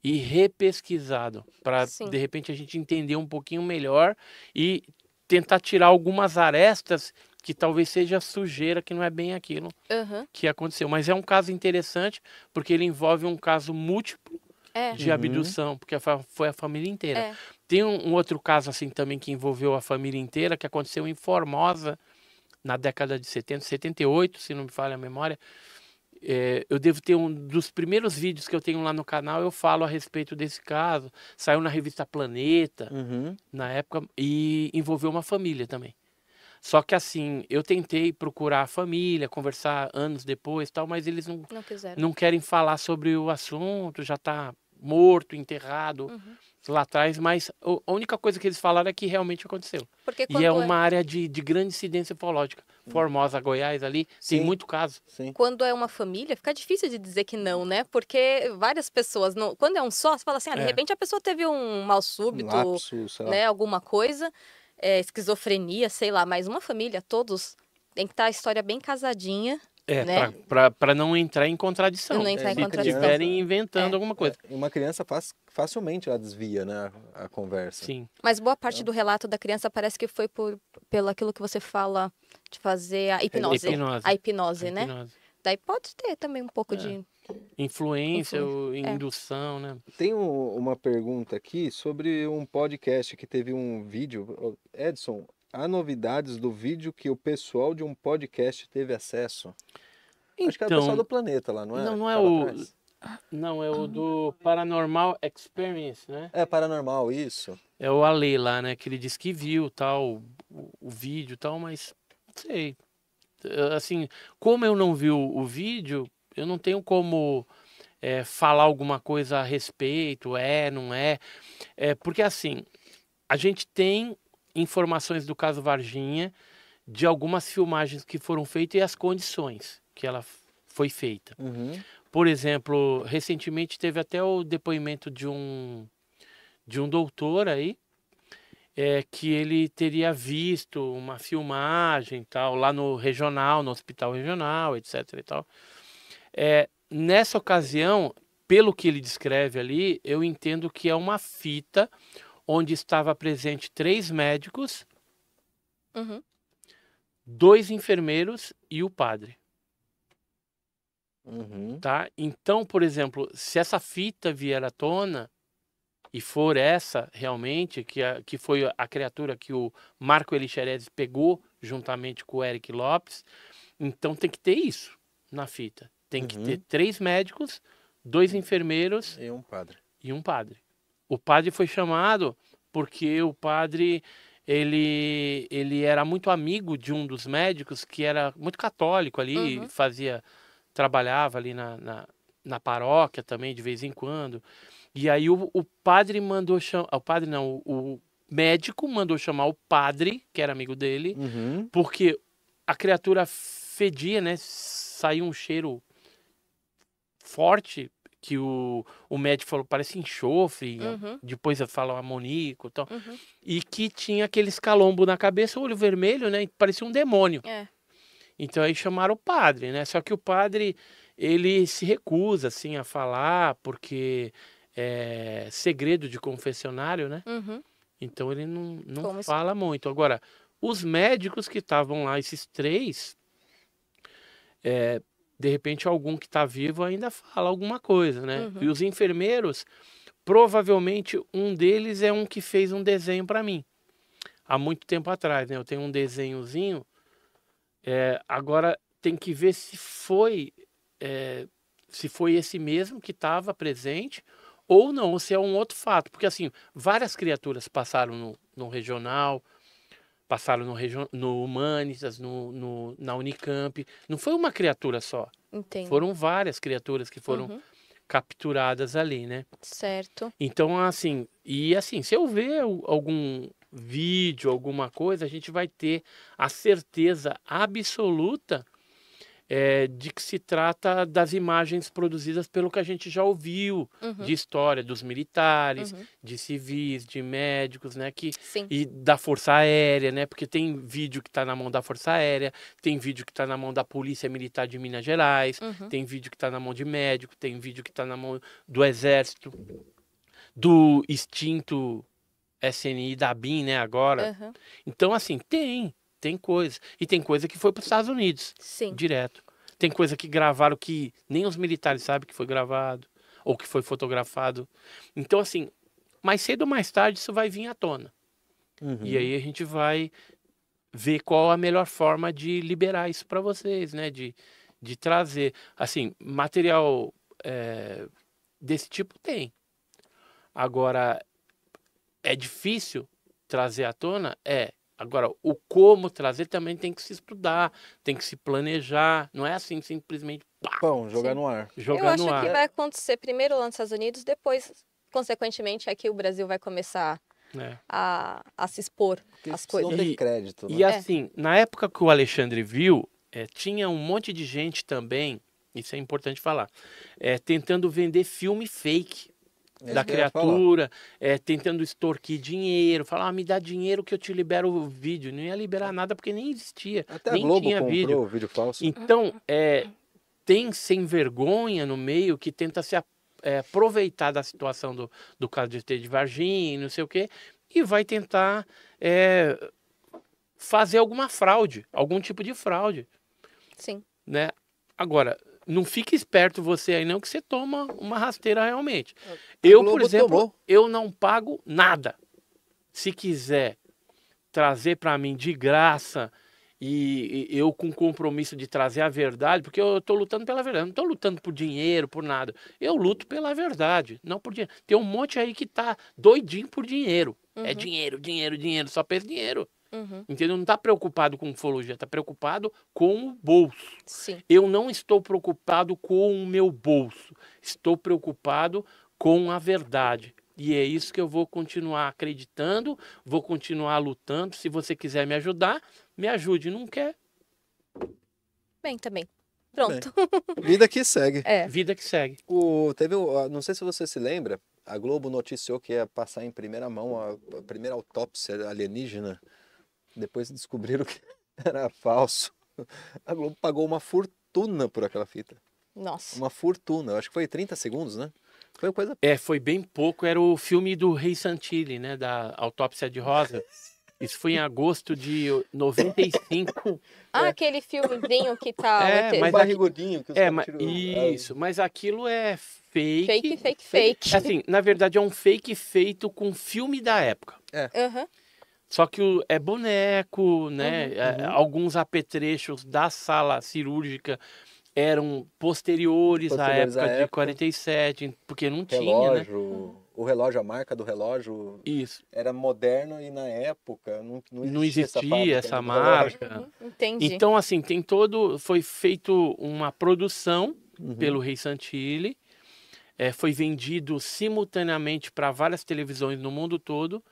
e repesquisado para de repente a gente entender um pouquinho melhor e tentar tirar algumas arestas que talvez seja sujeira que não é bem aquilo uhum. que aconteceu. Mas é um caso interessante porque ele envolve um caso múltiplo é. de abdução, uhum. porque foi a família inteira. É. Tem um, um, outro caso assim também que envolveu a família inteira, que aconteceu em Formosa, na década de 70, 78, se não me falha a memória. É, eu devo ter um dos primeiros vídeos que eu tenho lá no canal, eu falo a respeito desse caso. Saiu na revista Planeta, uhum. na época, e envolveu uma família também. Só que assim, eu tentei procurar a família, conversar anos depois tal, mas eles não, não, não querem falar sobre o assunto, já está morto, enterrado uhum. lá atrás, mas a única coisa que eles falaram é que realmente aconteceu. e é, é uma é... área de, de, grande incidência ufológica. Hum. Formosa, Goiás ali, Sim. tem muito caso. Sim. Quando é uma família, fica difícil de dizer que não, né? Porque várias pessoas, não... quando é um só, você fala assim, ah, de é. repente a pessoa teve um mal súbito, um lapso, né, alguma coisa é, esquizofrenia, sei lá, mas uma família, todos, tem que estar a história bem casadinha. É, né? para não entrar em contradição. Não entrar é, em se contradição. estiverem inventando é. alguma coisa. É, uma criança faz, facilmente ela desvia né, a, conversa. Sim. Mas boa parte então... do relato da criança parece que foi por, pelo aquilo que você fala de fazer a hipnose. hipnose. A hipnose, a hipnose né? Hipnose. Daí pode ter também um pouco é. de Influência, ou é. indução, é. né? Tem um, uma pergunta aqui sobre um podcast que teve um vídeo. Edson, há novidades do vídeo que o pessoal de um podcast teve acesso? Então, Acho que é o pessoal então, do planeta lá, não é? Não, não é o. Não, é o do Paranormal Experience, né? É, Paranormal, isso. É o Ale lá, né? Que ele disse que viu tal, o, o vídeo tal, mas não sei. Assim, como eu não vi o, o vídeo, eu não tenho como é, falar alguma coisa a respeito, é, não é, é. Porque assim, a gente tem informações do caso Varginha, de algumas filmagens que foram feitas e as condições que ela foi feita. Uhum. Por exemplo, recentemente teve até o depoimento de um de um doutor aí é, que ele teria visto uma filmagem tal lá no regional, no hospital regional, etc. E tal. É, nessa ocasião, pelo que ele descreve ali, eu entendo que é uma fita onde estava presente três médicos, uhum. dois enfermeiros e o padre. Uhum. Tá? Então, por exemplo, se essa fita vier à tona e for essa realmente, que, a, que foi a criatura que o Marco Elixerez pegou juntamente com o Eric Lopes, então tem que ter isso na fita tem que uhum. ter três médicos, dois enfermeiros e um padre. E um padre. O padre foi chamado porque o padre ele ele era muito amigo de um dos médicos que era muito católico ali, uhum. fazia trabalhava ali na, na, na, paróquia também de vez em quando. E aí o, o padre mandou chamar, ah, o padre não, o, o, médico mandou chamar o padre, que era amigo dele, uhum. porque a criatura fedia, né? Saiu um cheiro forte que o, o médico falou, parece enxofre, né? uhum. depois falam amoníaco e tal. Uhum. E que tinha aqueles escalombo na cabeça, olho vermelho, né? Parecia um demônio. É. Então aí chamaram o padre, né? Só que o padre, ele se recusa, assim, a falar, porque é segredo de confessionário, né? Uhum. Então ele não, não fala muito. Agora, os médicos que estavam lá, esses três, é, de repente algum que está vivo ainda fala alguma coisa, né? Uhum. E os enfermeiros, provavelmente um deles é um que fez um desenho para mim há muito tempo atrás, né? Eu tenho um desenhozinho. É, agora tem que ver se foi é, se foi esse mesmo que estava presente ou não, ou se é um outro fato, porque assim várias criaturas passaram no, no regional, passaram no, region, no Humanitas, no, no, na Unicamp. Não foi uma criatura só. Entendo. Foram várias criaturas que foram uhum. capturadas ali, né? Certo. Então, assim, e assim, se eu ver algum vídeo, alguma coisa, a gente vai ter a certeza absoluta é, de que se trata das imagens produzidas pelo que a gente já ouviu uhum. de história dos militares, uhum. de civis, de médicos, né? Que, E da Força Aérea, né? Porque tem vídeo que está na mão da Força Aérea, tem vídeo que está na mão da Polícia Militar de Minas Gerais, uhum. tem vídeo que está na mão de médico, tem vídeo que está na mão do Exército, do extinto SNI da BIM, né? Agora. Então, assim, tem tem coisa. E tem coisa que foi para os Estados Unidos. Sim. Direto. Tem coisa que gravaram que nem os militares sabem que foi gravado ou que foi fotografado. Então, assim, mais cedo ou mais tarde isso vai vir à tona. Uhum. E aí a gente vai ver qual a melhor forma de liberar isso para vocês, né? De, de trazer. Assim, material é, desse tipo tem. Agora, é difícil trazer à tona? É. Agora, o como trazer também tem que se estudar, tem que se planejar. Não é assim simplesmente pá, Pão, jogar sim. no ar. Jogar Eu acho ar. que vai acontecer primeiro lá nos Estados Unidos, depois, consequentemente, aqui o Brasil vai começar é. a, a se expor às coisas. Não tem crédito. Né? E, e assim, na época que o Alexandre viu, é, tinha um monte de gente também, isso é importante falar, é, tentando vender filme fake é da criatura, é, tentando extorquir dinheiro, falar, ah, me dá dinheiro que eu te libero o vídeo. Não ia liberar é. nada porque nem existia. Até nem a Globo tinha comprou vídeo. vídeo falso. Então, é, tem sem vergonha no meio que tenta se é, aproveitar da situação do, do caso de ter de Varginha, não sei o quê, e vai tentar fazer alguma fraude, algum tipo de fraude. Sim. Né? Agora, não fique esperto você aí não que você toma uma rasteira realmente. Eu, por exemplo, tomou. eu não pago nada. Se quiser trazer para mim de graça e, e, eu com compromisso de trazer a verdade, porque eu estou lutando pela verdade, não estou lutando por dinheiro, por nada. Eu luto pela verdade, não por dinheiro. Tem um monte aí que tá doidinho por dinheiro. É uhum. É dinheiro, dinheiro, dinheiro, só pensa dinheiro. Uhum. Entendeu? Não está preocupado com ufologia, está preocupado com o bolso. Sim. Eu não estou preocupado com o meu bolso, estou preocupado com a verdade. E é isso que eu vou continuar acreditando, vou continuar lutando. Se você quiser me ajudar, me ajude. Não quer? Bem, também. Pronto. Bem. Vida que segue. É. Vida que segue. O, teve, não sei se você se lembra, a Globo noticiou que ia passar em primeira mão a, a primeira autópsia alienígena depois descobriram que era falso. A Globo pagou uma fortuna por aquela fita. Nossa. Uma fortuna. Eu acho que foi 30 segundos, né? Foi coisa. É, foi bem pouco. Era o filme do Rei Santilli, né? Da Autópsia de Rosa. Isso foi em agosto de 95. ah, é. aquele filmezinho que tá. É, mas barrigudinho que os é, mas... Isso, mas aquilo é fake. Fake, fake, fake. Assim, na verdade é um fake feito com filme da época. É. Uhum. Só que o, é boneco, né? Uhum, é, é, uhum, Alguns apetrechos da sala cirúrgica eram posteriores, posteriores à época, à época de 47, porque não relógio, tinha, né? O relógio, a marca do relógio Isso. era moderno e na época não, não existia, não existia essa, essa né? marca. Uhum, entendi. Então, assim, tem todo. Foi feito uma produção uhum. pelo Rei Santilli. É, foi vendido simultaneamente para várias televisões no mundo todo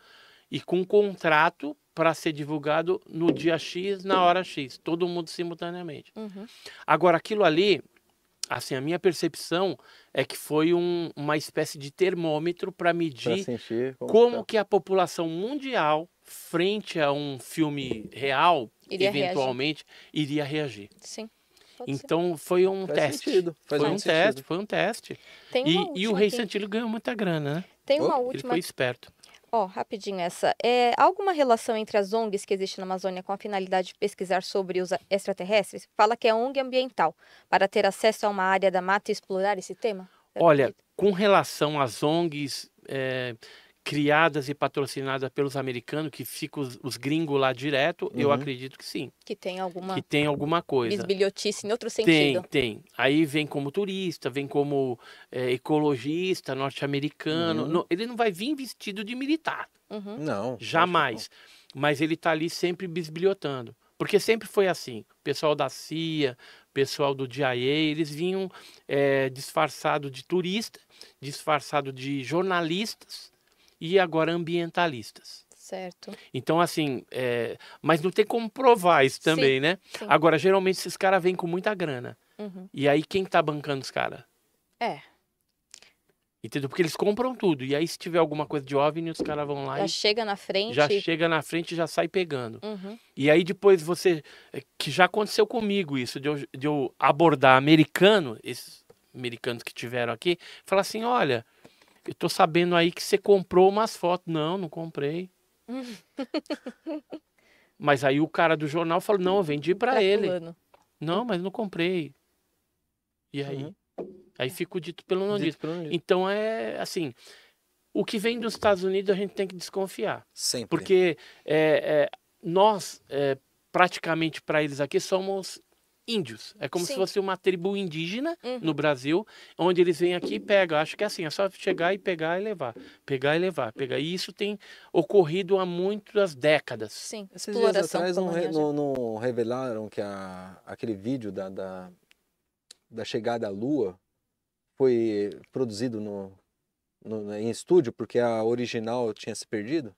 e com um contrato para ser divulgado no dia X, na hora X, todo mundo simultaneamente. Uhum. Agora, aquilo ali, assim, a minha percepção é que foi um, uma espécie de termômetro para medir sentir, como, como tá. que a população mundial, frente a um filme real, iria eventualmente, reagir. iria reagir. Sim. Então foi um Faz teste. Sentido. Faz foi um sentido. teste, foi um teste. E, e, o Rei Santílio ganhou muita grana, né? Tem uma última. Ele foi esperto. Ó, oh, rapidinho essa. É, há alguma relação entre as ONGs que existem na Amazônia com a finalidade de pesquisar sobre os extraterrestres? Fala que é ONG ambiental, para ter acesso a uma área da mata e explorar esse tema? Olha, com relação às ONGs, é, criadas e patrocinadas pelos americanos, que ficam os, os gringos lá direto, uhum. eu acredito que sim. Que tem alguma Que tem alguma coisa. Bisbilhotice em outro sentido. Tem, tem. Aí vem como turista, vem como é, ecologista norte-americano. Uhum. Ele não vai vir vestido de militar. Uhum. Não. Jamais. Mas ele está ali sempre bisbilhotando. Porque sempre foi assim. O pessoal da CIA, pessoal do DIA, eles vinham é, disfarçado de turista, disfarçado de jornalistas, e agora ambientalistas. Certo. Então, assim, é... mas não tem como provar isso também, sim, né? Sim. Agora, geralmente esses caras vêm com muita grana. Uhum. E aí, quem tá bancando os caras? É. Entendeu? Porque eles compram tudo. E aí, se tiver alguma coisa de OVNI, os caras vão lá já e. Já chega na frente. Já chega na frente e já sai pegando. Uhum. E aí, depois você. É, que já aconteceu comigo isso, de eu, de eu abordar americano, esses americanos que tiveram aqui, falar assim: olha, eu tô sabendo aí que você comprou umas fotos. Não, não comprei. mas aí o cara do jornal falou, não, eu vendi para tá ele. Não, mas não comprei. E aí? Uhum. Aí fica o dito pelo não dito. dito. então é assim, o que vem dos Estados Unidos a gente tem que desconfiar. Sempre. Porque é, é, nós, é, praticamente para eles aqui, somos índios. É como Sim. se fosse uma tribo indígena uhum. no Brasil, onde eles vêm aqui e pegam. Acho que é assim, é só chegar e pegar e levar. Pegar e levar, pegar. E isso tem ocorrido há muitas décadas. Sim, Esses exploração. Dias atrás não, re, não, não, revelaram que a, aquele vídeo da, da, da chegada à Lua foi produzido no, no, né, em estúdio porque a original tinha se perdido?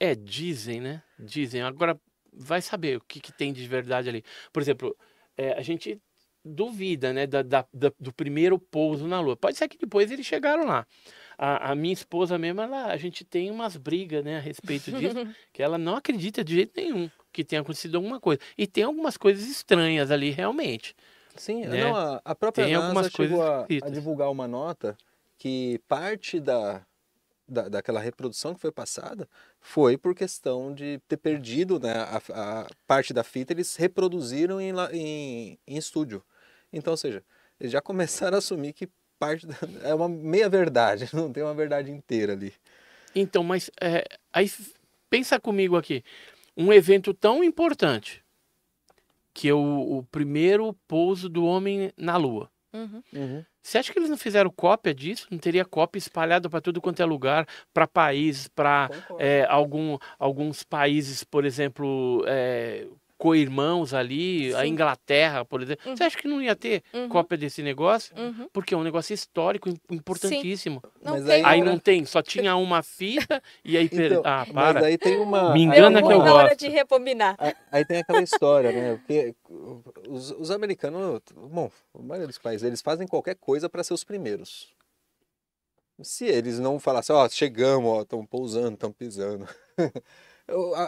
É, dizem, né? Dizem. Agora vai saber o que, que tem de verdade ali. Por exemplo, é, a gente duvida né, da, da, da, do primeiro pouso na Lua. Pode ser que depois eles chegaram lá. A, a, minha esposa mesmo, ela, a gente tem umas brigas né, a respeito disso, que ela não acredita de jeito nenhum que tenha acontecido alguma coisa. E tem algumas coisas estranhas ali, realmente. Sim, né? não, a, a própria tem NASA algumas chegou a, a divulgar uma nota que parte da, da, daquela reprodução que foi passada foi por questão de ter perdido né, a, a parte da fita, eles reproduziram em, em, em estúdio. Então, ou seja, eles já começaram a assumir que parte da, é uma meia verdade, não tem uma verdade inteira ali. Então, mas é, aí pensa comigo aqui, um evento tão importante que é o, o primeiro pouso do homem na Lua. Uhum. Uhum. Você acha que eles não fizeram cópia disso? Não teria cópia espalhada para tudo quanto é lugar, para países, para é, eh, algum, alguns países, por exemplo, é, co-irmãos ali, Sim. a Inglaterra, por exemplo. Uhum. Você acha que não ia ter uhum. cópia desse negócio? Uhum. Porque é um negócio histórico, importantíssimo. Não aí, não tem, só tinha uma fita e aí... Então, ah, para. Mas aí tem uma... Me engana que eu gosto. hora de repominar Aí, aí tem aquela história, né? Porque os, os americanos, bom, a maioria dos países, eles fazem qualquer coisa para ser os primeiros se eles não falassem, ó, oh, chegamos, estão pousando, estão pisando.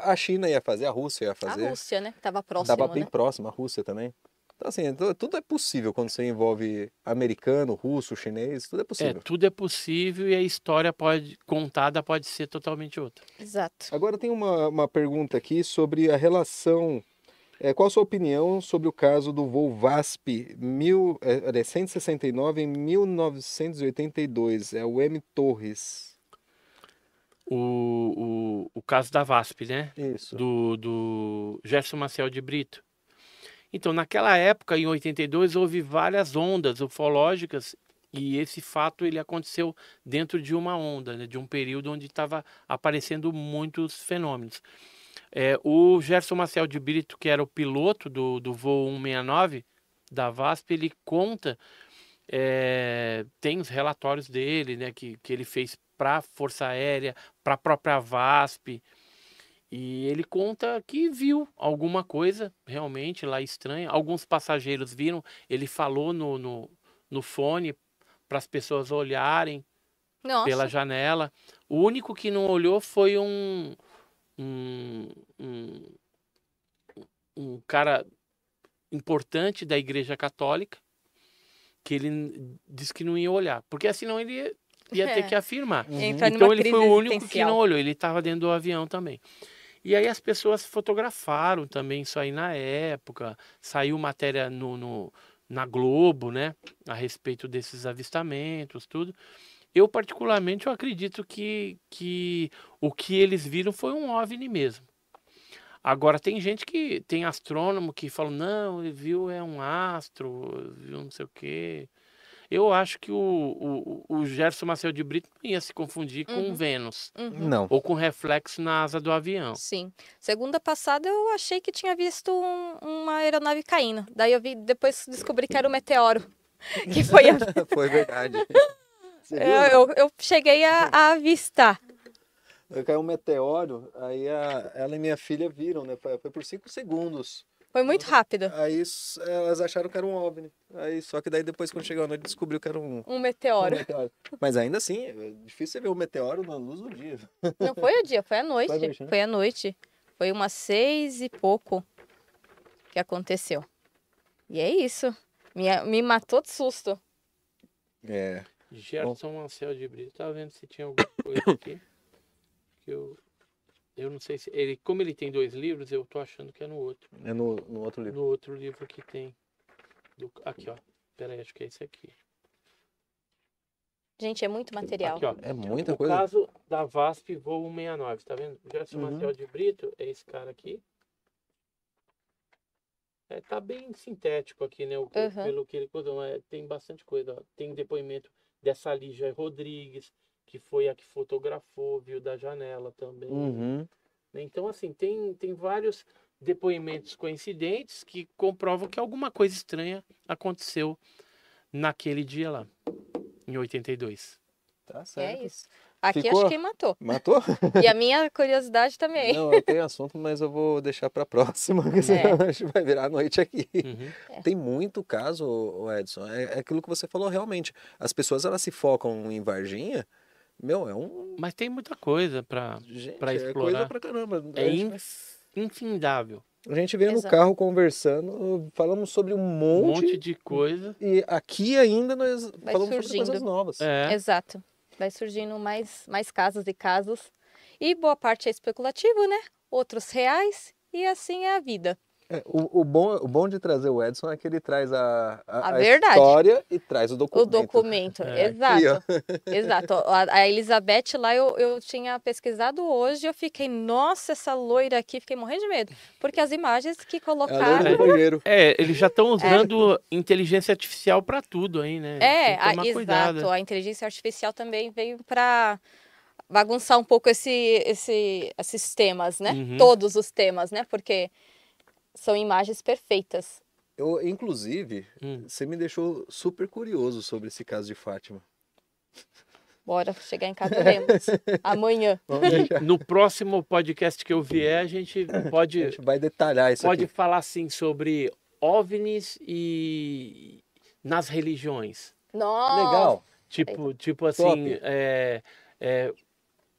a China ia fazer, a Rússia ia fazer. A Rússia, né? Estava próxima. Estava bem né? próxima, a Rússia também. Então, assim, tudo é possível quando você envolve americano, russo, chinês, tudo é, é possível. É, tudo é possível e a história pode contada pode ser totalmente outra. Exato. Agora tem uma, uma pergunta aqui sobre a relação é, qual a sua opinião sobre o caso do voo VASP mil, é, 169 em 1982? É o M. Torres. O, o, o caso da VASP, né? Isso. Do, do Gerson Maciel de Brito. Então, naquela época, em 82, houve várias ondas ufológicas e esse fato ele aconteceu dentro de uma onda, né? de um período onde estava aparecendo muitos fenômenos. É, o Gerson Marcel de Brito, que era o piloto do, do voo 169 da VASP, ele conta, é, tem os relatórios dele, né, que, que ele fez para a Força Aérea, para a própria VASP, e ele conta que viu alguma coisa realmente lá estranha. Alguns passageiros viram, ele falou no, no, no fone para as pessoas olharem Nossa. pela janela. O único que não olhou foi um, um, um, cara importante da Igreja Católica que ele disse que não ia olhar, porque senão ele ia, ia ter que é. afirmar. Uhum. Então ele foi o único que não olhou, ele estava dentro do avião também. E aí as pessoas fotografaram também isso aí na época, saiu matéria no, no na Globo, né, a respeito desses avistamentos, tudo. Eu, particularmente, eu acredito que, que o que eles viram foi um OVNI mesmo. Agora, tem gente que, tem astrônomo que fala, não, ele viu é um astro, viu não sei o quê. Eu acho que o, o, o Gerson Marcel de Brito não ia se confundir com uhum. Vênus. Uhum. Não. Ou com reflexo na asa do avião. Sim. Segunda passada eu achei que tinha visto um, uma aeronave caindo. Daí eu vi, depois descobri que era um meteoro. Que foi a... Foi verdade. É, eu, eu, cheguei a, a avistar. Caiu um meteoro, aí a, ela e minha filha viram, né? Foi, foi por cinco segundos. Foi muito rápido. Aí elas acharam que era um OVNI. Aí, só que daí depois, quando chegou a noite, descobriu que era um... Um meteoro. Um meteoro. Mas ainda assim, é difícil você ver um meteoro na luz do dia. Não foi o dia, foi a noite. Foi, noite, né? foi a noite. Foi umas seis e pouco que aconteceu. E é isso. Me, me matou de susto. É. Gerson Marcel de Brito. Tava vendo se tinha alguma coisa aqui. Que eu, eu não sei se. Ele, como ele tem dois livros, eu tô achando que é no outro. É no, no outro livro. No outro livro que tem. Do, aqui, ó. Peraí, acho que é esse aqui. Gente, é muito material. Aqui, ó. É muita o coisa. No caso da VASP Voo 69, tá vendo? Gerson uhum. de Brito é esse cara aqui. É, tá bem sintético aqui, né? O, uhum. Pelo que ele contou, tem bastante coisa. Ó. Tem depoimento dessa Lígia Rodrigues, que foi a que fotografou, viu da janela também. Né? Uhum. Então, assim, tem, tem vários depoimentos coincidentes que comprovam que alguma coisa estranha aconteceu naquele dia lá, em 82. Tá é certo. É isso. Aqui Ficou? acho que matou. Matou? E a minha curiosidade também. Não, eu tenho assunto, mas eu vou deixar para próxima, porque é. senão a gente vai virar a noite aqui. Uhum. É. Tem muito caso, Edson. É, é, aquilo que você falou realmente. As pessoas elas se focam em Varginha. Meu, é um. Mas tem muita coisa para explorar. É coisa para caramba. É inf... infindável. A gente veio Exato. no carro conversando, falamos sobre um monte, um monte de coisa. E aqui ainda nós Vai falamos surgindo. sobre coisas novas. É. Exato vai surgindo mais, mais casos e casos. E boa parte é especulativo, né? Outros reais, e assim é a vida. É, o, o, bom, o bom de trazer o Edson é que ele traz a, a, a, a história e traz o documento. O documento, é. exato. Aqui, exato. A, a, Elizabeth lá, eu, eu tinha pesquisado hoje, eu fiquei, nossa, essa loira aqui, fiquei morrendo de medo. Porque as imagens que é colocaram. É, é eles já estão é. usando inteligência artificial para tudo aí, né? É, a, exato. A inteligência artificial também veio para bagunçar um pouco esse, esse, esses temas, né? Uhum. Todos os temas, né? Porque são imagens perfeitas. Eu, inclusive, hum. você me deixou super curioso sobre esse caso de Fátima. Bora chegar em casa lemos. Amanhã. No próximo podcast que eu vier, a gente pode. A gente vai detalhar isso. Pode aqui. falar assim sobre OVNIs e nas religiões. Nossa. Legal. Tipo, tipo assim, é, é,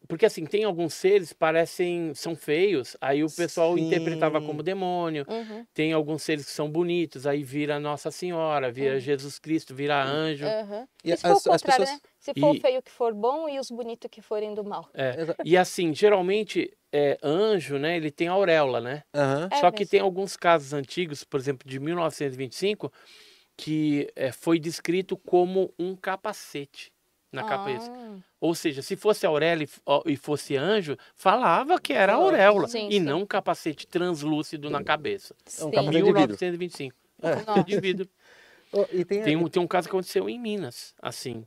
porque assim, tem alguns seres parecem são feios, aí o pessoal Sim. interpretava como demônio. Uhum. Tem alguns seres que são bonitos, aí vira Nossa Senhora, vira uhum. Jesus Cristo, vira uhum. anjo. Uhum. E se for as, as pessoas... né? Se for e... feio que for bom e os bonitos que forem do mal. É. E assim, geralmente é, anjo, né, ele tem auréola, né? É Só é que tem alguns casos antigos, por exemplo, de 1925, que é, foi descrito como um capacete na ah. cabeça. Ah. Ou seja, se fosse auréola e fosse anjo, falava que era auréola sim, e não um capacete translúcido na cabeça. É um 1925. É. tem, tem, um, tem um caso que aconteceu em Minas, assim.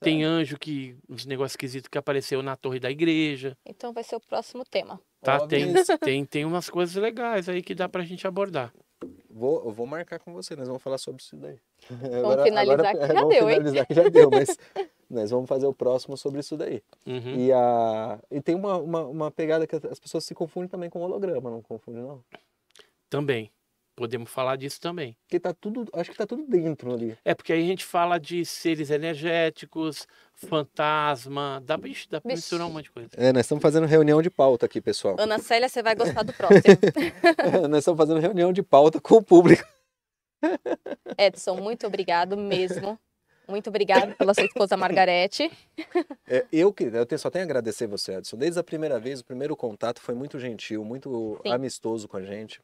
É. Tem anjo que. uns negócios esquisitos que apareceu na torre da igreja. Então vai ser o próximo tema. Tá, tem, tem, tem umas coisas legais aí que dá pra gente abordar. Vou, eu vou marcar com você, nós vamos falar sobre isso daí. Vamos agora, finalizar agora, que é, já vamos deu, finalizar hein? que já deu, mas nós vamos fazer o próximo sobre isso daí. Uhum. E, a, e tem uma, uma, uma, pegada que as pessoas se confundem também com holograma, não confundem não? Também. Podemos falar disso também. Porque tá tudo, acho que está tudo dentro ali. É porque aí a gente fala de seres energéticos, fantasma, dá, ixi, dá pra misturar um monte de coisa. É, nós estamos fazendo reunião de pauta aqui, pessoal. Ana Célia, você vai gostar do próximo. nós estamos fazendo reunião de pauta com o público. Edson, muito obrigado mesmo. Muito obrigado pela sua esposa Margarete. É, eu que eu só tenho a agradecer você, Edson. Desde a primeira vez, o primeiro contato foi muito gentil, muito Sim. amistoso com a gente.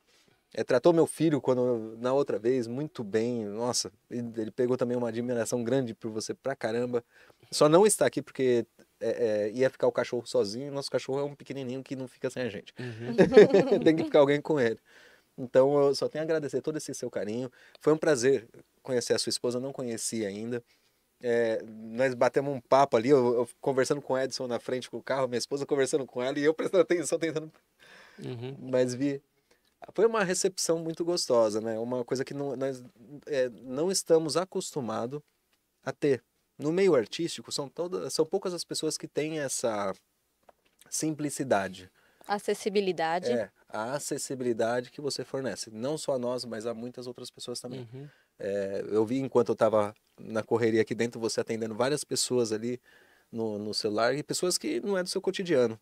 É, tratou meu filho quando na outra vez muito bem. Nossa, ele pegou também uma admiração grande por você pra caramba. Só não está aqui porque é, é, ia ficar o cachorro sozinho. Nosso cachorro é um pequenininho que não fica sem a gente. Uhum. Tem que ficar alguém com ele. Então eu só tenho a agradecer todo esse seu carinho. Foi um prazer conhecer a sua esposa, não conhecia ainda. É, nós batemos um papo ali, eu, eu, conversando com o Edson na frente com o carro, minha esposa conversando com ela e eu prestando atenção, tentando. Uhum. Mas vi foi uma recepção muito gostosa, né? Uma coisa que não, nós é, não estamos acostumados a ter. No meio artístico, são, todas, são poucas as pessoas que têm essa simplicidade. Acessibilidade. É, a acessibilidade que você fornece. Não só a nós, mas a muitas outras pessoas também. Uhum. É, eu vi enquanto eu estava na correria aqui dentro, você atendendo várias pessoas ali no, no celular e pessoas que não é do seu cotidiano.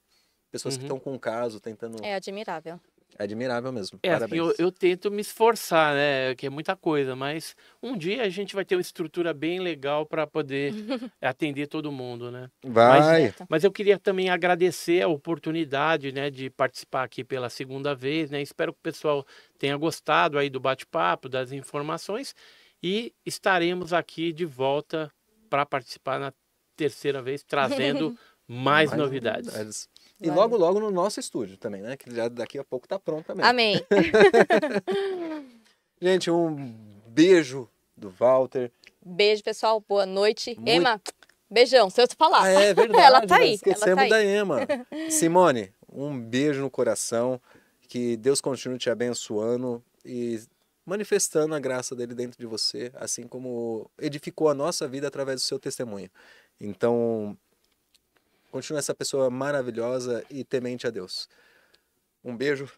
Pessoas uhum. que estão com um caso, tentando. É admirável. É admirável mesmo. É, assim, Parabéns. Eu, eu, tento me esforçar, né? Que é muita coisa, mas um dia a gente vai ter uma estrutura bem legal para poder atender todo mundo, né? Vai. Mas, mas, eu queria também agradecer a oportunidade, né, de participar aqui pela segunda vez, né? Espero que o pessoal tenha gostado aí do bate-papo, das informações e estaremos aqui de volta para participar na terceira vez trazendo mais, mais novidades. novidades. E logo, logo no nosso estúdio também, né? Que já daqui a pouco tá pronto também. Amém. Gente, um beijo do Walter. Beijo, pessoal. Boa noite. Muito... Ema, beijão. Se eu te falar. Ah, é verdade. Ela tá aí. Esquecemos tá aí. da Ema. Simone, um beijo no coração. Que Deus continue te abençoando e manifestando a graça dele dentro de você, assim como edificou a nossa vida através do seu testemunho. Então, Continue essa pessoa maravilhosa e temente a Deus. Um beijo.